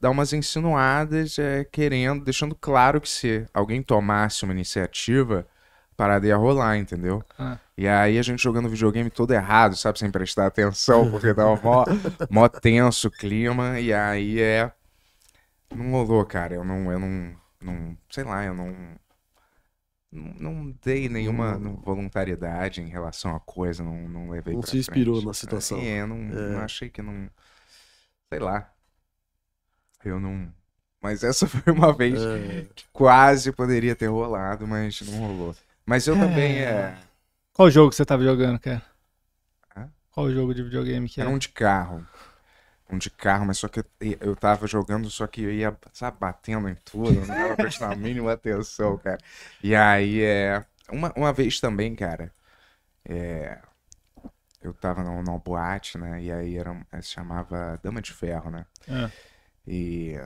Speaker 1: dar umas insinuadas, é, querendo, deixando claro que se alguém tomasse uma iniciativa, a parada ia rolar, entendeu? Ah. E aí a gente jogando videogame todo errado, sabe? Sem prestar atenção, porque tava mó, mó tenso o clima, e aí é. Não rolou, cara. Eu não. Eu não, não sei lá, eu não não, dei nenhuma não, voluntariedade em relação à coisa, não, não levei Não se inspirou frente. na situação. É, não, é. não achei que não. Sei lá. Eu não. Mas essa foi uma vez é. que quase poderia ter rolado, mas não rolou. Mas eu é. também. É...
Speaker 3: Qual jogo você estava jogando, cara? Hã? Qual jogo de videogame que era? Era um de
Speaker 1: carro um de carro, mas só que eu tava jogando, só que eu ia, sabe, batendo em tudo, não tava prestando a mínima atenção, cara. E aí, é... Uma, uma vez também, cara, é... Eu tava numa, boate, né, e aí era, se chamava Dama de Ferro, né? É. E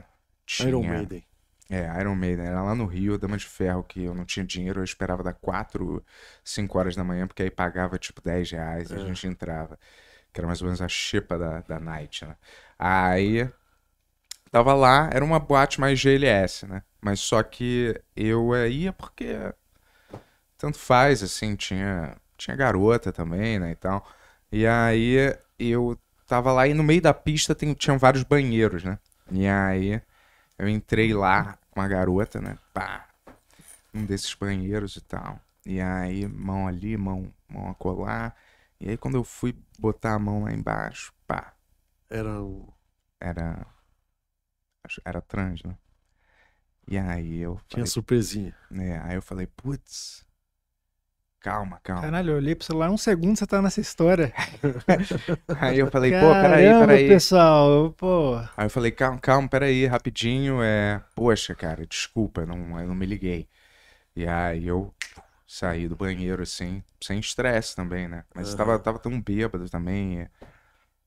Speaker 1: tinha... Iron Maiden. É, Iron Maiden, era lá no Rio, Dama de Ferro, que eu não tinha dinheiro, eu esperava dar 4, 5 horas da manhã, porque aí pagava tipo 10 reais é. e a gente entrava que era mais ou menos a xepa da, da Night, né? Aí tava lá, era uma boate mais GLS, né? Mas só que eu eh, ia porque tanto faz, assim, tinha tinha garota também, né, e tal. E aí eu tava lá e no meio da pista tem, tinham vários banheiros, né? E aí eu entrei lá com a garota, né? Pá, um desses banheiros e tal. E aí, mão ali, mão, mão acolá. E aí quando eu fui botar a mão lá embaixo, pá.
Speaker 6: Era
Speaker 5: o.
Speaker 1: Era. Era trans, né? E aí eu. Falei, Tinha surpresinha. É, aí eu falei, putz. Calma, calma. Caralho,
Speaker 3: eu olhei pro celular um segundo você tá nessa história. aí eu falei, pô, peraí, peraí. pessoal, pô.
Speaker 1: Aí eu falei, calma, calma, peraí, rapidinho. É... Poxa, cara, desculpa, não, eu não me liguei. E aí eu sair do banheiro, assim, sem estresse também, né? Mas uhum. tava, tava tão bêbado também.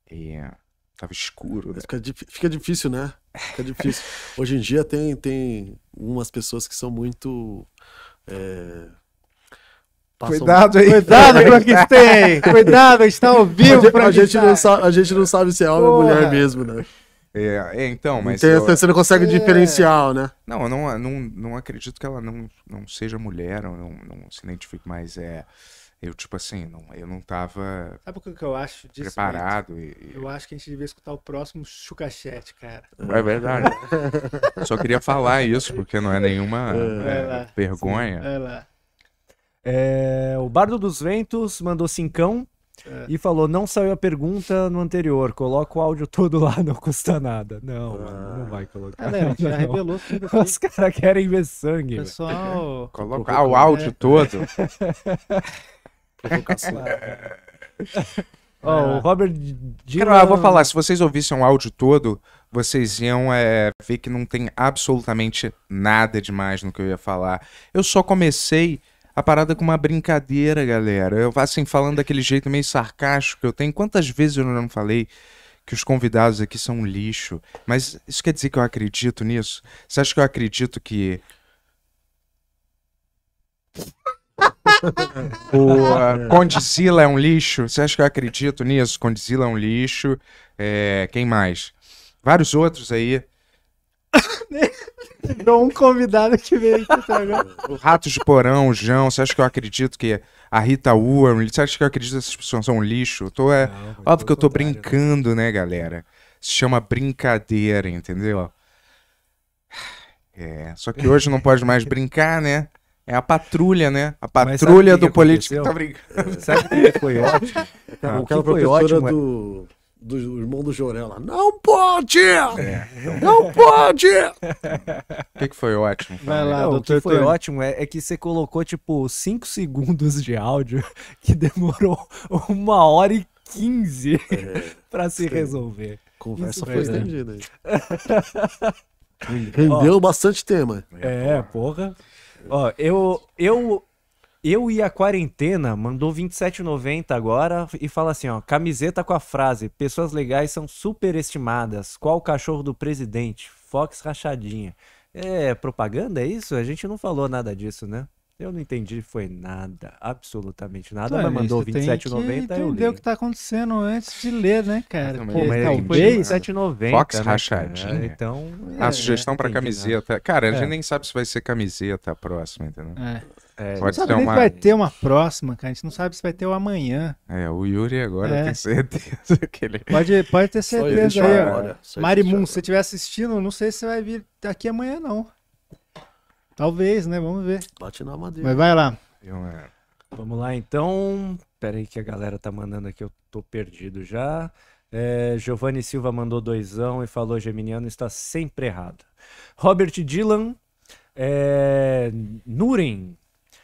Speaker 1: E, e tava escuro. Né?
Speaker 6: Fica, fica, difícil, né? Fica difícil. Hoje em dia tem, tem umas pessoas que são muito. É...
Speaker 3: Passam... Cuidado aí.
Speaker 6: Cuidado com o que tem. Cuidado, está ao vivo a gente, pra a gente, não sabe, a gente não sabe se é homem Porra. ou mulher mesmo,
Speaker 1: né? É, é, então, mas. Então, eu, você não consegue é... diferenciar, né? Não, eu não, não, não acredito que ela não, não seja mulher, ou não, não se identifique, mas é. Eu, tipo assim, não, eu não tava.
Speaker 3: Sabe o que eu acho disso? Preparado e, e... Eu acho que a gente devia escutar o próximo Chucachete, cara. É verdade.
Speaker 1: Só queria falar isso, porque não é nenhuma é, é vergonha.
Speaker 3: Vai lá.
Speaker 4: É, o Bardo dos Ventos mandou cincão é. E falou: não saiu a pergunta no anterior, coloca o áudio todo lá, não custa
Speaker 2: nada. Não, ah. mano, não vai colocar. É, Léo, já revelou tudo. Os caras
Speaker 4: querem ver sangue. Pessoal. Colocar o áudio é. todo.
Speaker 1: Provocação. Oh, O é. Robert Dylan... Cara, eu vou falar, se vocês ouvissem o áudio todo, vocês iam é, ver que não tem absolutamente nada demais no que eu ia falar. Eu só comecei a parada com uma brincadeira, galera. Eu, assim, falando daquele jeito meio sarcástico que eu tenho, quantas vezes eu não falei que os convidados aqui são um lixo? Mas isso quer dizer que eu acredito nisso? Você acha que eu acredito que.
Speaker 5: o uh,
Speaker 1: Condizila é um lixo. Você acha que eu acredito nisso? Condizila é um lixo. É, quem mais? Vários outros aí.
Speaker 2: Virou um convidado
Speaker 3: que veio aqui
Speaker 1: O Ratos de Porão, o Jão, você acha que eu acredito que a Rita Ura, você acha que eu acredito que essas pessoas são um lixo? Eu tô, é, não, óbvio que eu tô né? brincando, né, galera? Se chama brincadeira, entendeu? É, só que hoje não pode mais brincar, né? É a patrulha, né? A patrulha do político que tá
Speaker 6: brincando. Sabe o que foi ótimo? Tá, o que foi ótimo ah, é do do irmão do Jorel lá. Não pode! É, então. Não pode! O
Speaker 1: que, que foi ótimo?
Speaker 4: Vai lá, Não, doutor, o que foi ótimo é, é, que você colocou, tipo, 5 segundos de áudio que demorou uma hora e 15 é, para se sim. resolver. Conversa Isso foi estendida aí. Rendeu bastante tema. É, porra. Ó, eu, eu eu e a Quarentena mandou 27,90 agora e fala assim, ó, camiseta com a frase: "Pessoas legais são superestimadas. Qual o cachorro do presidente? Fox rachadinha". É propaganda é isso? A gente não falou nada disso, né? Eu não entendi, foi nada, absolutamente nada,
Speaker 3: Ué, mas mandou
Speaker 1: R$27,90.
Speaker 4: Tem entender
Speaker 3: o que tá acontecendo antes de ler, né, cara? Ah, Pô,
Speaker 1: mas foi R$7,90. Fox né, rachadinha. Cara? Então... a é, sugestão é, pra camiseta. Cara, a gente é. nem sabe se vai ser camiseta a próxima, entendeu? É. É, Pode sabe ser uma... vai
Speaker 3: ter uma próxima, cara. A gente não sabe se vai ter o amanhã.
Speaker 1: É, o Yuri agora é. tem certeza que ele. Pode, pode ter certeza aí, ó. se
Speaker 3: você estiver assistindo, não sei se vai vir aqui amanhã, não. Talvez, né? Vamos ver.
Speaker 4: Bate na madeira. Mas vai lá. É. Vamos lá, então. Pera aí que a galera tá mandando aqui, eu tô perdido já. É, Giovanni Silva mandou doisão e falou: Geminiano está sempre errado. Robert Dylan, é, Nuren.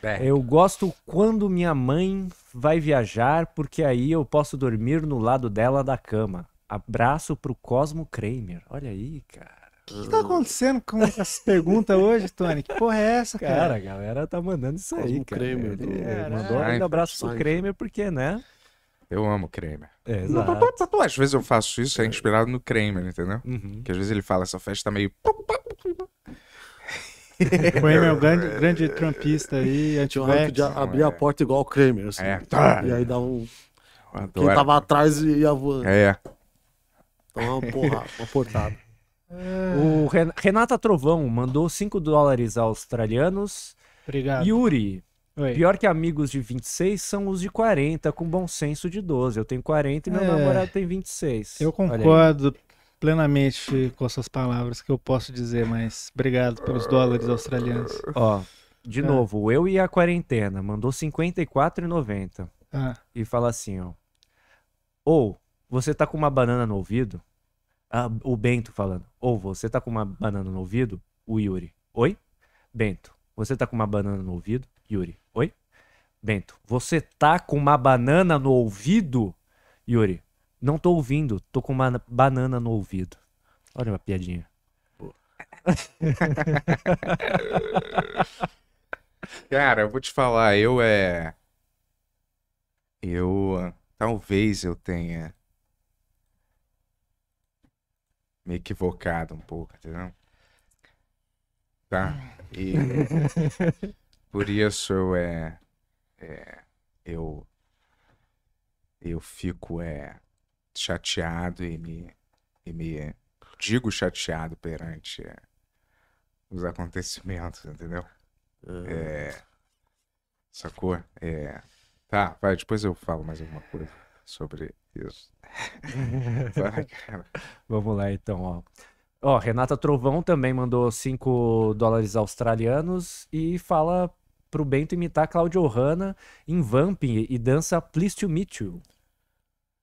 Speaker 4: É. Eu gosto quando minha mãe vai viajar, porque aí eu posso dormir no lado dela da cama. Abraço pro Cosmo Kramer. Olha aí, cara que, que tá
Speaker 3: acontecendo com essas perguntas hoje, Tony? Que porra é essa, cara? Cara, a
Speaker 4: galera tá mandando isso aí, cara. Kramer, ele, ele é, mandou um abraço pro Kramer, porque, né?
Speaker 1: Eu amo Kramer. É, exato. Às vezes eu faço isso, é, é inspirado no Kramer, entendeu? Uhum. Que às vezes ele fala, essa festa tá meio... O
Speaker 3: Kramer é um grande, grande trumpista aí, anti de abrir a
Speaker 1: porta igual o Kramer, assim. É.
Speaker 6: Tá. E aí dá um... Quem tava atrás ia voando. É. Então é
Speaker 4: uma porrada, uma portada. O Ren Renata Trovão mandou 5 dólares australianos. Obrigado. Yuri, Oi. Pior que amigos de 26 são os de 40, com bom senso de 12. Eu tenho 40 e meu é, namorado tem 26. Eu concordo
Speaker 3: plenamente com essas palavras que eu posso dizer, mas obrigado pelos dólares australianos. Ó, de é. novo,
Speaker 4: eu e a quarentena mandou 54,90. Ah. E fala assim, ó. Ou você tá com uma banana no ouvido, ah, o Bento falando. Ou você tá com uma banana no ouvido? O Yuri. Oi? Bento, você tá com uma banana no ouvido? Yuri. Oi? Bento, você tá com uma banana no ouvido? Yuri. Não tô ouvindo, tô com uma banana no ouvido. Olha uma piadinha.
Speaker 1: Cara, eu vou te falar, eu é. Eu. Talvez eu tenha me equivocado um pouco, entendeu? Tá? Ah. E por isso eu é, é eu eu fico é chateado e me e me digo chateado perante é, os acontecimentos, entendeu? Ah. É, sacou? É, tá, vai, depois eu falo mais alguma coisa sobre Deus.
Speaker 5: Vai,
Speaker 4: Vamos lá então, ó. Ó, Renata Trovão também mandou 5 dólares australianos e fala pro Bento imitar Claudio Hanna em Vamping e dança Please to Meet You.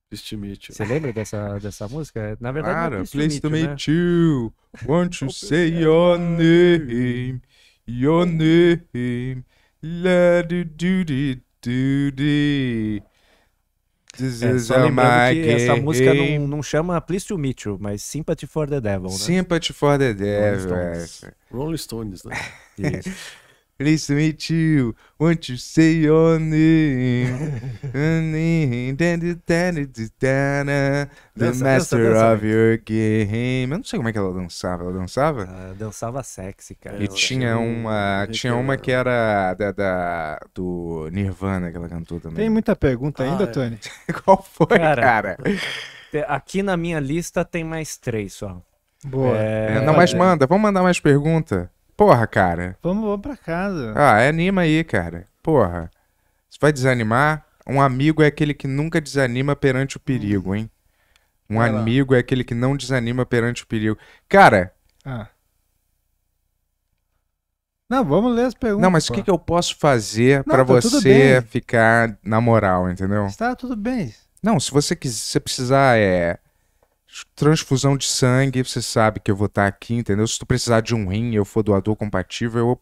Speaker 4: Please to Meet You. Você lembra dessa, dessa música? Na verdade, é Cara, é Please, please to né? Meet
Speaker 1: You. Né? Won't you say your name? Your name. Let it do the do This é, só lembrando que essa música não,
Speaker 4: não chama Please to Meet You,
Speaker 1: mas Sympathy for the Devil, né? Sympathy for the Devil. Rolling é Stones, Rolling Stones né? Isso. Nice to meet you. Want to say your name? The master of your game. Eu não sei como é que ela dançava. Ela dançava? Ela ah, dançava sexy, cara. E tinha uma, tinha uma que era da, da- do Nirvana que ela cantou também. Tem muita
Speaker 3: pergunta ainda, Ah, é. Tony? Qual foi,
Speaker 1: Cara, cara? Aqui na minha lista tem
Speaker 4: mais três só. Boa. É,
Speaker 1: não, mas é. manda. Vamos mandar mais pergunta. Porra, cara.
Speaker 3: Vamos, vamos pra casa.
Speaker 1: Ah, anima aí, cara. Porra. Você vai desanimar? Um amigo é aquele que nunca desanima perante o perigo, hein? Um vai amigo lá. é aquele que não desanima perante o perigo. Cara.
Speaker 3: Ah. Não, vamos ler as perguntas. Não, mas o que, que
Speaker 1: eu posso fazer para tá você ficar na moral, entendeu? Está tudo bem. Não, se você quiser, se precisar é, transfusão de sangue, você sabe que eu vou estar tá aqui, entendeu? Se tu precisar de um rim, eu for doador compatível, eu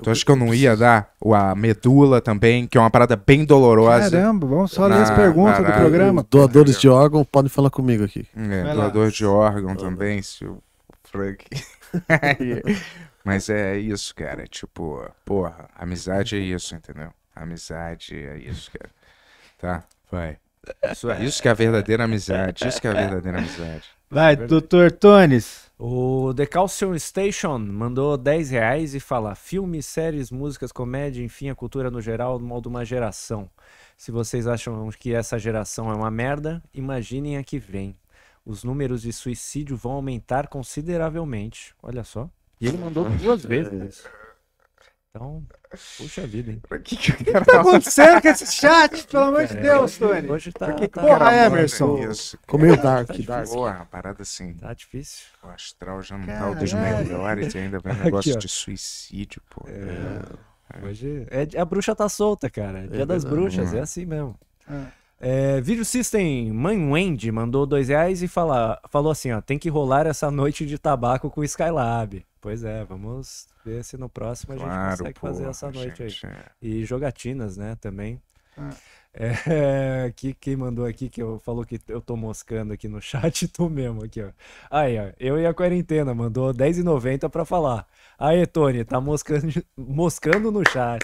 Speaker 1: Tu acha que eu não ia dar a medula também, que é uma parada bem dolorosa? Caramba, vamos só ler as perguntas do programa.
Speaker 6: Doadores de órgão podem falar comigo aqui.
Speaker 1: É, doador de órgão Doador. também, se o Frank. Mas é isso, cara. Tipo, porra, amizade é isso, entendeu? Amizade é isso, cara. Tá, vai. Isso, é, isso que é a verdadeira amizade. Isso que é a verdadeira amizade.
Speaker 3: Vai, é doutor Tones.
Speaker 4: O The Calcium Station mandou 10 reais e fala: filmes, séries, músicas, comédia, enfim, a cultura no geral, mal de uma geração. Se vocês acham que essa geração é uma merda, imaginem a que vem. Os números de suicídio vão aumentar consideravelmente. Olha só. E ele mandou duas vezes. Então, puxa vida, hein? O que, que, que tá
Speaker 2: acontecendo com esse chat? Pelo amor de é, Deus, Tony. Hoje tá. Porque, tá porra, é, Emerson.
Speaker 1: Comeu é, Dark, tá Dark. a parada assim. Tá difícil. O astral já não Caralho. tá dos é. melhores e ainda vai negócio Aqui, de suicídio, pô. É.
Speaker 4: Hoje. É, a bruxa tá solta, cara. Dia das bruxas, é assim mesmo. É. É, Video System Mãe Wendy mandou dois reais e fala, falou assim: ó, tem que rolar essa noite de tabaco com o Skylab. Pois é, vamos ver se no próximo a gente consegue porra, fazer essa noite gente, aí. É. E jogatinas, né, também. Ah. É, que quem mandou aqui que eu falou que eu tô moscando aqui no chat, tu mesmo aqui, ó. Aí, ó, eu e a quarentena mandou 10,90 para falar. Aí, Tony, tá moscando, moscando no chat.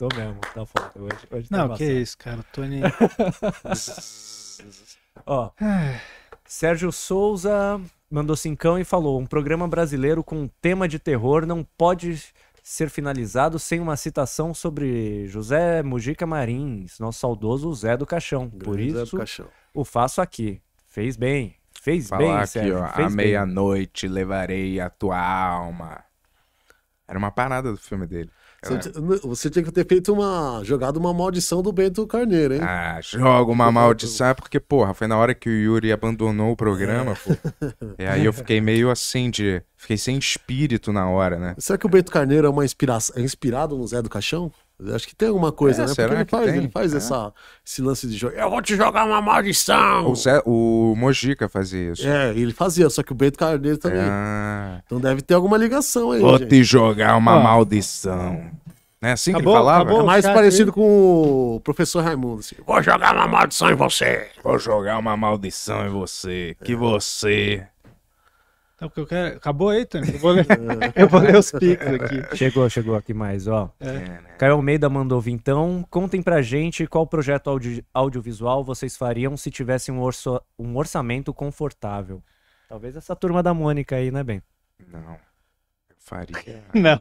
Speaker 4: Tô mesmo, tá foda. Hoje, hoje Não, que isso, cara. Tony. Ó. Sérgio Souza mandou cincão e falou: um programa brasileiro com tema de terror não pode ser finalizado sem uma citação sobre José Mujica Marins, nosso saudoso Zé do Caixão. Grande Por isso, Caixão. o faço aqui. Fez bem. Fez Falar bem, aqui, Sérgio. Ó, Fez à
Speaker 1: meia-noite levarei a tua alma. Era uma parada do filme dele. Você, é.
Speaker 6: você, tinha que ter feito uma. jogado uma maldição do Bento Carneiro, hein? Ah, joga uma
Speaker 1: maldição. É porque, porra, foi na hora que o Yuri abandonou o programa, é. pô. E aí eu fiquei meio assim de. Fiquei sem espírito na hora, né? Será que o Bento
Speaker 6: Carneiro é uma inspiração. É inspirado no Zé do Caixão? Acho que tem alguma coisa, é, né? Será ele que faz, tem? ele faz é. essa, esse lance de jogo. Eu
Speaker 1: vou te jogar uma maldição! O, Zé, o Mojica fazia isso. É,
Speaker 6: ele fazia, só que o Bento Carneiro também. Ah. Então deve ter alguma ligação aí. Vou gente. te jogar
Speaker 1: uma ah. maldição. Né? Assim acabou, que ele falava? Acabou, é mais parecido
Speaker 6: com o professor
Speaker 1: Raimundo. Assim. Vou jogar uma maldição em você! Vou jogar uma maldição em você. Que é. você
Speaker 3: então, eu quero. É, acabou aí, Tony? Eu vou ler, eu vou ler os picos aqui.
Speaker 4: Chegou, chegou aqui mais, ó. É. é né? Caio Almeida mandou vir então Contem pra gente qual projeto audiovisual vocês fariam se tivessem um, um orçamento confortável. Talvez essa turma da Mônica aí, né, Ben?
Speaker 2: Não. Eu faria.
Speaker 1: Não.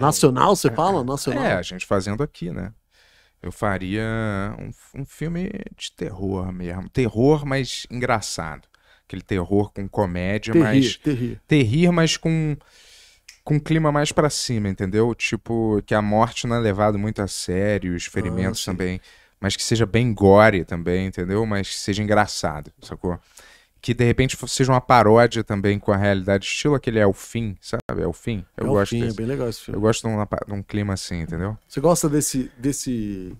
Speaker 1: Nacional, você fala? Nacional? É, a gente fazendo aqui, né? Eu faria um, um filme de terror mesmo. Terror, mas engraçado aquele terror com comédia, terrir, mas. Terrir. terrir, mas com. Com um clima mais para cima, entendeu? Tipo, que a morte não é levado muito a sério, os ferimentos ah, também. Mas que seja bem gore também, entendeu? Mas que seja engraçado, sacou? que de repente seja uma paródia também com a realidade, estilo aquele É o Fim, sabe? É o Fim. É Eu é gosto fim, é desse. é bem legal esse filme. Eu gosto de um, de um, clima assim, entendeu?
Speaker 6: Você gosta desse desse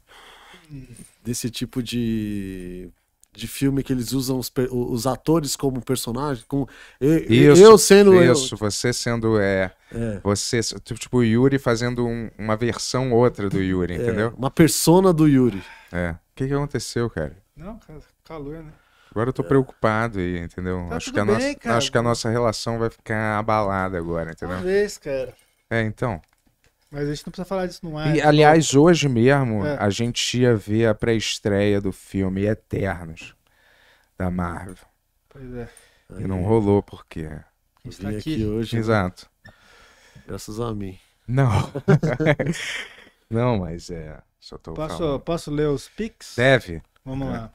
Speaker 6: desse tipo de de filme que eles usam os, os atores como personagem, com isso, eu sendo isso,
Speaker 1: eu... você sendo é, é. você tipo, tipo o Yuri fazendo um, uma versão outra do Yuri, é, entendeu? Uma persona do Yuri. É. O que, que aconteceu, cara?
Speaker 3: Não, cara, calor, né?
Speaker 1: Agora eu tô preocupado aí, entendeu? Tá acho, que a bem, nossa, acho que a nossa relação vai ficar abalada agora, entendeu?
Speaker 3: Talvez, cara. É, então. Mas a gente não precisa falar disso não é E, aliás, não.
Speaker 1: hoje mesmo, é. a gente ia ver a pré-estreia do filme Eternos, da Marvel.
Speaker 3: Pois é. E não
Speaker 1: rolou, porque... está tá aqui. aqui hoje. Né? Exato. Graças a mim. Não. não, mas é... Só tô posso,
Speaker 3: posso ler os pics? Deve. Vamos é. lá.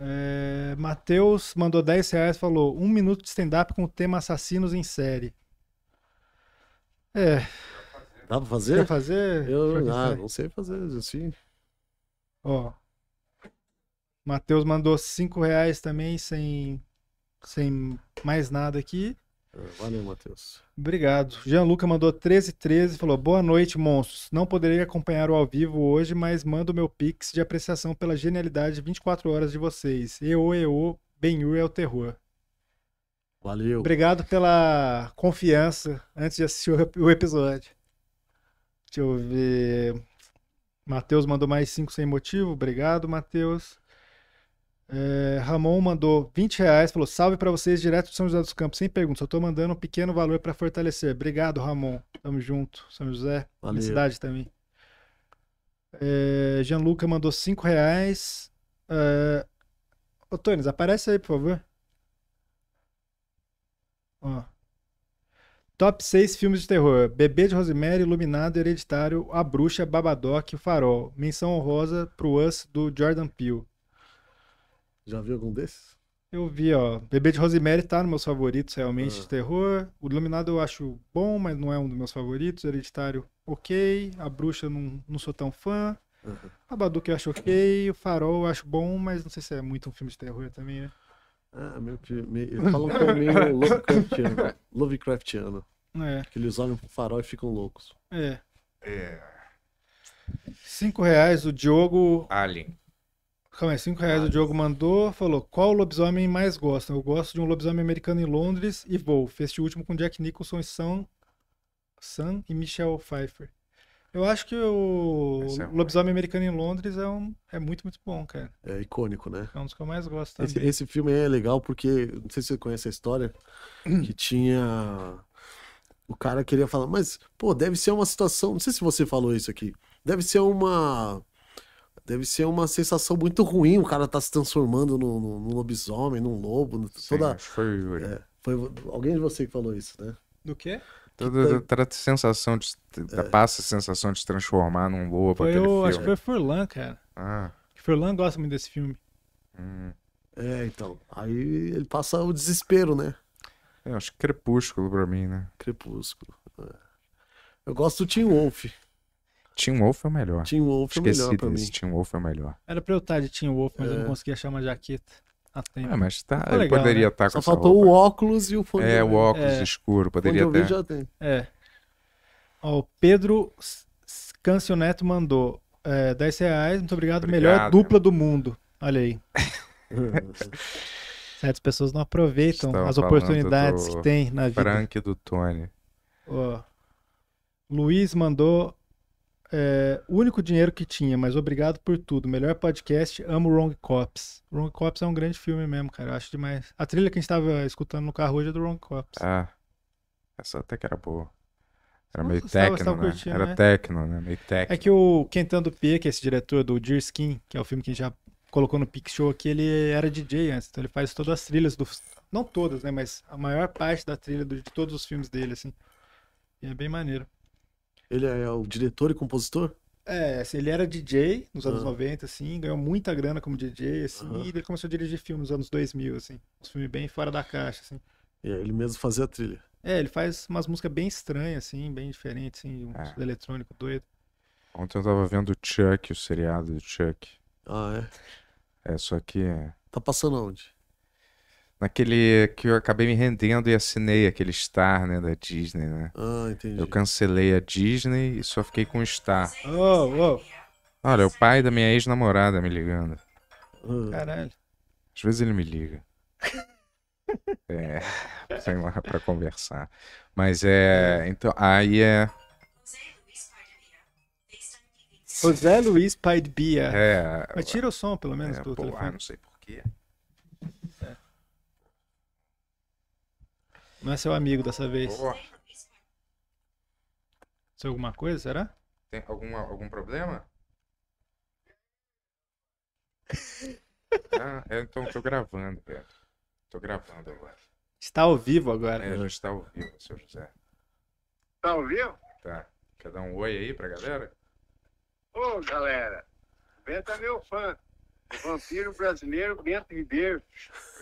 Speaker 3: É, Matheus mandou 10 reais falou: um minuto de stand-up com o tema assassinos em série. É. Dá pra fazer? Quer fazer? Eu não, não
Speaker 6: sei fazer assim.
Speaker 3: Ó. Matheus mandou 5 reais também, sem, sem mais nada aqui.
Speaker 6: Ah, valeu, Matheus.
Speaker 3: Obrigado. Jean Luca mandou 1313 falou: Boa noite, monstros. Não poderei acompanhar o ao vivo hoje, mas mando meu pix de apreciação pela genialidade 24 horas de vocês. Eu, eu, Benhur é o terror. Valeu. Obrigado pela confiança antes de assistir o episódio. Deixa eu ver. Matheus mandou mais 5 sem motivo. Obrigado, Matheus. É, Ramon mandou 20 reais, falou salve para vocês direto de São José dos Campos, sem perguntas. Só tô mandando um pequeno valor para fortalecer. Obrigado, Ramon. Tamo junto. São José, Valeu. cidade também. É, Gianluca mandou 5 reais. É... Ô, Tones, aparece aí, por favor. Ó. Top 6 filmes de terror: Bebê de Rosemary, Iluminado, Hereditário, A Bruxa, Babadoc e O Farol. Menção honrosa pro Us do Jordan Peele. Já viu algum desses? Eu vi, ó. Bebê de Rosemary tá nos meus favoritos realmente ah. de terror. O Iluminado eu acho bom, mas não é um dos meus favoritos. Hereditário, ok. A Bruxa, não, não sou tão fã. Uhum. Babadook eu acho ok. O Farol eu acho bom, mas não sei se é muito um filme de terror também, né?
Speaker 6: Ah, meio que eles falam que é meio Lovecraftiano. Lovecraftiano. É.
Speaker 3: Que eles olham pro farol e ficam loucos. É. É. Cinco reais
Speaker 1: o Diogo. Alien.
Speaker 3: Calma aí, cinco reais Alien. o Diogo mandou. Falou: Qual lobisomem mais gosta? Eu gosto de um lobisomem americano em Londres e Wolf. Este último com Jack Nicholson e Sam, Sam e Michelle Pfeiffer. Eu acho que o é Lobisomem Americano em Londres é, um, é muito, muito bom, cara.
Speaker 6: É icônico, né? É
Speaker 3: um dos que eu mais gosto também. Esse,
Speaker 6: esse filme é legal porque, não sei se você conhece a história, que tinha... O cara queria falar, mas, pô, deve ser uma situação... Não sei se você falou isso aqui. Deve ser uma... Deve ser uma sensação muito ruim o cara tá se transformando num, num lobisomem, num lobo, Sim, toda...
Speaker 2: Foi... É,
Speaker 6: foi alguém de você que falou isso, né? Do quê? Toda
Speaker 1: tá- sensação de. É. Passa a sensação de se transformar num lobo. Foi eu, filme. Acho que foi
Speaker 3: Furlan, cara. Ah. Furlan gosta muito desse filme. Hum. É, então.
Speaker 6: Aí ele passa o desespero, né? É, eu acho que Crepúsculo pra mim, né? Crepúsculo.
Speaker 1: É. Eu gosto do Tim Wolf. Tim Wolf é o melhor. Tim Wolf Esqueci é o melhor pra mim. Tim Wolf é o melhor.
Speaker 3: Era pra eu estar de Tim Wolf, mas é. eu não é. consegui achar uma jaqueta a tempo. Ah, mas tá, tá legal, poderia estar né? tá com Só faltou roupa. o óculos e o fone. É, o óculos é. escuro, poderia ter. já tem. É. Ó, o Pedro Câncio Neto mandou é, 10 reais, muito obrigado, obrigado melhor dupla do mundo. Olha aí. Certas pessoas não aproveitam Estão as oportunidades que tem na vida.
Speaker 1: Frank do Tony.
Speaker 3: Ó, Luiz mandou é, o único dinheiro que tinha, mas obrigado por tudo. Melhor podcast, amo Wrong Cops. Wrong Cops é um grande filme mesmo, cara. Eu acho demais. A trilha que a gente tava escutando no carro hoje é do Wrong Cops.
Speaker 1: Ah, essa até que era boa. Era meio techno, né? Era né? techno, né? Meio techno. É
Speaker 3: que o Quentando P, que é esse diretor do Deer Skin, que é o filme que a gente já colocou no Pix Show aqui, ele era DJ antes, então ele faz todas as trilhas do... Não todas, né? Mas a maior parte da trilha de todos os filmes dele, assim.
Speaker 6: E é bem maneiro. Ele é o diretor e compositor?
Speaker 3: É, assim, ele era DJ nos anos uhum. Ah. 90, assim, ganhou muita grana como DJ, assim, uhum. e ele começou a dirigir filmes nos anos 2000, assim, uns filmes bem fora da caixa, assim.
Speaker 6: E aí ele mesmo fazia a trilha.
Speaker 3: É, ele faz umas músicas bem estranhas, assim, bem diferentes, assim, um é. eletrônico doido.
Speaker 1: Ontem eu tava vendo o Chuck, o seriado do Chuck. Ah, é? É, só que...
Speaker 3: Tá passando onde?
Speaker 1: Naquele que eu acabei me rendendo e assinei aquele Star, né, da Disney, né? Ah, entendi. Eu cancelei a Disney e só fiquei com o Star.
Speaker 3: Oh, oh.
Speaker 1: Olha, é o pai da minha ex-namorada me ligando.
Speaker 3: Uh. Caralho.
Speaker 1: Às vezes ele me liga. é, lá, pra conversar. Mas é. Então, aí é.
Speaker 3: José Luiz Pai de
Speaker 1: Bia. É.
Speaker 3: Mas tira o som, pelo menos, é, pelo pô, telefone. Ah, não sei porquê. Não é seu amigo dessa vez. Boa.
Speaker 1: Tem alguma coisa, será? Tem alguma, algum problema? ah, eu então tô gravando, Pedro. Tô gravando agora. Está ao vivo agora. É, está ao vivo, seu José.
Speaker 3: Está ao vivo?
Speaker 1: Tá. Quer dar um oi aí pra galera?
Speaker 3: Ô, galera. Benta tá meu fã. Vampiro brasileiro Bento Ribeiro.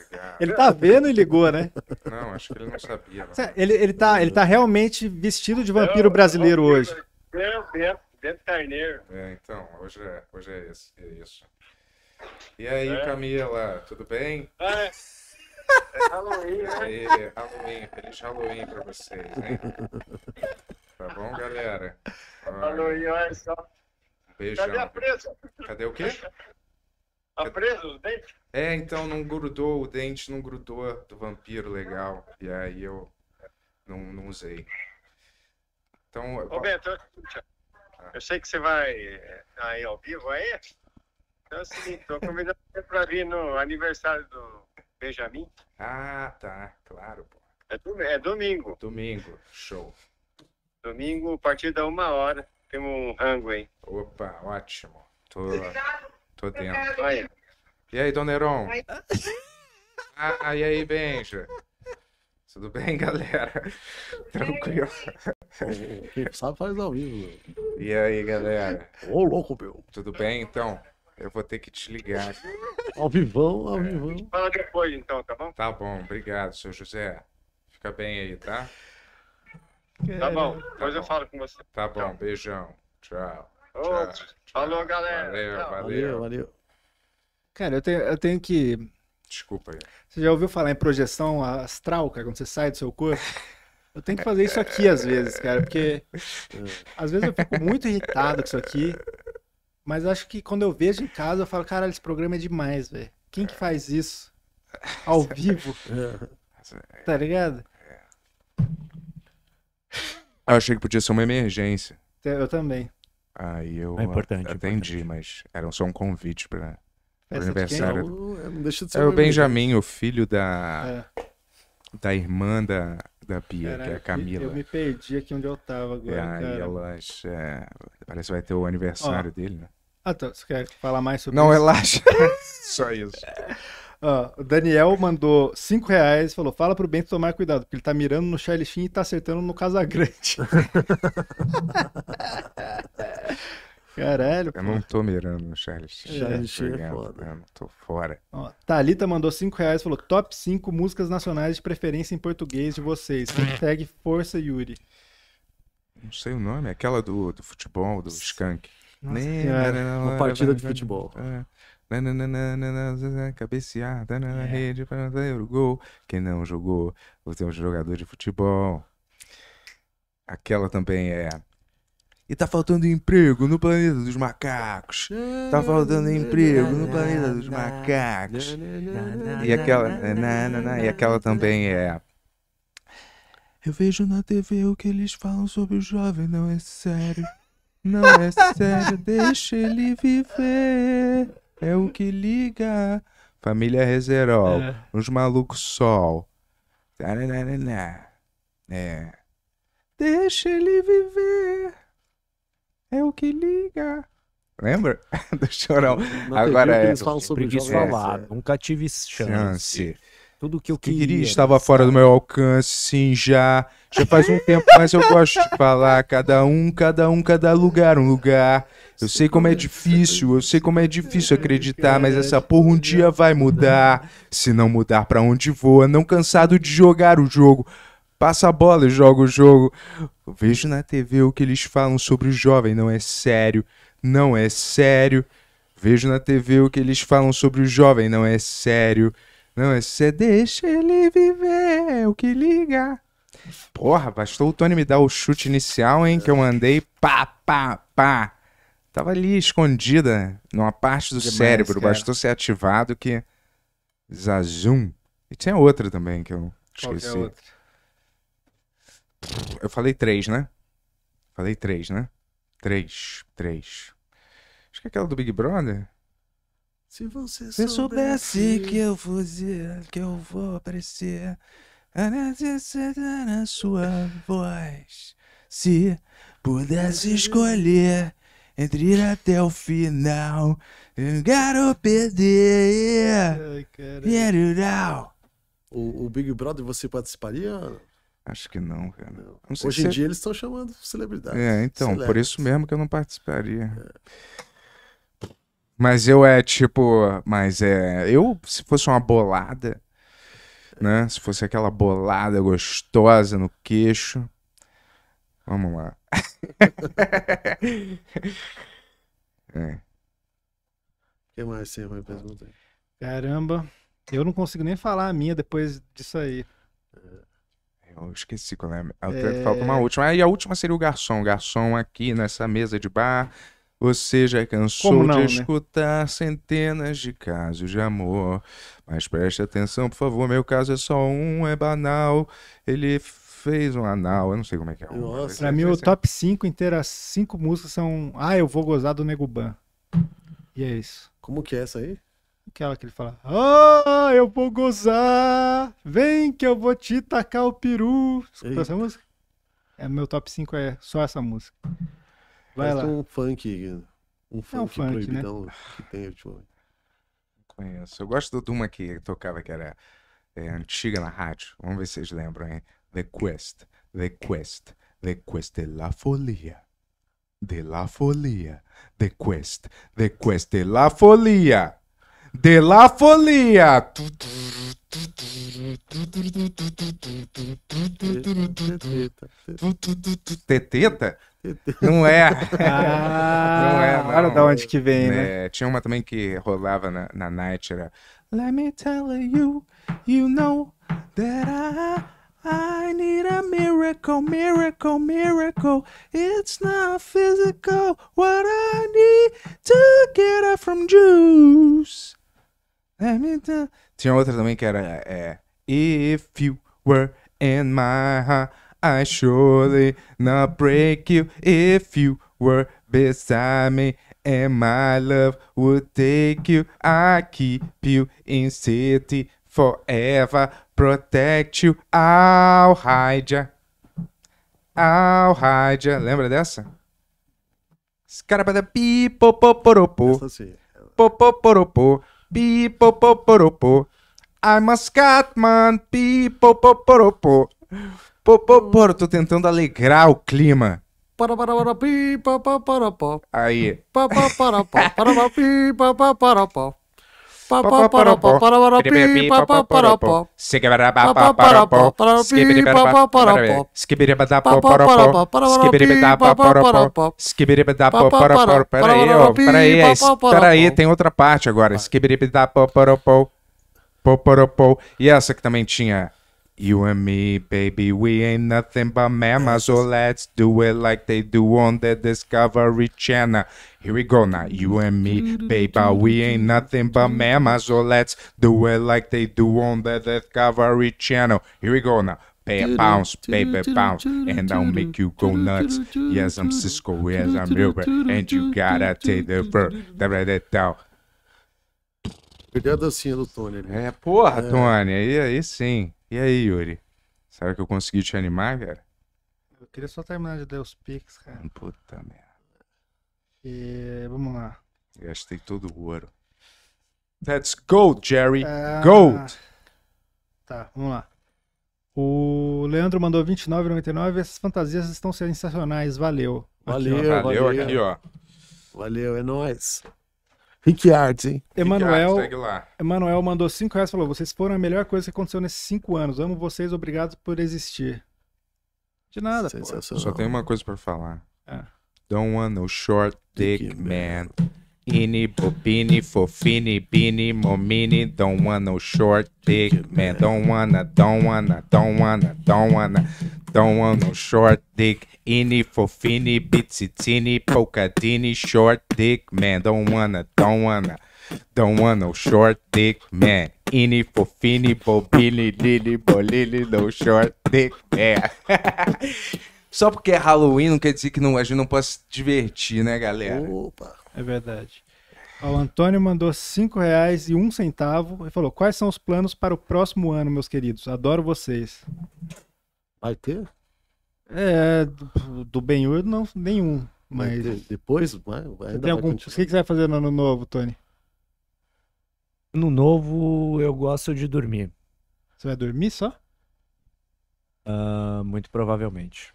Speaker 3: Obrigado. Ele é. tá vendo e ligou, né?
Speaker 1: Não, acho que ele não sabia. Não.
Speaker 3: Ele, ele, tá, ele tá realmente vestido de vampiro é, brasileiro hoje.
Speaker 1: Brasileiro, Bento, Bento Carneiro. É, então, hoje é, hoje é, esse, é isso. E aí, é. Camila, tudo bem? É. É
Speaker 5: Halloween, né? Aí,
Speaker 1: Halloween, feliz Halloween pra vocês, hein? Tá bom, galera? Olha. Halloween, olha só. Beijão. Cadê a presa? Cadê o quê?
Speaker 3: Tá preso os dentes?
Speaker 1: É, então não grudou, o dente não grudou do vampiro legal. E aí eu não, não usei. Então. Ô, eu...
Speaker 3: Ah. eu sei que você vai eh, aí ao vivo aí. Então é o seguinte, tô convidando você pra vir no aniversário do Benjamin.
Speaker 1: Ah, tá, claro, pô. É, é domingo. Domingo, show.
Speaker 3: Domingo, a partir da uma hora. Temos um rango aí.
Speaker 1: Opa, ótimo. Tô... Obrigado. Tô dentro. E aí, Dona Heron? Ah, ah, e aí, Benja? Tudo bem, galera? Tranquilo. Só faz ao vivo. E aí, galera? Ô, louco, meu. Tudo bem, então? Eu vou ter que te ligar.
Speaker 6: Ao vivão, ao é.
Speaker 1: Fala depois, então, tá bom? Tá bom, obrigado, seu José. Fica bem aí, tá? Tá bom, depois tá eu falo com você. Tá bom, beijão. Tchau. Tchau. Falou, galera. Valeu, valeu, valeu.
Speaker 3: Cara, eu tenho, eu tenho que. Desculpa aí. Você já ouviu falar em projeção astral, cara, quando você sai do seu corpo? Eu tenho que fazer isso aqui às vezes, cara, porque às vezes eu fico muito irritado com isso aqui. Mas acho que quando eu vejo em casa, eu falo, cara, esse programa é demais, velho. Quem que faz isso? Ao vivo? É. tá ligado?
Speaker 1: Eu achei que podia ser uma emergência.
Speaker 3: Eu também.
Speaker 1: Aí eu é importante, é atendi, importante. mas era só um convite para é o aniversário. De de é o é Benjamin, o filho da, é. da irmã da, da Pia Caraca, que é a Camila. Eu me
Speaker 3: perdi aqui onde eu tava agora. e aí cara.
Speaker 1: elas. É, parece que vai ter o aniversário Ó. dele, né? Ah, tá. Você quer
Speaker 3: falar mais sobre Não, isso? relaxa.
Speaker 1: só isso.
Speaker 3: Ó, o Daniel mandou 5 reais e falou: fala pro Bento tomar cuidado, porque ele tá mirando no Charlie Sheen e tá acertando no Casagrande. Caralho. Eu pô. não
Speaker 1: tô mirando no Charlie Sheen. Charlie Sheen é não tô fora.
Speaker 3: Ó, Thalita mandou 5 reais e falou: top 5 músicas nacionais de preferência em português de vocês. Hashtag hum. Força Yuri.
Speaker 1: Não sei o nome, é aquela do, do futebol, do Skank. Nossa, Nem, é, uma partida de futebol. É. Nananana, cabecear, na é. rede para o gol. Quem não jogou, você é um jogador de futebol. Aquela também é. E tá faltando emprego no planeta dos macacos.
Speaker 2: Tá faltando emprego no planeta dos macacos. E aquela, e aquela
Speaker 1: também é.
Speaker 2: Eu vejo na TV o que eles falam sobre o jovem, não é sério. Não é sério, deixa ele viver é o que liga.
Speaker 1: Família Reserol, é. Uns Malucos Sol. É.
Speaker 2: Deixa ele viver, é o que liga.
Speaker 1: Lembra?
Speaker 4: Do chorão. Agora é. Eles falam sobre isso. Falar. Nunca tive chance. chance.
Speaker 1: Tudo que eu queria. queria estava sabe? fora do meu alcance, sim, já. Já faz um tempo, mas eu gosto de falar. Cada um, cada um, cada lugar, um lugar. Eu sei como é difícil, eu sei como é difícil acreditar, mas essa porra um dia vai mudar. Se não mudar para onde voa, não cansado de jogar o jogo. Passa a bola e joga o jogo. vejo na TV o que eles falam sobre o jovem, não é sério. Não é sério. Vejo na TV o que eles falam sobre o jovem, não é sério. Não é sério.
Speaker 2: Deixa ele viver, é o que liga.
Speaker 1: Porra, bastou o Tony me dar o chute inicial, hein, que eu mandei pá, pá, pá estava ali escondida numa parte do Demais, cérebro. Cara. Bastou ser ativado que. Zazum. E tinha outra também que eu é esqueci. Qual é outra? Eu falei três, né? Falei três, né? Três. Três. Acho que é aquela do Big Brother.
Speaker 2: Se você Se soubesse, soubesse que eu fosse, que eu vou aparecer, a necessidade na sua voz. Se pudesse escolher, entre ir até o final. Eu quero perder. Ai,
Speaker 6: o, o Big Brother, você participaria?
Speaker 1: Acho que não, cara. Não.
Speaker 6: Hoje em é dia eles estão chamando celebridades. É, então, por isso
Speaker 1: mesmo que eu não participaria. É. Mas eu é tipo. Mas é. Eu, se fosse uma bolada, né? Se fosse aquela bolada gostosa no queixo, Vamos lá. é. O
Speaker 6: que mais você vai perguntar?
Speaker 3: Caramba, eu não consigo nem falar a minha depois disso aí. É,
Speaker 1: eu esqueci qual é. é... Falta uma última. Aí a última seria o garçom. O garçom aqui nessa mesa de bar. Você já cansou não, de né? escutar né? centenas de casos de amor. Mas preste atenção, por favor, meu caso é só um, é banal. Ele fez um anal, eu não sei como é que é. Nossa,
Speaker 6: pra mim, o assim. top
Speaker 3: 5 inteiras, 5 músicas são Ah, eu vou gozar do neguban
Speaker 6: E é isso. Como que é essa aí? Aquela que ele fala:
Speaker 3: Ah, eu vou gozar, vem que eu vou te tacar o peru. Escutou essa música? É, meu top 5 é só essa música. Vai Mas lá. É um
Speaker 1: funk, um funk, é um funk né? proibidão né? que tem ultimamente. Conheço. Eu gosto de uma que tocava que era é, antiga na rádio. Vamos ver se vocês lembram, hein? The Quest, The Quest, The Quest de la Folia. De la Folia, The Quest, The Quest de la Folia. De la Folia. Teteta? Não é. Ah, não é. Não. Olha de onde que vem, né? né? Tinha uma também que rolava na, na night, era
Speaker 2: Let me tell you, you know that I I need a miracle, miracle, miracle. It's not physical. What I need to get up from juice. Tinha
Speaker 1: outra também que era é, eh, If you were in my heart, I surely not break you. If you were beside me, and my love would take you. I keep you in city forever protect you, I'll hide ya. I'll hide ya. Lembra dessa? Scarabada pipopoporopo. Popoporopo. Pipopoporopo. I'm a scatman pipopoporopo. Popoporo. Tô tentando alegrar o clima. Aí. Peraí, peraí, peraí, tem outra parte agora. E essa que também tinha. You and me, baby, we ain't nothing but mamas, so let's do it like they do on the Discovery Channel. Here we go now, you and me, baby, we ain't nothing but mamas, so let's do it like they do on the Discovery Channel. Here we go now. Baby bounce, baby bounce, and I'll make you go nuts. Yes, I'm Cisco, yes, I'm Hilbert, and you gotta take the verb. Cuidado
Speaker 6: assim do Tony, né? É,
Speaker 1: porra, Tony, aí, aí sim. E aí, Yuri? Será que eu consegui te animar, cara?
Speaker 3: Eu queria só terminar de Deus Pix, cara.
Speaker 1: Puta merda.
Speaker 3: E vamos lá.
Speaker 1: Gastei todo o ouro. That's gold, Jerry. Ah, gold!
Speaker 3: Tá, vamos lá. O Leandro mandou 29,99. Essas fantasias estão sensacionais. Valeu. Valeu, aqui, valeu, valeu. Aqui,
Speaker 6: ó. Valeu, é nóis. Rick Arts, hein?
Speaker 3: Emanuel, Emanuel mandou 5 reais e falou: Vocês foram a melhor coisa que aconteceu nesses 5 anos. Amo vocês, obrigado por existir. De nada, pô. Só tem uma
Speaker 1: coisa pra falar. É. Don't want no short dick, dick man. Ini, bobini, fofini, bini, momini, don't want no short dick, man. Don't wanna, don't wanna, don't wanna, don't wanna, don't então, want no short dick. Ini, fofini, bitsy, teeny, polkadini, short dick, man. Don't wanna, don't wanna, don't want no short dick, man. Ini, fofini, bobini, lili, bolili, no short dick, man. Só porque é Halloween não quer dizer que não, a gente não possa se divertir, né, galera? Opa. É verdade.
Speaker 3: O Antônio mandou cinco reais e um centavo e falou: Quais são os planos para o próximo ano, meus queridos? Adoro vocês. Vai ter? É, do, do Benhur não, nenhum. Mas depois vai, vai, tem algum... O que você vai fazer no ano novo, Tony? No novo eu gosto de dormir.
Speaker 4: Você vai dormir só? Uh, muito provavelmente.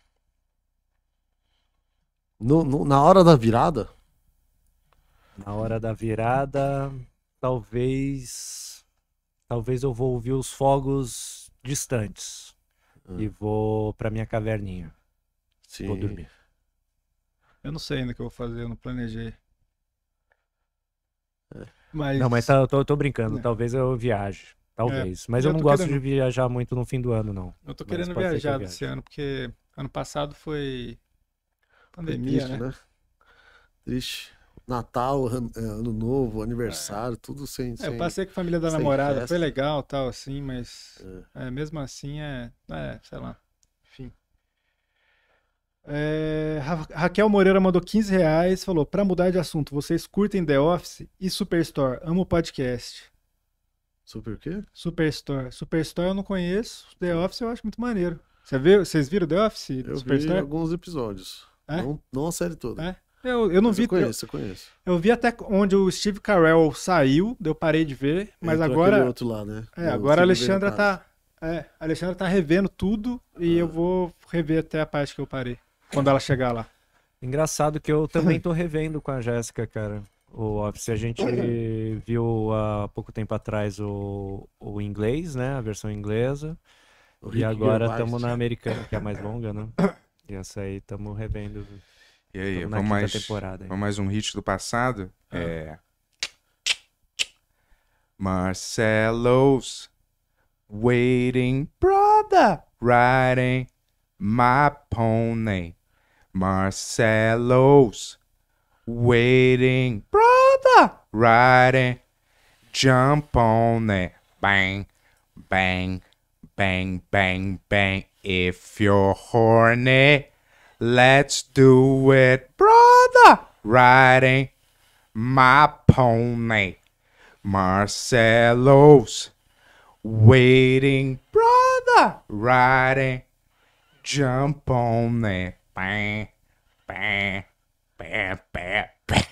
Speaker 4: No, no, na hora da virada? Na hora da virada, talvez. Talvez eu vou ouvir os fogos distantes hum. e ah. vou pra minha caverninha. Sim. Vou dormir.
Speaker 3: Eu não sei ainda o que eu vou fazer, eu não planejei. É. Mas... Não, mas tá, eu tô, tô brincando,
Speaker 4: é. talvez eu viaje. Talvez. É, mas eu, eu não gosto querendo... de viajar muito no fim do ano, não.
Speaker 3: Eu tô mas querendo viajar que esse ano, porque ano passado foi pandemia, foi triste, né? né?
Speaker 4: Triste. Natal, eh, Ano
Speaker 6: Novo, é. aniversário, é. tudo sem, é, Eu passei com a família da namorada, festa. foi
Speaker 3: legal tal, assim, mas é. é. mesmo assim é, é, sei lá. Enfim. É, Ra Raquel Moreira mandou 15 reais, falou: pra mudar de assunto, vocês curtem The Office e Superstore? Amo o podcast. Super o quê? Superstore. Superstore eu não conheço, The Office eu acho muito maneiro. Você viu, vocês viram The Office? Eu Superstore? vi alguns episódios. É? Não, não a série toda. É? Eu, eu não mas vi. Eu conheço, eu, conheço. Eu vi até onde o Steve Carell saiu, eu parei de ver, mas Entrou agora. outro lá, né? É, agora a Alexandra tá. É, a Alexandra tá revendo tudo e ah. eu vou rever até a parte que eu parei, quando ela chegar lá. Engraçado que eu também tô
Speaker 4: revendo com a Jéssica, cara. O Office, a gente viu há pouco tempo atrás o, o inglês, né? A versão inglesa. O e Rick agora estamos na americana, que é a mais longa, né? E essa aí estamos revendo. E aí, vamos mais, temporada
Speaker 1: aí. vamos mais um hit do passado? Ah. É. Marcelo's waiting,
Speaker 2: brother,
Speaker 1: riding my pony. Marcelo's waiting,
Speaker 2: brother,
Speaker 1: riding, jump on it. Bang, bang, bang, bang, bang. If you're horny, Let's do it, brother. Riding my pony. Marcelo's waiting,
Speaker 2: brother.
Speaker 1: Riding jump on me. Bam, bam, bam, bam, bam.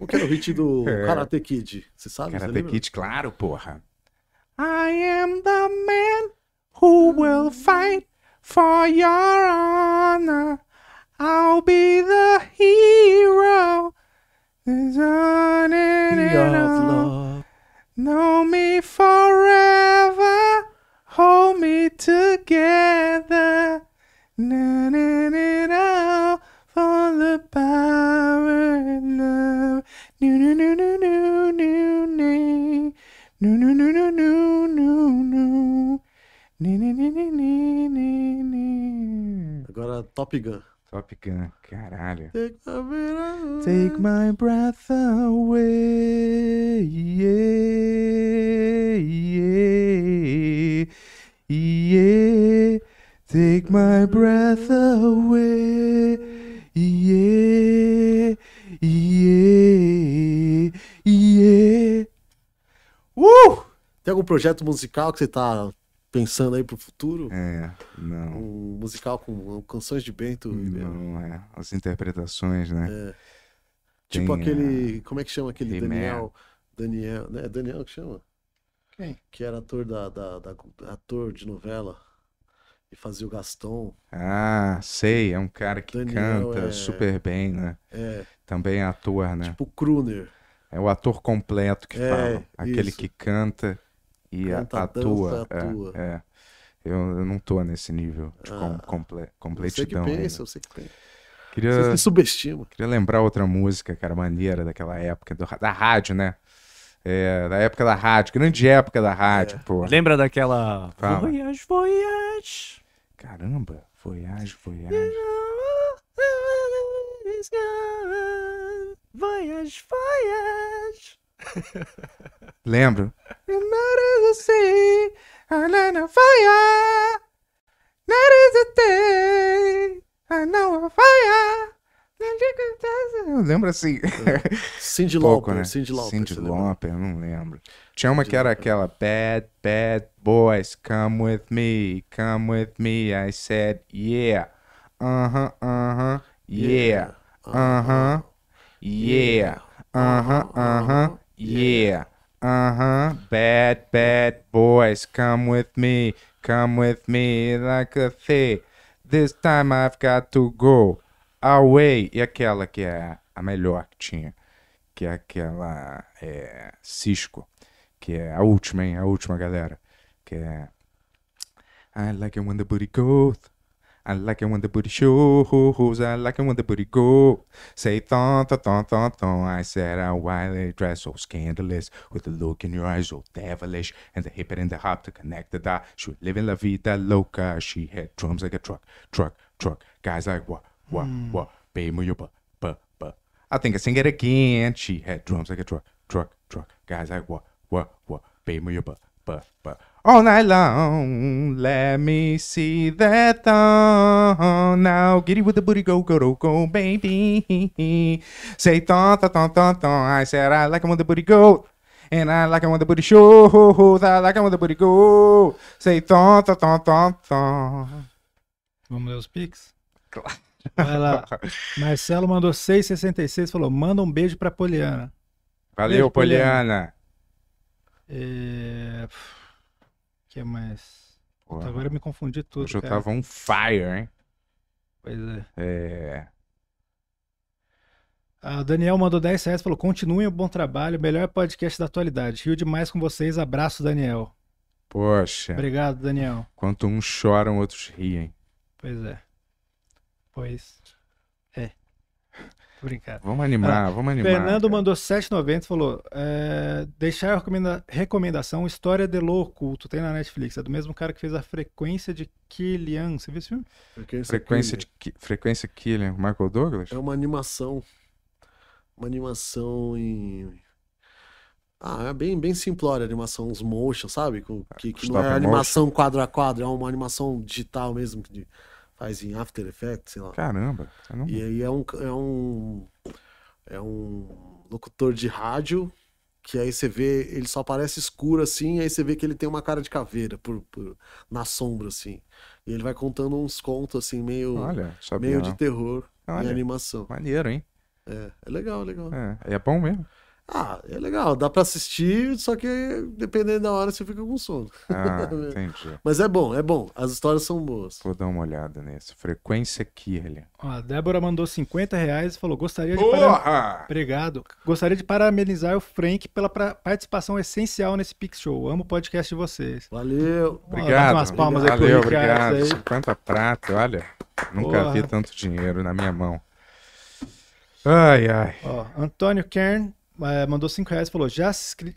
Speaker 1: O que era o hit do é. Karate Kid? Você sabe? Karate Kid, claro, porra.
Speaker 2: I am the man who will fight For your honor, I'll be the hero. There's on and, of love. Know me forever. Hold me together. Na, na, na.
Speaker 6: Agora
Speaker 1: Top Gun. Top Gun, caralho. Take my
Speaker 2: breath, Take my breath away. Yeah, yeah, yeah. Take my breath away. Yeah,
Speaker 6: yeah, yeah. Uh! Tem algum projeto musical que você tá pensando aí pro futuro? É, não. Um musical com canções de
Speaker 1: Bento. Não, é. As interpretações, né?
Speaker 5: É.
Speaker 6: Tem, tipo é, aquele.
Speaker 1: Como é que chama aquele Daniel?
Speaker 6: Daniel. Né? Daniel que chama? Quem? Que era ator da, da, da, ator de novela. E fazia o Gaston.
Speaker 1: Ah, sei, é um cara que Daniel canta é... super bem, né? É. Também é ator, né? Tipo o Kruner. É o ator completo que é, fala. Aquele isso. que canta, e Canta, é, atua. Dança, atua. É, é. Eu, eu, não tô nesse nível de ah, comple, completidão. Eu sei que pensa, ainda. eu sei que pensa. Queria, Vocês me subestimam. Queria lembrar outra música, cara, maneira daquela época, do, da rádio, né? É, da época da rádio, grande época da rádio, é. pô. Lembra daquela. Fala.
Speaker 2: Voyage, voyage.
Speaker 1: Caramba, voyage, voyage.
Speaker 2: voyage, voyage.
Speaker 1: Lembro.
Speaker 2: lembra lembro assim. Cindy
Speaker 1: Lauper, né? Cindy Lauper. Cindy Lauper, eu não lembro. Tinha uma que era aquela Bad, bad boys, come with me, come with me. I said, yeah. Uh-huh, uh-huh, yeah. Uh-huh, yeah. Uh-huh, uh-huh, uh-huh, uh-huh. Yeah. Uh huh. Bad, bad boys, come with me. Come with me like a thief. This time I've got to go away. E aquela que é a melhor que tinha, que é aquela é, Cisco, que é a última, hein? A última, galera. Que é I like it when the booty goes. I like it when the booty shows. I like it when the booty go. Say thon thon thon thon thon. I said how wildly dressed, so scandalous, with the look in your eyes, so devilish, and the hip and the hop to connect the dot. She was living la vida loca. She had drums like a truck, truck, truck. Guys like what, what, mm. what? Babe, move your butt, butt, butt. I think I sing it again. She had drums like a truck, truck, truck. Guys like what, what, what? Babe, move your butt, butt, butt. All night long, let me see that thong. Now get it with the booty, go, go, go, go, baby. Say thong, thong, thong, thong, thong. I said I like it when the booty go. And I like it when the booty shows. I like it when the booty go. Say thong, thong, thong, thong, thong. Vamos ler os pics?
Speaker 3: Claro. Vai lá. Marcelo mandou 6,66 falou: manda um beijo pra Poliana. Valeu, beijo, Poliana. Poliana. É que é mais. Puta, agora eu me confundi tudo. Hoje eu tava on
Speaker 1: fire, hein? Pois é. É.
Speaker 3: A ah, Daniel mandou 10 reais falou: continuem o bom trabalho, melhor podcast da atualidade. Rio demais com vocês, abraço, Daniel.
Speaker 1: Poxa. Obrigado, Daniel. Quanto uns choram, outros riem.
Speaker 3: Pois é. Pois é brincar.
Speaker 1: Vamos animar, ah, vamos animar. Fernando
Speaker 3: cara. mandou 7,90 e falou: é, deixar a recomenda recomendação História de tu tem na Netflix. É do mesmo cara que fez a Frequência de Killian. Você viu esse filme? Frequência, Frequência
Speaker 1: de Ki Frequência Killian, Michael Douglas?
Speaker 6: É uma animação.
Speaker 3: Uma animação
Speaker 6: em. Ah, é bem, bem simplória a animação, uns motion, sabe? Com, que, que ah, não é animação quadro a quadro, é uma animação digital mesmo. De faz em After Effects, sei lá. Caramba, E aí é um, é um. É um locutor de rádio que aí você vê, ele só aparece escuro assim, aí você vê que ele tem uma cara de caveira por, por na sombra, assim. E ele vai contando uns contos, assim, meio, Olha, meio de terror Olha, em animação. Maneiro, hein? É, é legal, é legal. É,
Speaker 1: é bom mesmo.
Speaker 6: Ah, é legal, dá para assistir, só que dependendo da hora você fica com sono. Ah,
Speaker 1: entendi. Mas é bom, é bom. As histórias são boas. Vou dar uma olhada nisso. Frequência Kirlian.
Speaker 3: Ó, a Débora mandou 50 reais e falou: gostaria de. Porra! Para... Obrigado. Gostaria de parabenizar o Frank pela pra... participação essencial nesse Pix Show. Amo o podcast de vocês. Valeu. Obrigado. Ó, umas palmas obrigado. aí Valeu, Obrigado.
Speaker 1: 50 prata, olha. Nunca Porra. vi tanto dinheiro na minha mão. Ai, ai.
Speaker 3: Ó, Antônio Kern é, mandou 5 reais e falou: Já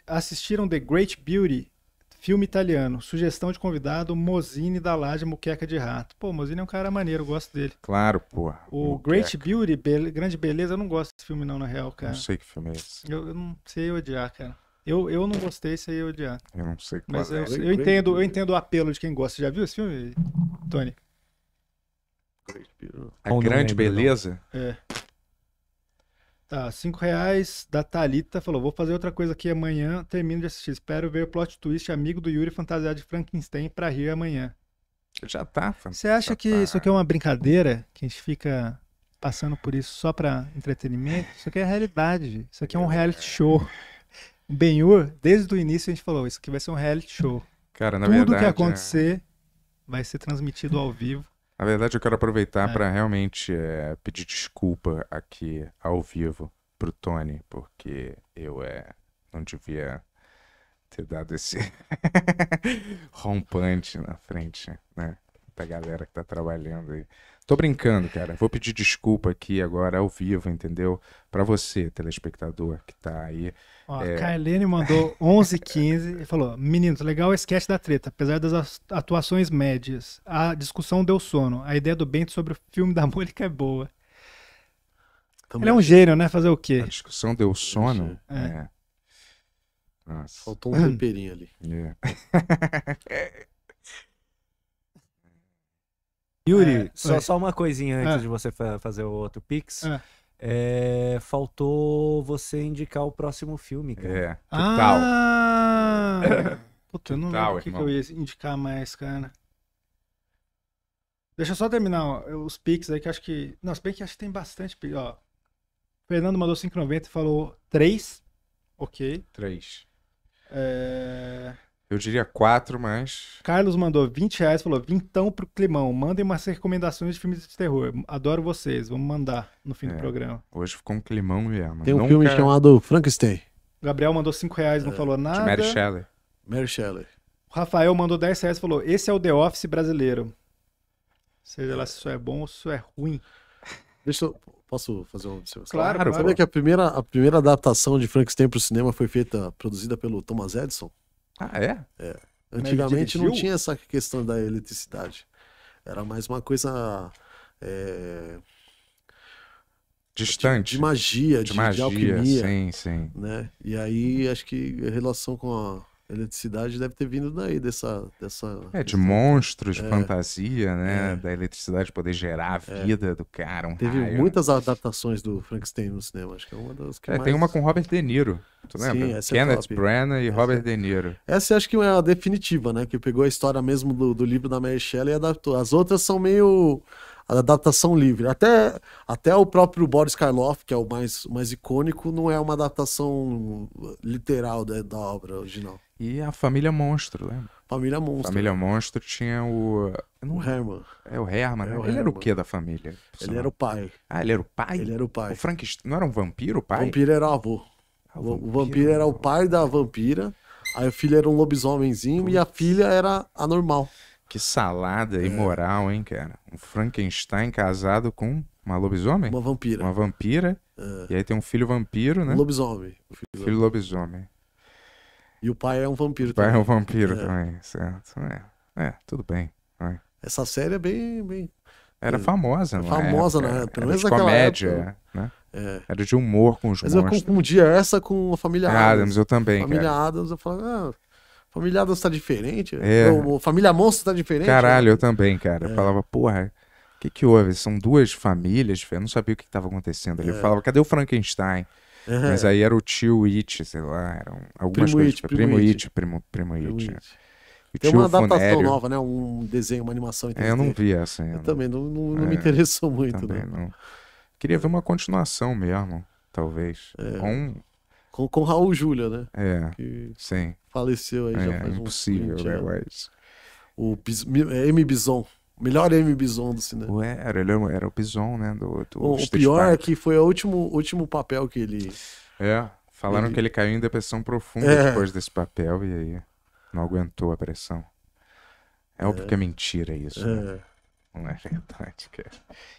Speaker 3: assistiram The Great Beauty? Filme italiano. Sugestão de convidado: Mosini da Laje Muqueca de Rato. Pô, Mosini é um cara maneiro, eu gosto dele.
Speaker 1: Claro, pô. O Muqueca. Great
Speaker 3: Beauty, be Grande Beleza, eu não gosto desse filme, não, na real, cara. Não sei que filme é esse. Eu, eu não sei odiar, cara. Eu, eu não gostei, sei aí eu odiar. Eu não sei qual Mas é. eu, eu, entendo, eu entendo o apelo de quem gosta. já viu esse filme, Tony?
Speaker 1: A Grande Beleza?
Speaker 3: É. Tá, cinco reais da Talita falou: vou fazer outra coisa aqui amanhã, termino de assistir. Espero ver o plot twist amigo do Yuri fantasiado de Frankenstein pra rir amanhã. Já tá, Você acha que tá. isso aqui é uma brincadeira? Que a gente fica passando por isso só pra entretenimento? Isso aqui é realidade. Isso aqui é um reality show. O Ben-Hur, desde o início a gente falou: isso aqui vai ser um reality show.
Speaker 1: Cara, na Tudo verdade. Tudo é. que acontecer
Speaker 3: é... vai ser transmitido ao vivo.
Speaker 1: Na verdade, eu quero aproveitar é. para realmente é, pedir desculpa aqui ao vivo pro Tony, porque eu é, não devia ter dado esse rompante na frente né, da galera que tá trabalhando aí. Tô brincando, cara. Vou pedir desculpa aqui agora ao vivo, entendeu? Para você, telespectador que tá aí Ó, é...
Speaker 3: mandou 11h15 e falou: Meninos, tá legal o sketch da treta, apesar das atuações médias. A discussão deu sono. A ideia do Bento sobre o filme da Mônica é boa.
Speaker 1: Também. Ele é um gênio, né? Fazer o quê? A discussão deu sono? É. é. Nossa. Faltou um temperinho ali.
Speaker 4: É. Yuri. É, só, é. só uma coisinha antes é. de você fazer o outro Pix. É. É, faltou você indicar o
Speaker 3: próximo filme,
Speaker 4: cara. É, ah, tal? Puta, eu não tal, lembro o que, eu
Speaker 3: ia indicar mais, cara. Deixa eu só terminar ó, os pics aí, que acho que... Não, se bem que acho que tem bastante pics, ó. Fernando mandou 5,90 e falou 3. Ok. 3. É...
Speaker 1: Eu diria quatro, mas.
Speaker 3: Carlos mandou 20 reais, falou: Vintão pro Climão, mandem umas recomendações de filmes de terror. Adoro vocês, vamos mandar no fim é, do programa.
Speaker 1: Hoje ficou um climão é, mesmo. Tem um Nunca... filme chamado Frankenstein.
Speaker 3: Gabriel mandou 5 reais, não é. falou nada. De Mary Shelley. Mary Shelley. O Rafael mandou 10 reais e falou: Esse é o The Office brasileiro. Seja lá se isso é bom ou se isso é ruim. Deixa eu. Posso fazer uma observação? Claro, claro. Sabia que
Speaker 6: a primeira, a primeira adaptação de Frankenstein pro cinema foi feita, produzida pelo Thomas Edison? Ah, é? É. é Antigamente não tinha essa questão da eletricidade. Era mais uma coisa. É...
Speaker 1: Distante. De, de magia, de, de, magia, de alquimia. Sim, sim.
Speaker 6: Né? E aí acho que em relação com a eletricidade deve ter vindo daí, dessa. dessa
Speaker 1: é, de monstros, é, fantasia, né? É. Da eletricidade poder gerar a é. vida é. do cara. Um Teve raio. Né?
Speaker 6: muitas adaptações do Frankenstein no cinema, acho que é uma das que é, mais... Tem uma com
Speaker 1: Robert De Niro, tu lembra? Sim, essa é Kenneth é Branagh e essa. Robert é. De Niro. Essa
Speaker 6: acho que é a definitiva, né? Que pegou a história mesmo do, do livro da Mary Shelley e adaptou. As outras são meio a adaptação livre. Até, até o próprio Boris Karloff, que é o mais, mais icônico, não é uma adaptação literal da, né, da obra original.
Speaker 1: E a Família Monstro, lembra?
Speaker 6: Família Monstro. Família
Speaker 1: Monstro tinha o. Não... O Herman. É o Herman. É né? o ele Herman. era o que da família? Ele era o pai. Ah, ele era o pai? Ele era o pai. O Frankenstein. Não era um vampiro, o pai? O vampiro era o avô.
Speaker 6: Ah, o, vampiro, o vampiro era o pai da vampira. Aí o filho era um lobisomenzinho Putz. e
Speaker 1: a filha era anormal. Que salada imoral, é. hein, cara? Um Frankenstein casado com uma lobisomem? Uma vampira. Uma vampira. É. E aí tem um filho vampiro, né? Lobisomem. O filho, filho lobisomem. lobisomem.
Speaker 6: E o pai é um vampiro. O pai também. é um vampiro é.
Speaker 1: também, certo. É, é tudo bem. É.
Speaker 6: Essa série é bem. bem... Era famosa, não é? Famosa, época. né? Pelo menos aquela comédia, época. né? É.
Speaker 1: Era de humor com os Mas monstros. eu
Speaker 6: confundia essa com a Família ah, Adams. Adams eu também, Família cara. Adams, eu falava, ah, Família Adams tá diferente. É. Ou, família Monstro tá diferente. Caralho,
Speaker 1: né? eu também, cara. É. Eu falava, porra, o que que houve? São duas famílias, eu não sabia o que estava acontecendo ali. É. Eu falava, cadê o Frankenstein? Uhum. Mas aí era o tio It, sei lá, eram algumas primo coisas. It, primo, primo It, It, primo, primo It. Primo It. Né? Tem uma adaptação Fonério. nova,
Speaker 6: né? Um desenho, uma animação. É, eu não vi essa. Eu, eu também não, não, não é, me interessou
Speaker 1: muito. Também não. não. Queria ver uma continuação mesmo, talvez. É. Um...
Speaker 6: Com, com Raul Júlia, né?
Speaker 1: É. Que sim. Faleceu aí é, já faz impossível, uns 20 né? anos.
Speaker 6: O Bis... É M. Bison. Melhor M. Bison do cinema. Ué,
Speaker 1: era, ele é era o Bison, né? Do, do o, o pior Park.
Speaker 6: é que foi o último, último papel que ele.
Speaker 1: É, falaram ele... que ele caiu em depressão profunda é. depois desse papel e aí não aguentou a pressão. É óbvio é. que é mentira isso. Né? É. Né? Não é verdade, cara.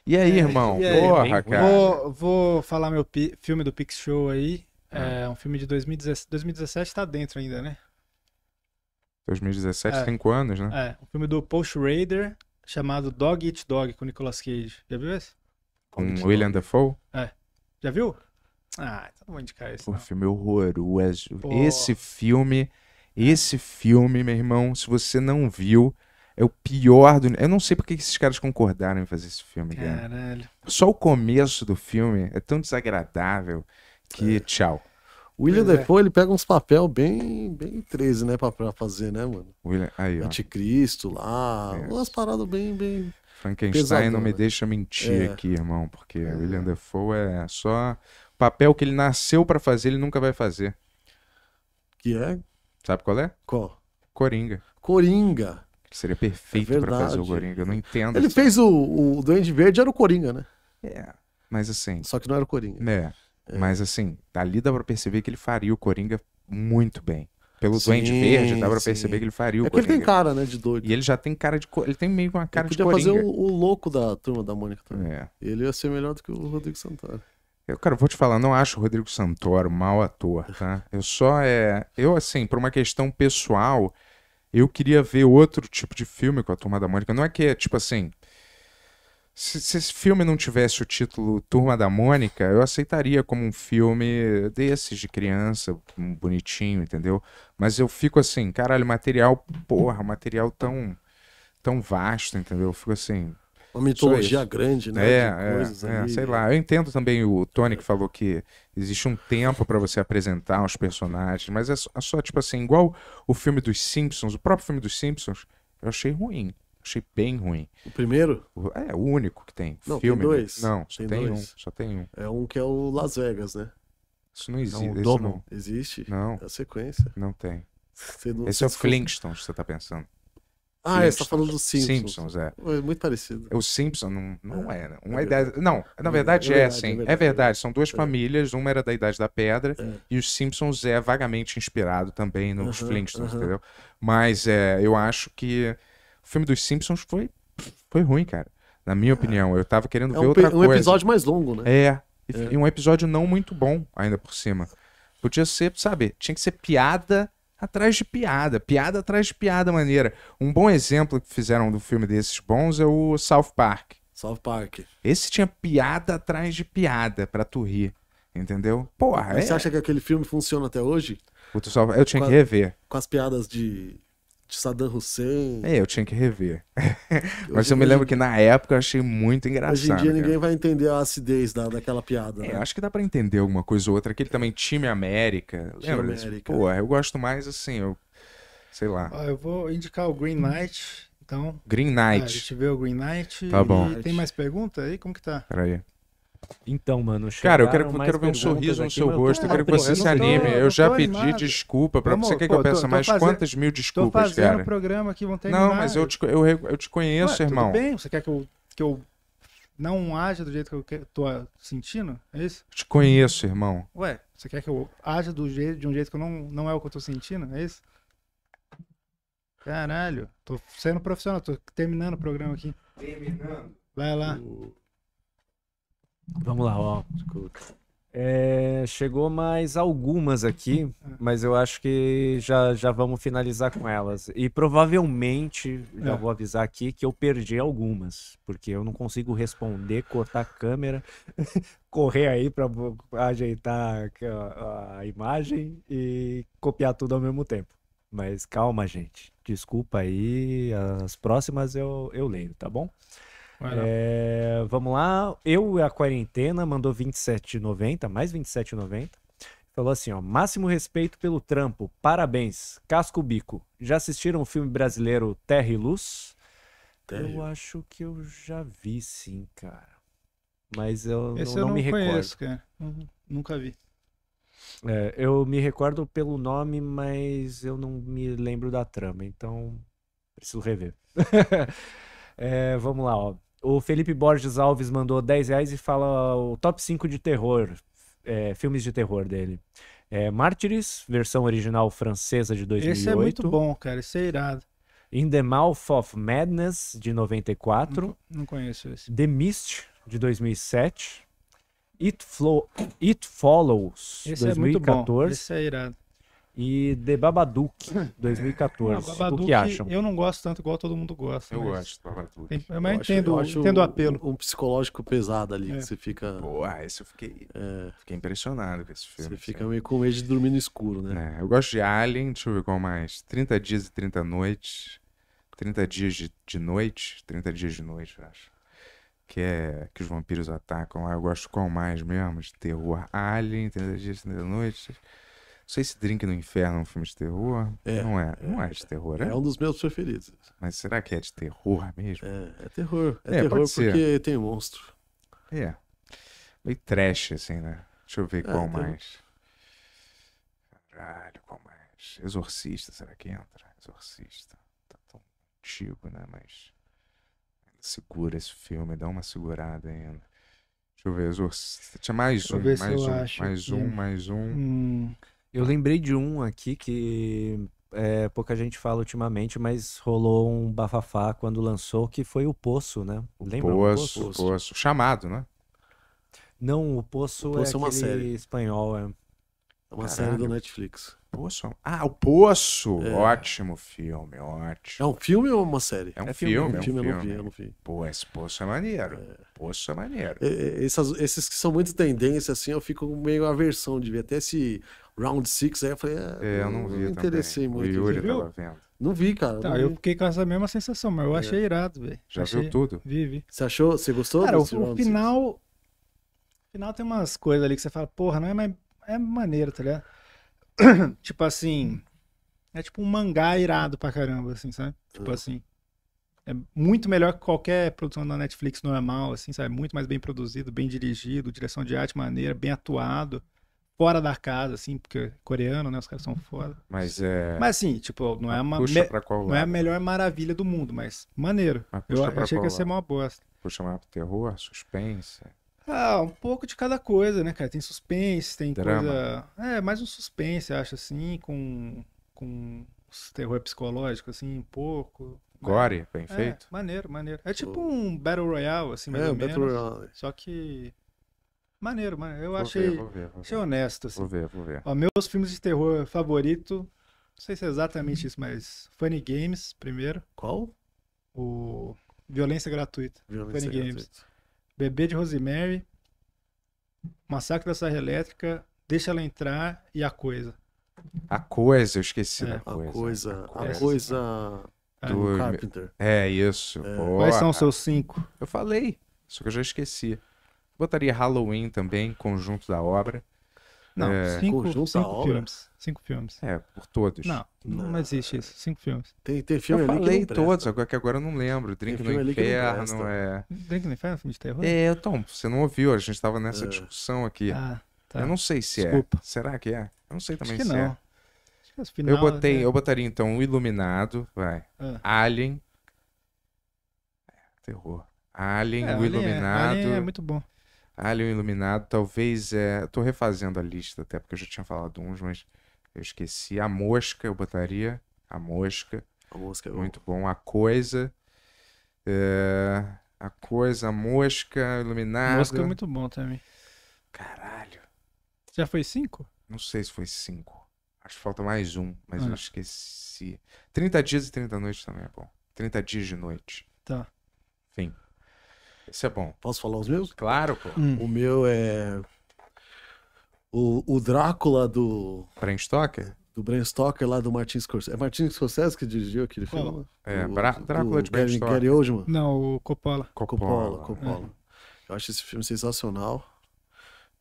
Speaker 1: E aí, é. irmão? E aí, Porra, cara.
Speaker 3: Vou, vou falar meu filme do Pix Show aí. Ah. É um filme de 2017. 2017 tá dentro ainda, né?
Speaker 1: 2017, 5 é. anos, né?
Speaker 3: É, o filme do Post Raider chamado Dog Eat Dog com Nicolas Cage. Já viu esse?
Speaker 1: Com um William Dafoe?
Speaker 3: É. Já viu? Ah, então não vou indicar esse. Um
Speaker 1: filme horroroso. Pô. Esse filme, esse filme, meu irmão, se você não viu, é o pior do. Eu não sei porque esses caras concordaram em fazer esse filme. Caralho. Cara. Só o começo do filme é tão desagradável que é. tchau. O William é. Defoe, é. ele pega uns papel bem, bem 13, né, pra, pra fazer, né, mano? William, aí, ó. Anticristo lá, é. umas
Speaker 6: paradas bem, bem...
Speaker 1: Frankenstein pesadão, não me deixa mentir é. aqui, irmão, porque é. William Defoe é só papel que ele nasceu para fazer, ele nunca vai fazer. Que é? Sabe qual é? Qual? Coringa. Coringa. Que seria perfeito é para fazer o Coringa, eu não entendo. Ele fez o, o
Speaker 6: Duende Verde, era o Coringa, né?
Speaker 1: É, mas assim... Só que não era o Coringa. É. É. Mas assim, ali dá pra perceber que ele faria o Coringa muito bem. Pelo sim, Duende Verde, dá pra sim. perceber que ele faria o é Coringa. ele tem cara, né, de doido. E ele já tem cara de...
Speaker 6: Ele tem meio uma cara de Coringa. podia fazer o, o, louco da Turma da Mônica também. É. Ele ia ser melhor do que o Rodrigo Santoro.
Speaker 1: Eu, cara, vou te falar, não acho o Rodrigo Santoro mau ator, tá? Eu só é. Eu, assim, por uma questão pessoal, eu queria ver outro tipo de filme com a Turma da Mônica. Não é que, é, tipo assim, se, se, esse filme não tivesse o título Turma da Mônica, eu aceitaria como um filme desses de criança, bonitinho, entendeu? Mas eu fico assim, caralho, material, porra, material tão, tão vasto, entendeu? Eu fico assim. Uma mitologia grande, né? É, é, é sei lá. Eu entendo também o Tony que falou que existe um tempo para você apresentar os personagens, mas é só, é só, tipo assim, igual o filme dos Simpsons, o próprio filme dos Simpsons, eu achei ruim. Achei bem ruim. O primeiro? é, o único que tem. Não, filme. Tem né? dois. Né? Não, tem, tem dois. um. Só tem um.
Speaker 6: É um que é o Las Vegas, né? Isso não existe. É não, isso não.
Speaker 1: Existe? Não. É a sequência. Não tem. Não, Esse é o Flintstones que você tá pensando. Ah, é, você tá falando dos Simpsons. Simpsons, é. é. Muito parecido. O Simpsons não, não ah, é. era. Uma é Não, na é verdade é, verdade, sim. É verdade. verdade. São duas famílias, uma era da Idade da Pedra e os Simpsons é vagamente inspirado também nos uh -huh, Flintstones, uh -huh. entendeu? Mas é, eu acho que filme dos Simpsons foi, foi ruim, cara. Na minha é. opinião. Eu tava querendo é ver um, outra um coisa. um episódio mais longo, né? É. E é. um episódio não muito bom, ainda por cima. Podia ser, sabe, tinha que ser piada atrás de piada, piada atrás de piada maneira. Um bom exemplo que fizeram do filme desses bons é o South Park. South Park. Esse tinha piada atrás de piada pra tu rir, entendeu? Porra, Mas é... você acha
Speaker 6: que aquele filme funciona até hoje?
Speaker 1: Puta, eu tinha com que rever. A,
Speaker 6: com as piadas de
Speaker 1: de Saddam Hussein.
Speaker 6: É, eu tinha que rever. Mas eu me lembro
Speaker 1: que na época eu achei muito engraçado. Hoje em dia cara.
Speaker 6: ninguém vai entender a acidez da, daquela piada. É, né? acho
Speaker 1: que dá para entender alguma coisa ou outra. Aquele também Time América. Time lembra? América. Pô, eu gosto mais assim, eu sei lá.
Speaker 3: Ah, eu vou indicar o Green Knight. Então,
Speaker 1: Green Knight. Ah, a gente
Speaker 3: vê o Green Knight. Tá bom. E tem mais pergunta aí? Como que tá? Peraí.
Speaker 4: Então, mano,
Speaker 1: Cara, eu quero, eu quero ver um sorriso no aqui, seu rosto, eu quero que você se anime. eu já pedi desculpa pra você. quer que eu peça mais? quantas mil desculpas, cara? Tô programa que vão terminar. Não, mas eu te, eu, te conheço, irmão. Tudo
Speaker 3: bem? Você quer que eu, que eu não haja do jeito que eu tô ah, sentindo? É isso?
Speaker 1: Te conheço, irmão.
Speaker 3: Ué, você quer que eu haja do jeito, de um jeito que eu não, não é o que eu tô sentindo? É isso? Caralho, tô sendo profissional, tô terminando o programa aqui.
Speaker 1: Terminando?
Speaker 3: Vai lá.
Speaker 4: Vamos lá, ó. É, chegou mais algumas aqui, mas eu acho que já, já vamos finalizar com elas. E provavelmente, já é. vou avisar aqui, que eu perdi algumas, porque eu não consigo responder, cortar a câmera, correr aí para ajeitar a, a imagem e copiar tudo ao mesmo tempo. Mas calma, gente. Desculpa aí, as próximas eu, eu leio, tá bom? É, vamos lá. Eu e a quarentena mandou 27,90, mais 27,90. Falou assim, ó, máximo respeito pelo trampo, parabéns, casco bico. Já assistiram o filme brasileiro Terra e Luz? Terra. Eu acho que eu já vi sim, cara. Mas eu, Esse não, eu não, me conheço,
Speaker 3: recordo. Cara. Uhum. Nunca vi.
Speaker 4: É, eu me recordo pelo nome, mas eu não me lembro da trama, então preciso rever. é, vamos lá, ó. O Felipe Borges Alves mandou 10 reais e fala o top 5 de terror, é, filmes de terror dele. É, Mártires, versão original francesa de 2008. Esse é muito bom, cara, esse é irado. In the Mouth of Madness, de 94. Não, não conheço esse. The Mist, de 2007. It, Flow, It Follows, esse 2014. É muito bom. Esse é irado e The Babadook 2014. Não, Babadook, o que acham?
Speaker 3: Eu não gosto tanto igual todo mundo gosta. Eu mas... gosto de Babadook. Tem, eu, eu entendo, acho, o apelo.
Speaker 6: Um, um psicológico
Speaker 4: pesado
Speaker 1: ali, é. que você fica. Pô, esse eu fiquei. É... Fiquei impressionado com esse filme. Você fica meio com medo de dormir no escuro, né? É, eu gosto de Alien, deixa eu ver qual mais. 30 dias e 30 noites. 30 dias de, de noite. 30 dias de noite, eu acho. Que é que os vampiros atacam lá. Eu gosto qual mais mesmo? De terror. Alien, 30 dias e 30 noites sei se Drink no Inferno é um filme de terror. É, não é, é, não é de terror, é? É um
Speaker 6: dos meus preferidos.
Speaker 1: Mas será que é de terror
Speaker 6: mesmo? É, é terror. É, é terror porque ser. tem monstro.
Speaker 1: É. Meio trash, assim, né? Deixa eu ver é, qual mais. Caralho, qual mais? Exorcista, será que entra? Exorcista. Tá tão antigo, né? Mas. Segura esse filme, dá uma segurada ainda. Deixa eu ver, Exorcista. Tinha mais um, mais um, mais um, mais um,
Speaker 4: eu lembrei de um aqui que é, pouca gente fala ultimamente, mas rolou um bafafá quando lançou, que foi o Poço, né? O Lembra Poço, o Poço?
Speaker 1: Poço. Chamado, né?
Speaker 4: Não, o Poço, o Poço é, é uma série espanhol, é. É uma Caralho. série do
Speaker 1: Netflix. Poço? Ah, o Poço! É. Ótimo filme, ótimo. É um filme ou uma série? É um é filme, filme, é um filme, filme. Eu, não vi, eu não vi, Pô, esse Poço é maneiro. É. Poço é maneiro. É,
Speaker 6: é esses que são muito tendência, assim, eu fico meio aversão de ver. Até se Round Six, aí eu falei, é, é eu não, não vi. Não interessei também. muito. O Yuri tava vendo. Não vi, cara. Tá, não vi. eu
Speaker 3: fiquei com essa mesma sensação, mas eu achei é. irado, velho. Já achei... viu tudo? Vi, vi.
Speaker 6: Você achou? Você gostou? Cara, o, o
Speaker 3: final. O final tem umas coisas ali que você fala, porra, não é mais. É maneiro, tá ligado? tipo assim. É tipo um mangá irado pra caramba, assim, sabe? Tipo uhum. assim. É muito melhor que qualquer produção da Netflix normal, assim, sabe? Muito mais bem produzido, bem dirigido, direção de arte maneira, bem atuado fora da casa, assim, porque coreano, né? Os caras são foda.
Speaker 1: Mas é. Mas assim, tipo, não é uma. Puxa pra qual lado? Não é a
Speaker 3: melhor maravilha do mundo, mas
Speaker 1: maneiro. Mas eu achei que ia ser uma bosta. Puxa mas pro é terror, suspense.
Speaker 3: Ah, um pouco de cada coisa, né, cara? Tem suspense, tem Drama. coisa. É, mais um suspense, acho, assim, com. com terror psicológico, assim, um pouco.
Speaker 1: Gore, bem é, feito.
Speaker 3: Maneiro, maneiro. É tipo um Battle Royale, assim, mais é, ou menos. Battle Royale. Só que Maneiro, maneiro. Eu vou achei, ver, vou ver, vou achei honesto.
Speaker 1: Assim. Vou ver, vou ver.
Speaker 3: Ó, meus filmes de terror favorito, não sei se é exatamente isso, mas Funny Games, primeiro. Qual? O Violência Gratuita. Violência Funny gratuita. Games. Bebê de Rosemary, Massacre da Serra Elétrica, Deixa Ela Entrar e A Coisa.
Speaker 1: A Coisa, eu esqueci é. da coisa. A Coisa.
Speaker 6: A Coisa. A coisa...
Speaker 1: É. Do... É isso. É. Quais são os seus cinco? Eu falei, só que eu já esqueci. Botaria Halloween também, conjunto da obra. Não, é... cinco, conjunto da filmes. Cinco filmes. É, por todos. Não,
Speaker 3: não, não existe isso. Cinco filmes. Tem, tem filme eu ali falei que todos,
Speaker 1: agora que agora eu não lembro. Drink no Inferno, é...
Speaker 3: Drink no Inferno é filme de terror? É,
Speaker 1: então, você não ouviu, a gente estava nessa é. discussão aqui. Ah, tá. Eu não sei se é. Desculpa. é. Será que é? Eu não sei também se não. é. Final, eu botei, né? eu botaria então o Iluminado, vai. Ah. Alien. É, terror. Alien, é, o Alien é- Iluminado. É, Alien é muito bom. Alien Iluminado, talvez. É... Tô refazendo a lista até, porque eu já tinha falado uns, mas eu esqueci. A Mosca eu botaria. A Mosca. A Mosca é Muito bom. A Coisa. É... A Coisa, a Mosca, Iluminado. A Mosca é muito
Speaker 3: bom também. Caralho.
Speaker 1: Já foi cinco? Não sei se foi cinco. Acho que falta mais um, mas ah. eu esqueci. 30 dias e 30 noites também é bom. 30 dias de noite. Tá. Fim. Isso é bom. Posso falar os meus? Claro,
Speaker 6: pô. Hum. O meu é. O, o Drácula do. Bram Stoker? Do Bram Stoker lá do Martin Scorsese. É Martin Scorsese que dirigiu aquele filme?
Speaker 3: É, do, Bra Drácula do de Bram Stoker. Gary Oldman? Não, o Coppola. Coppola, Coppola. É. Coppola. É. Eu acho esse filme
Speaker 6: sensacional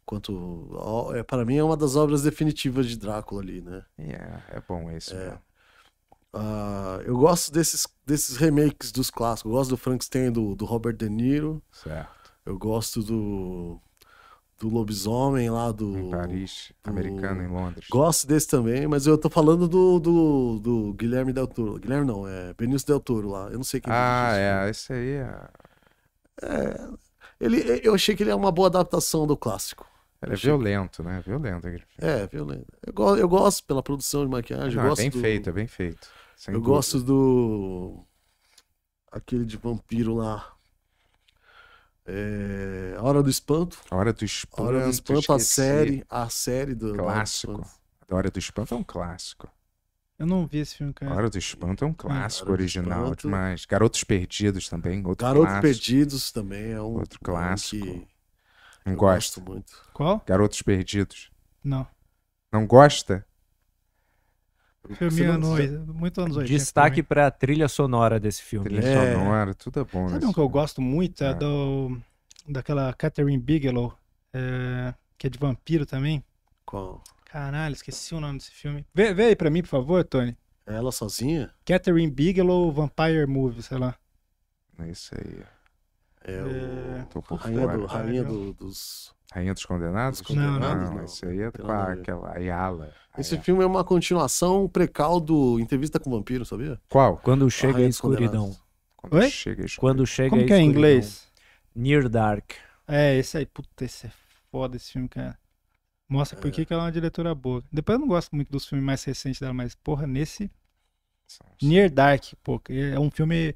Speaker 6: quanto é para mim é uma das obras definitivas de Drácula ali, né? Yeah, é, é bom esse. É. Uh, eu gosto desses, desses remakes dos clássicos. Eu gosto do Frankenstein do, do Robert De Niro.
Speaker 1: Certo.
Speaker 6: Eu gosto do do lobisomem lá do. Em Paris, do... americano em Londres. Gosto desse também, mas eu tô falando do, do, do Guilherme Del Toro. Guilherme não, é Benício Del Toro lá. Eu não sei quem é Ah, é, esse aí é... é. ele, eu achei que ele é uma boa adaptação do clássico. Ele é
Speaker 1: violento, né? Violento aquele filme. É, violento. Eu, go... eu
Speaker 6: gosto pela produção de maquiagem. Não, é bem do... feito, é bem feito.
Speaker 1: Sem eu dúvida. gosto do.
Speaker 6: Aquele de vampiro lá. É... A Hora
Speaker 1: do Espanto. A Hora do Espanto. A Hora do Espanto, a série.
Speaker 6: A série do. Clássico.
Speaker 1: A Hora do Espanto é um clássico.
Speaker 6: Eu não vi esse filme, cara. A Hora do Espanto é um hum, clássico original Espanto. demais.
Speaker 1: Garotos Perdidos também, outro Garotos clássico. Perdidos
Speaker 6: também é um. Outro
Speaker 1: clássico. que... Não gosto. gosto muito. Qual? Garotos Perdidos. Não. Não gosta?
Speaker 3: Filminho anos, muito anos 80. Destaque
Speaker 4: para a trilha sonora desse filme. Trilha é. sonora, tudo é bom. Né? Sabe um que eu gosto
Speaker 3: muito? É, é, do, daquela Catherine Bigelow, é, que é de vampiro também. Qual? Caralho, esqueci o
Speaker 1: nome desse filme.
Speaker 3: Vê, vê aí pra mim, por favor, Tony. É ela sozinha? Catherine Bigelow Vampire Movie, sei lá.
Speaker 1: É Isso aí. É, o... É... Tô por rainha, do, rainha do, dos... Rainha dos Condenados? Não, não, não. aí é com a, aquela Ayala.
Speaker 6: Esse Ayala. filme é uma continuação precal do Entrevista com o Vampiro, sabia?
Speaker 1: Qual? Quando chega a, a
Speaker 6: escuridão.
Speaker 3: Quando Oi? chega a escuridão. Quando chega Como a que é em inglês? Near Dark. É, esse aí, puta, esse é foda esse filme, cara. Mostra é. por que, ela é uma diretora boa. Depois eu não gosto muito dos filmes mais recentes dela, mas, porra, nesse. Near Dark, pô, é um filme.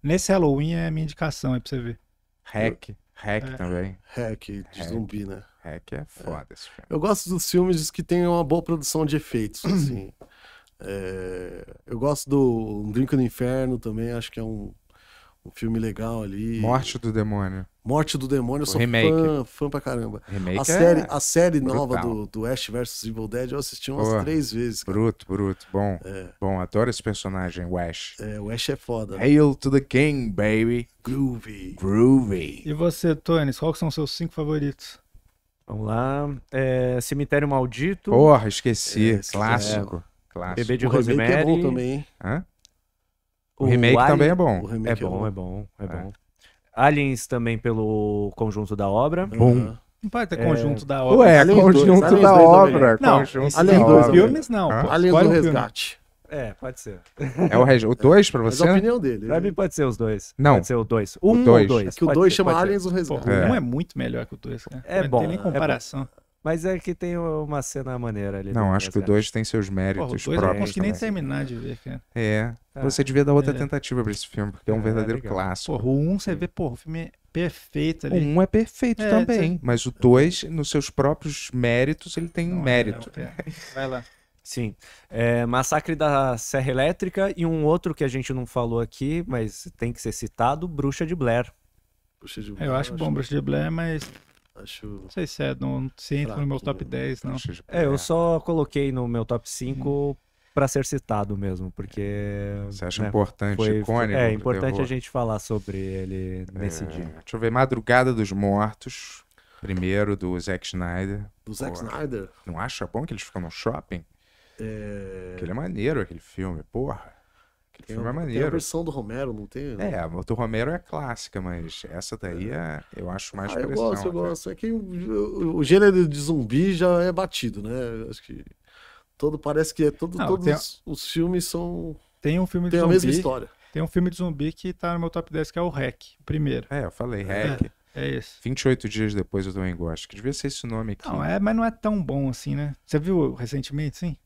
Speaker 3: Nesse Halloween é a minha indicação é pra você ver.
Speaker 1: Hack. Eu... Hack é, também.
Speaker 6: Hack, de hack. zumbi,
Speaker 1: né? Hack é, é. foda é.
Speaker 6: esse filme.
Speaker 3: Eu gosto dos filmes que tem uma boa produção de
Speaker 6: efeitos, assim. é... eu gosto do um Drink no Inferno também, acho que é um um filme legal ali. Morte do Demônio. Morte do Demônio, eu sou remake. fã, fã pra caramba. Remake a é série, a série brutal. nova do, do Ash vs Evil Dead eu assisti umas
Speaker 1: três vezes. Cara. Bruto, bruto, bom. É. Bom, adoro esse personagem, o Ash. É, o Ash é foda. Né? Hail to the King, baby. Groovy. Groovy.
Speaker 3: E você, Tony, quais são seus cinco favoritos? Vamos lá. É, Cemitério Maldito.
Speaker 4: Porra,
Speaker 1: esqueci. É, clássico. É. Clássico. Bebê de o Rosemary. É bom também, hein? Hã? O, o remake Alien, também é bom. É, é, bom, é bom, é, é
Speaker 4: bom. Aliens também pelo conjunto da obra. Uhum. Bom. Não pode ter é. conjunto é... da obra. Ué, Alien conjunto dois, da obra. Não, conjunto Alien da dois
Speaker 1: filmes não. Ah? do Resgate.
Speaker 4: É, pode ser.
Speaker 1: É o, reg... o dois pra você? É a opinião
Speaker 6: dele.
Speaker 4: Pra mim pode ser os dois.
Speaker 1: Não. Pode ser o dois. Um o dois. ou dois. É
Speaker 4: que o dois chama Aliens do Resgate. Pô, é. Um é muito melhor
Speaker 3: que o dois, cara. Né? É, é bom. Não tem nem comparação. É
Speaker 4: mas é que tem uma cena maneira ali. Não, acho que o 2 tem seus méritos Porra, próprios. Eu consegui nem terminar de
Speaker 1: ver, cara. É. Ah, você devia dar outra é. tentativa pra esse filme, porque é um ah, verdadeiro clássico. Porra, o 1 um, você vê, porra, o filme é perfeito ali. O 1 um
Speaker 2: é perfeito
Speaker 1: é, também, mas o 2, nos seus próprios méritos, ele tem Não, um é, mérito. É. Vai lá.
Speaker 4: Sim. É, Massacre da Serra Elétrica e um outro que a gente não falou aqui, mas tem que ser citado, Bruxa de Blair. Bruxa de Blair. Eu acho bom Bruxa de Blair, é mas Acho. Não sei se é, não se entra no meu top 10, não. É, eu só coloquei no meu top 5 hum. para ser citado mesmo, porque. Você acha né, importante, foi, icônico? É, importante a
Speaker 1: gente falar sobre ele nesse é... dia. Deixa eu ver, Madrugada dos Mortos. Primeiro, do Zack Snyder. Do Zack Snyder? Não acha bom que eles ficam no shopping?
Speaker 6: É... Aquele é
Speaker 1: maneiro, aquele filme, porra. Aquele filme é maneiro. Tem a versão
Speaker 6: do Romero, não tem? É,
Speaker 1: a do Romero é clássica, mas essa daí é, é eu acho mais ah, Eu gosto, eu
Speaker 6: gosto. É que o,
Speaker 1: gênero de zumbi já é batido, né? Acho que
Speaker 6: todo parece que é todo, não, todos tem... os filmes são
Speaker 3: tem um filme de tem zumbi, a mesma história. Tem um filme de zumbi que tá no meu top 10 que é o Hack, primeiro. É, eu falei Hack. É.
Speaker 1: É esse. 28 dias depois eu também gosto. Que devia ser esse nome aqui. Não, é,
Speaker 3: mas não é tão bom assim, né? Você viu recentemente, sim?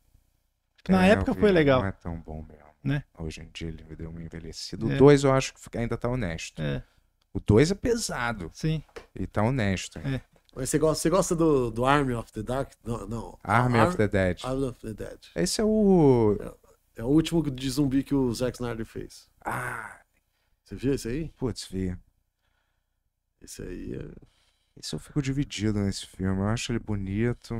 Speaker 3: É, Na é, época foi legal. Não é
Speaker 1: tão bom mesmo né? Hoje em dia ele deu uma envelhecida. O 2 é. eu acho que ainda tá honesto. É. O 2 é pesado. Sim. E tá honesto.
Speaker 6: É. Você gosta, você gosta do, do Army of the Dark? Não. não. Army Ar of the Dead. Army of the Dead. Esse é o. É, é, o último de zumbi que o Zack Snyder fez. Ah!
Speaker 1: Você viu esse aí? Putz, vi. Esse aí é. Esse eu fico dividido nesse filme. Eu acho ele bonito.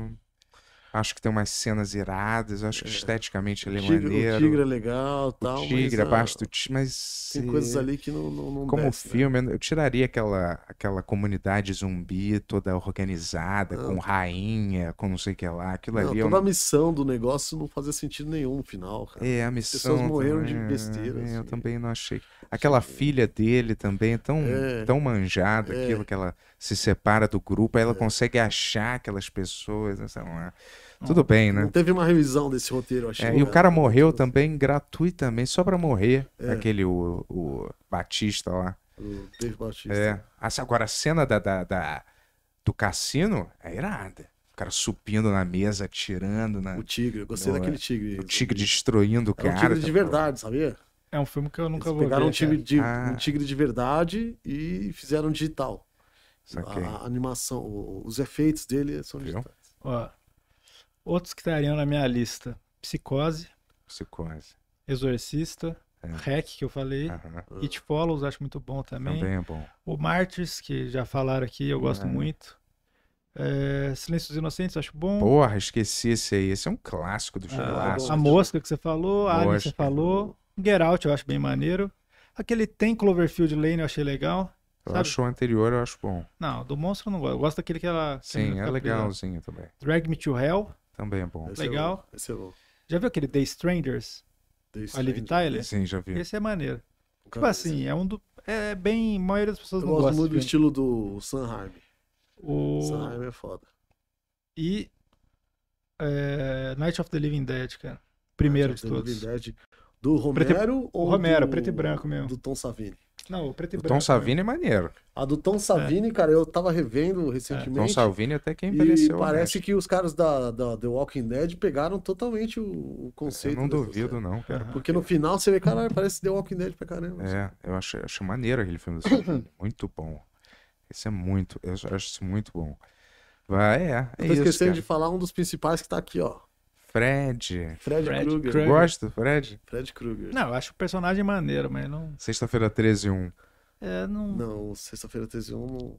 Speaker 1: Acho que tem umas cenas iradas, acho que é. esteticamente ele é tigre, maneiro. O tigre
Speaker 6: é legal tal. O tigre, mas, a do ah, tigre, mas. Tem coisas ali que não. não, não como desce,
Speaker 1: né? filme, né? eu tiraria aquela, aquela comunidade zumbi toda organizada, ah. com rainha, com não sei o que lá. Aquilo não, ali. É toda é a
Speaker 6: missão do negócio não fazia sentido nenhum no final, cara. É, a missão. As pessoas morreram também, de é, besteira.
Speaker 1: É, assim. Eu também não achei. Aquela Sim. filha dele também, tão, é. tão manjada, aquilo que ela se separa do grupo, aí ela consegue achar aquelas pessoas, sei lá. Tudo bem, né? Não teve uma revisão desse roteiro, achei. É, e o cara é. morreu também gratuitamente, só pra morrer. É. Aquele, o, o Batista lá. O Dave Batista. É. Assim, agora, a cena da, da, da do cassino é irada. O cara subindo na mesa, atirando na. O tigre, eu gostei no, daquele tigre. É, o tigre destruindo o cara. É um tigre de tá
Speaker 3: verdade, sabia? É um filme que eu nunca Eles vou pegaram
Speaker 2: ver.
Speaker 6: Pegaram um, tigre de, ah. um tigre de verdade e fizeram digital. A, a, animação, os efeitos dele são Viu? digitais.
Speaker 3: Ó, Outros que estariam na minha lista: Psicose.
Speaker 1: Psicose.
Speaker 3: Exorcista. É. Rec, que eu falei. Uhum. It Follows, acho muito bom também. Também é bom. O Martyrs, que já falaram aqui, eu gosto é. muito. É, Silêncio dos Inocentes, acho bom.
Speaker 1: Porra, esqueci esse aí. Esse é um clássico do ah, A
Speaker 3: Mosca que você falou, a Alien que você falou. Get Out eu acho bem maneiro. Aquele Tem Cloverfield Lane eu achei legal.
Speaker 1: Eu sabe? acho o anterior, eu acho bom.
Speaker 3: Não, do Monstro eu não gosto. Eu gosto daquele que ela... Sim, é legalzinho também. Drag Me to Hell.
Speaker 1: Também é bom. Esse é
Speaker 3: Legal. É esse é louco. Já viu aquele The Strangers? The Strangers. A Liv Tyler? Sim, já vi. Esse é maneiro. Tipo cara, tipo assim, é um do. É bem. A maioria das pessoas eu não gosta. Eu gosto muito do estilo
Speaker 6: do Sam
Speaker 3: O Sam é foda. E. É... Night of the Living Dead, cara. Primeiro Night de todos. Dead, do Romero preto... ou Romero, do... preto e branco mesmo.
Speaker 6: Do Tom Savini. Não, o preto e o branco. Tom Savini né? é maneiro. A do Tom Savini, é. cara, eu tava revendo recentemente. É, Tom Savini até quem envelheceu. E né? parece né? que os caras da, da The Walking Dead pegaram totalmente o, o conceito. Eu não duvido, série. não, cara. Porque no final você vê, caralho, parece The Walking Dead pra caramba.
Speaker 1: É, assim. eu acho, acho maneiro aquele filme. muito bom. Esse é muito, eu acho isso muito bom. Vai, é, é eu tô isso, esquecendo cara. de
Speaker 3: falar um dos principais que tá aqui, ó.
Speaker 1: Fred. Fred, Fred Krueger. Krueger. Gosto do Fred? Fred Krueger.
Speaker 3: Não, eu acho o personagem maneiro, mas não.
Speaker 1: Sexta-feira 13
Speaker 3: 1. É, não.
Speaker 6: Não, sexta-feira 13 1 não,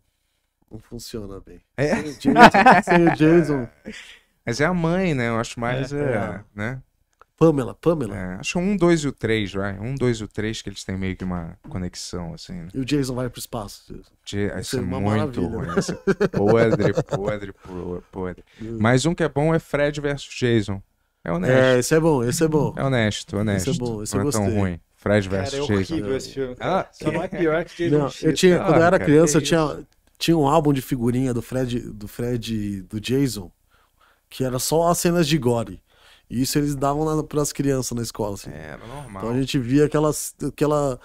Speaker 6: não funciona
Speaker 1: bem. É? Sem o Jason. Sem o Jason. Mas é a mãe, né? Eu acho mais. É, é, é. Né? Pamela, Pamela? É, acho é um, dois e o três, vai. Um, dois e o três que eles têm meio que uma conexão, assim. Né? E
Speaker 6: o Jason vai pro espaço. Isso é, é muito ruim. Né?
Speaker 1: Essa... É podre, podre, podre. Hum. Mas um que é bom é Fred versus Jason. É honesto. É, esse é bom, esse é bom. É honesto, honesto. Esse é bom, esse Não é tão ruim. Fred vs Jason. é horrível esse
Speaker 2: filme. Ah, Só não é pior que não, eu tinha, ah, Quando eu era cara, criança, eu tinha,
Speaker 6: tinha um álbum de figurinha do Fred, do Fred do Jason, que era só as cenas de gore. E isso eles davam para as crianças na escola, assim. É, era normal. Então a gente via aquelas, aquela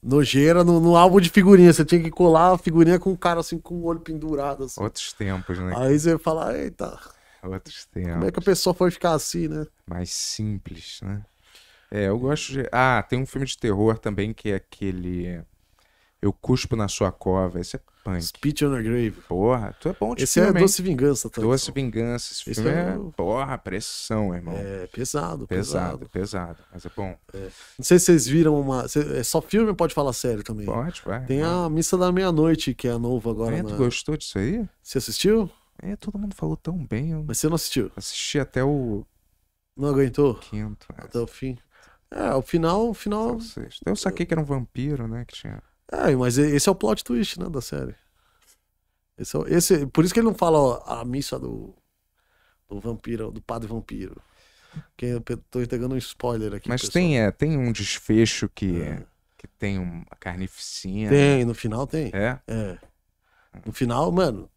Speaker 6: nojeira no, no, álbum de figurinha. Você tinha que colar a figurinha com o cara, assim, com o olho pendurado, assim.
Speaker 1: Outros tempos, né? Aí
Speaker 6: você ia falar, eita...
Speaker 1: Outros tempos. Como é que a
Speaker 6: pessoa foi ficar assim, né?
Speaker 1: Mais simples, né? É, eu gosto de... Ah, tem um filme de terror também que é aquele... Eu cuspo na sua cova. Esse é punk. Spit on a grave. Porra, tu é bom de Esse filme, é Doce Vingança também. Tá, Doce então. Vingança. Esse, Esse filme é... é... Porra, pressão, irmão. É, pesado, pesado. Pesado, pesado. Mas é bom. É. Não sei se vocês viram uma... É só filme
Speaker 6: pode falar sério também? Pode, vai. Tem vai. a Missa da Meia-Noite, que é a nova agora. É, na... tu gostou
Speaker 1: disso aí? Você assistiu? É, todo mundo falou tão bem. Eu... Mas você não assistiu? Assisti até o...
Speaker 6: Não aguentou? Quinto. É. Até o fim. É, o final... O final... Eu saquei que era um
Speaker 1: vampiro, né? Que tinha...
Speaker 6: É, mas esse é o plot twist, né, da série. Esse, é, esse, por isso que ele não fala ó, a missa do, do vampiro, do padre vampiro. Que eu tô entregando um spoiler aqui. Mas
Speaker 1: tem, é, tem um desfecho que, é. que tem uma carnificina. Tem, no
Speaker 6: final tem. É? É. No final, mano,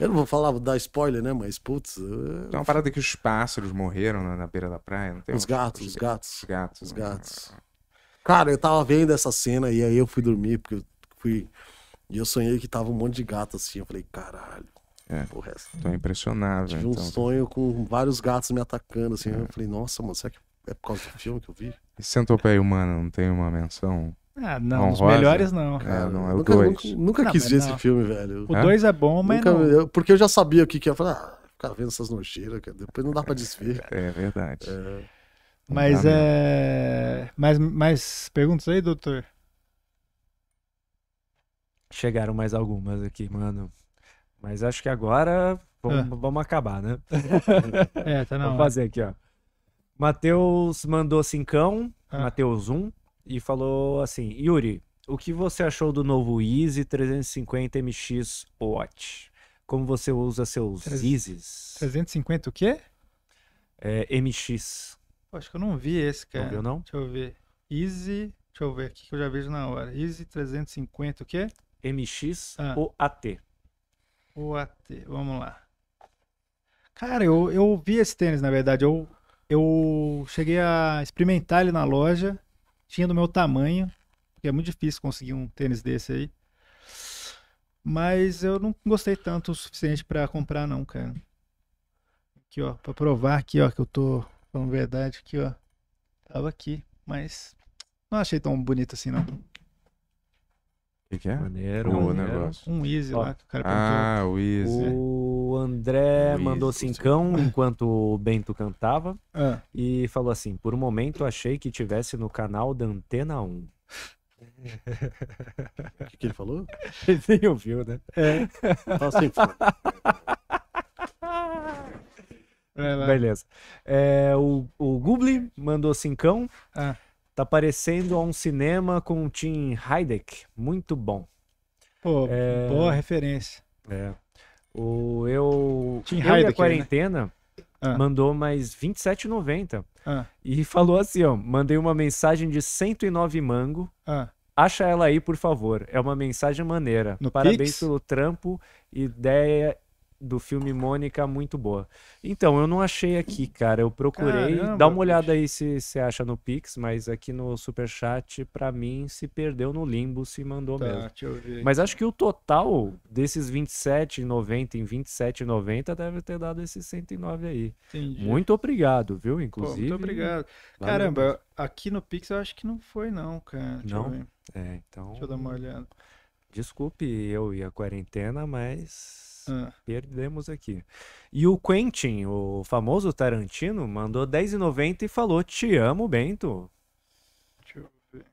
Speaker 6: eu não vou falar, vou dar spoiler, né? Mas, putz. Eu... Tem uma parada
Speaker 1: que os pássaros morreram na, na beira
Speaker 6: da praia, não tem? Os gatos, os gatos. Os né? gatos. Os gatos. Cara, eu tava vendo essa cena e aí eu fui dormir, porque eu fui. E eu sonhei que tava um monte de gato assim. Eu falei, caralho.
Speaker 1: É, porra, é essa... Tô impressionado. Tive então. um
Speaker 6: sonho com vários gatos me atacando, assim. É. Eu falei, nossa, mano, será que é por causa do filme que eu vi?
Speaker 1: E Centopeia Humana não tem uma menção? Ah, não, honrosa? os melhores não. é, não, é o nunca, dois. Nunca,
Speaker 6: nunca não, quis ver não. esse filme, velho. O dois é bom, mas nunca, não. Eu, porque eu já sabia o que, que ia falar. Ah, ficar vendo essas nojeiras, cara. Depois não dá pra desver. É, é verdade.
Speaker 3: É. Mas é. Mais, mais perguntas aí, doutor? Chegaram mais algumas aqui, mano. Mas
Speaker 4: acho que agora vamos, ah. vamos acabar, né? é, tá na Vamos fazer aqui, ó. Matheus mandou cincão, ah. Matheus 1, e falou assim: Yuri, o que você achou do novo Easy 350 MX Watch? Como você usa seus Treze... Easys?
Speaker 3: 350 o quê?
Speaker 4: É, MX
Speaker 3: acho que eu não vi esse, cara. Não viu, não? Deixa eu ver. Easy. Deixa eu ver aqui que eu já vejo na hora. Easy 350, o quê? MX ah. ou AT? O AT, vamos lá. Cara, eu, eu vi esse tênis, na verdade. Eu, eu cheguei a experimentar ele na loja. Tinha do meu tamanho, porque é muito difícil conseguir um tênis desse aí. Mas eu não gostei tanto o suficiente para comprar, não, cara. Aqui, ó, pra provar aqui, ó, que eu tô Falando verdade aqui, ó. Tava aqui, mas não achei tão bonito assim, não. O
Speaker 1: que, que, é? Maneiro, o maneiro. negócio. Um Easy lá que o cara Ah, o Easy.
Speaker 4: O André o mandou cincão enquanto o Bento cantava ah. e falou assim: por um momento achei que tivesse no canal da Antena 1. O que, que, ele falou? Ele nem ouviu, né? É. Tá assim,
Speaker 3: Beleza.
Speaker 4: É, o, o Gubli mandou cincão. Ah. Tá parecendo a um cinema com o Tim Heideck. Muito bom.
Speaker 3: Pô, é... boa referência.
Speaker 4: É. O, eu. Tim eu Heideck, a né? quarentena. Né? Ah. mandou mais 27,90. Ah. E falou assim, ó, mandei uma mensagem de 109 mango. Ah. Acha ela aí, por favor. É uma mensagem maneira. No Parabéns Pix? pelo trampo, ideia do filme Mônica muito boa. Então, eu não achei aqui, cara. Eu procurei. Caramba, Dá uma olhada aí se você acha no Pix, mas aqui no Superchat, para mim, se perdeu no limbo, se mandou tá, mesmo. Deixa eu ver. Mas acho que o total desses 27,90 em 27,90 deve ter dado esses 109 aí. Entendi. Muito obrigado, viu? Inclusive. Pô, muito obrigado. Valeu. Caramba,
Speaker 3: aqui no Pix eu acho que não foi, não, cara. Deixa não? É, então. Deixa eu dar uma olhada. Desculpe eu e a quarentena, mas ah.
Speaker 4: perdemos aqui. E o Quentin, o famoso Tarantino, mandou 10,90 e falou: Te amo, Bento.
Speaker 3: Deixa eu ver.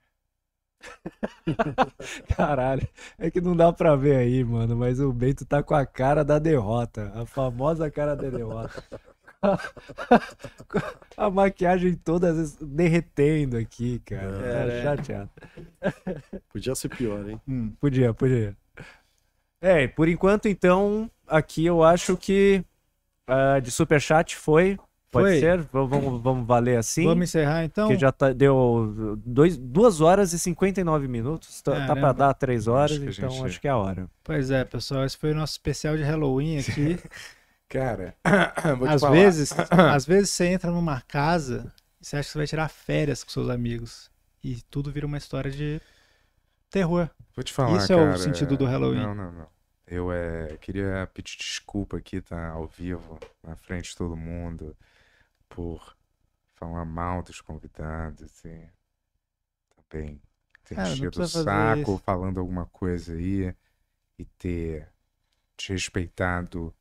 Speaker 4: Caralho, é que não dá pra ver aí, mano. Mas o Bento tá com a cara da derrota a famosa cara da derrota. a maquiagem toda derretendo aqui, cara. É, é, chateado.
Speaker 6: Podia ser pior, hein? Hum,
Speaker 4: podia, podia. É, por enquanto, então, aqui eu acho que uh, de superchat foi. Pode foi. ser? Vamos, vamos valer assim? Vamos encerrar então? Que já tá, deu 2 horas e 59 minutos.
Speaker 3: Tá, tá para dar 3 horas, acho então gente... acho que é a hora. Pois é, pessoal. Esse foi o nosso especial de Halloween
Speaker 1: aqui. Cara, vou te às falar. vezes, às
Speaker 3: vezes você entra numa casa e você acha que você vai tirar férias com seus amigos e tudo vira uma história de terror. Vou te falar, Isso cara, é o sentido do Halloween. Não,
Speaker 1: não, não. Eu é, queria pedir desculpa aqui, tá? Ao vivo, na frente de todo mundo, por falar mal dos convidados e assim. também tá ter cara, enchido o saco falando alguma coisa aí e ter desrespeitado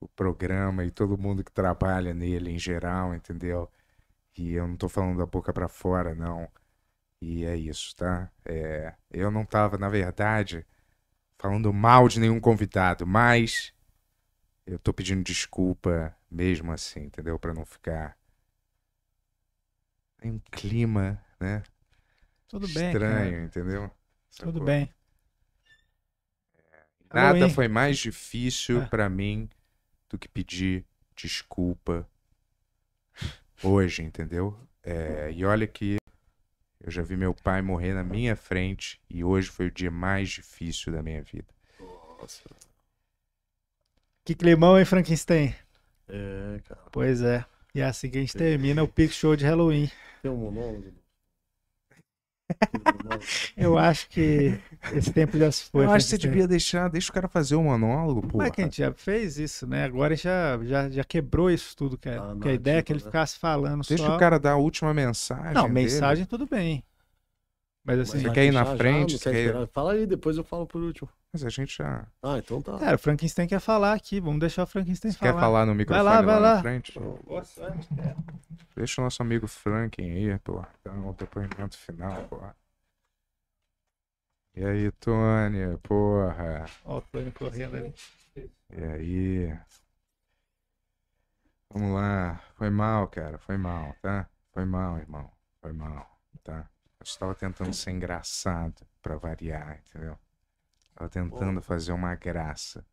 Speaker 1: o programa e todo mundo que trabalha nele em geral, entendeu? E eu não tô falando da boca para fora, não. E é isso, tá? É, eu não tava, na verdade, falando mal de nenhum convidado, mas eu tô pedindo desculpa mesmo assim, entendeu? Para não ficar em um clima, né? Tudo Estranho, bem. entendeu?
Speaker 3: Tudo bem. É, nada foi
Speaker 1: mais difícil ah. para mim do que pedir desculpa hoje, entendeu? É, e olha que eu já vi meu pai morrer na minha frente e hoje foi o dia mais difícil da minha vida. Nossa.
Speaker 3: Que climão, hein, Frankenstein? É, cara. Pois é. E é assim que a gente termina o
Speaker 1: Pix Show de Halloween.
Speaker 3: Tem um monólogo? Eu
Speaker 1: acho que esse tempo já se foi. Eu acho que você devia deixar, deixa o cara fazer o um monólogo, pô. É que a gente
Speaker 3: já fez isso, né? Agora já, já, já quebrou isso tudo, que, é, ah, que é a ideia é que ele né? ficasse falando deixa só. Deixa o cara
Speaker 1: dar a última mensagem. Não, dele. mensagem
Speaker 3: tudo bem. Mas assim, você quer ir na já, frente? Já, quer
Speaker 6: Fala aí, depois eu falo por último.
Speaker 1: Mas a gente
Speaker 3: já.
Speaker 6: Ah, então tá. Cara, o
Speaker 3: Frankenstein quer falar aqui. Vamos deixar o Frankenstein você falar. Quer falar no microfone vai lá, vai lá, lá, na frente?
Speaker 1: Deixa o nosso amigo Franken aí, pô. dar um depoimento final, pô. E aí, Tony, porra. Ó, o Tony correndo ali. E aí? Vamos lá. Foi mal, cara. Foi mal, tá? Foi mal, irmão. Foi mal, tá? Eu estava tentando ser engraçado para variar, entendeu? Estava tentando fazer uma graça.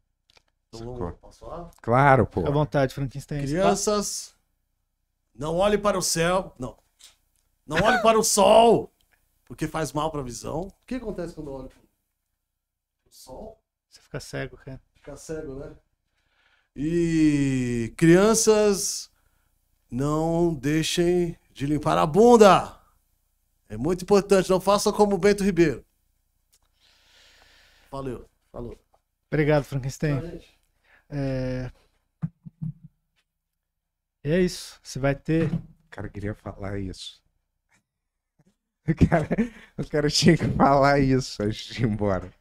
Speaker 1: Então sacou? Posso falar? Claro, pô. Fica à
Speaker 3: vontade, Frankenstein.
Speaker 6: Crianças, não olhe para o céu. Não. Não olhe para o sol, porque faz mal para a visão. O que acontece quando olha para o sol?
Speaker 3: Você fica cego, cara.
Speaker 6: Fica cego, né? E crianças, não deixem de limpar a bunda. É muito importante, não faça como o Bento Ribeiro.
Speaker 3: Valeu, falou. Obrigado, Frankenstein. É... é isso, você vai ter. Cara,
Speaker 1: queria falar isso. O cara, o cara tinha que falar isso antes de ir embora.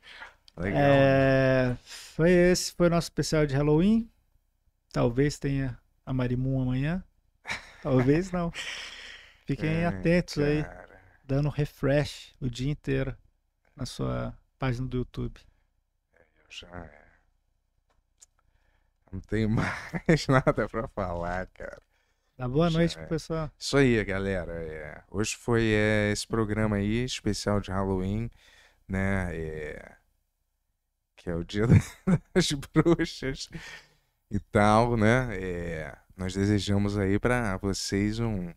Speaker 1: Legal.
Speaker 3: É... Foi esse, foi o nosso especial de Halloween. Talvez tenha a Marimun amanhã. Talvez não. Fiquem é, atentos cara. aí dando refresh o dia inteiro na sua página do YouTube?
Speaker 1: É, eu já é. não tenho mais nada para falar, cara. Tá boa já noite é. pessoal. Isso aí, galera. É. Hoje foi é, esse programa aí, especial de Halloween, né? É, que é o dia das bruxas e tal, né? Nós desejamos aí para vocês um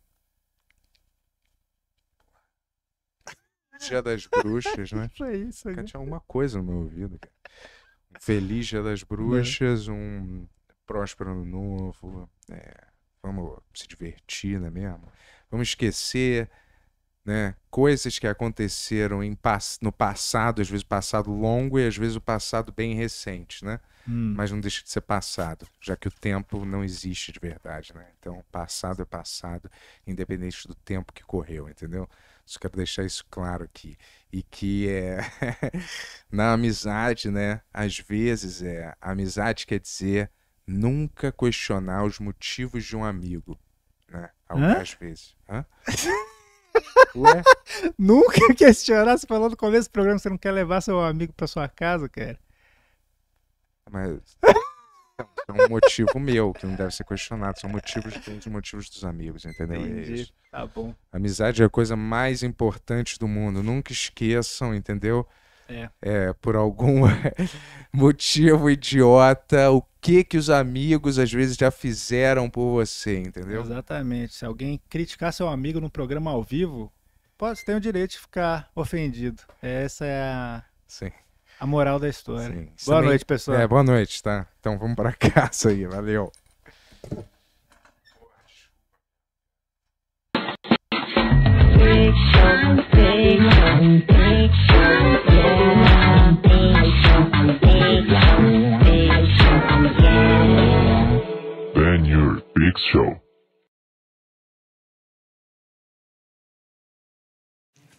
Speaker 1: Dia das Bruxas, né?
Speaker 2: é isso aí. tinha uma
Speaker 1: coisa no meu ouvido, feliz Dia das uhum. Bruxas, é. um próspero ano novo. É, vamos se divertir, não é mesmo? Vamos esquecer né? Coisas que aconteceram em, no passado, às vezes passado longo e às vezes o passado bem recente, né? Hum. Mas não deixa de ser passado, já que o tempo não existe de verdade, né? Então, passado é passado, independente do tempo que correu, entendeu? quero deixar isso claro aqui. E que é na amizade, né? Às vezes é amizade quer dizer nunca questionar os motivos de um amigo, né? Algumas Hã? vezes. Hã? Ué?
Speaker 3: Nunca questionar, você falou no começo do programa que você não quer levar seu amigo para sua casa, cara.
Speaker 1: Mas é um motivo meu, que não deve ser questionado. São motivos dos motivos dos amigos, entendeu? É Entendi. É isso. Tá bom. Amizade é a coisa mais importante do mundo. Nunca esqueçam, entendeu? É. é por algum motivo idiota, o que que os amigos às vezes já fizeram por você, entendeu?
Speaker 3: Exatamente. Se alguém criticar seu amigo no programa ao vivo, pode ter o direito de ficar ofendido. Essa é a Sim. A moral da história. Sim. Boa Também... noite, pessoal. É, boa
Speaker 1: noite, tá? Então vamos para casa aí, valeu.
Speaker 4: Then your big show.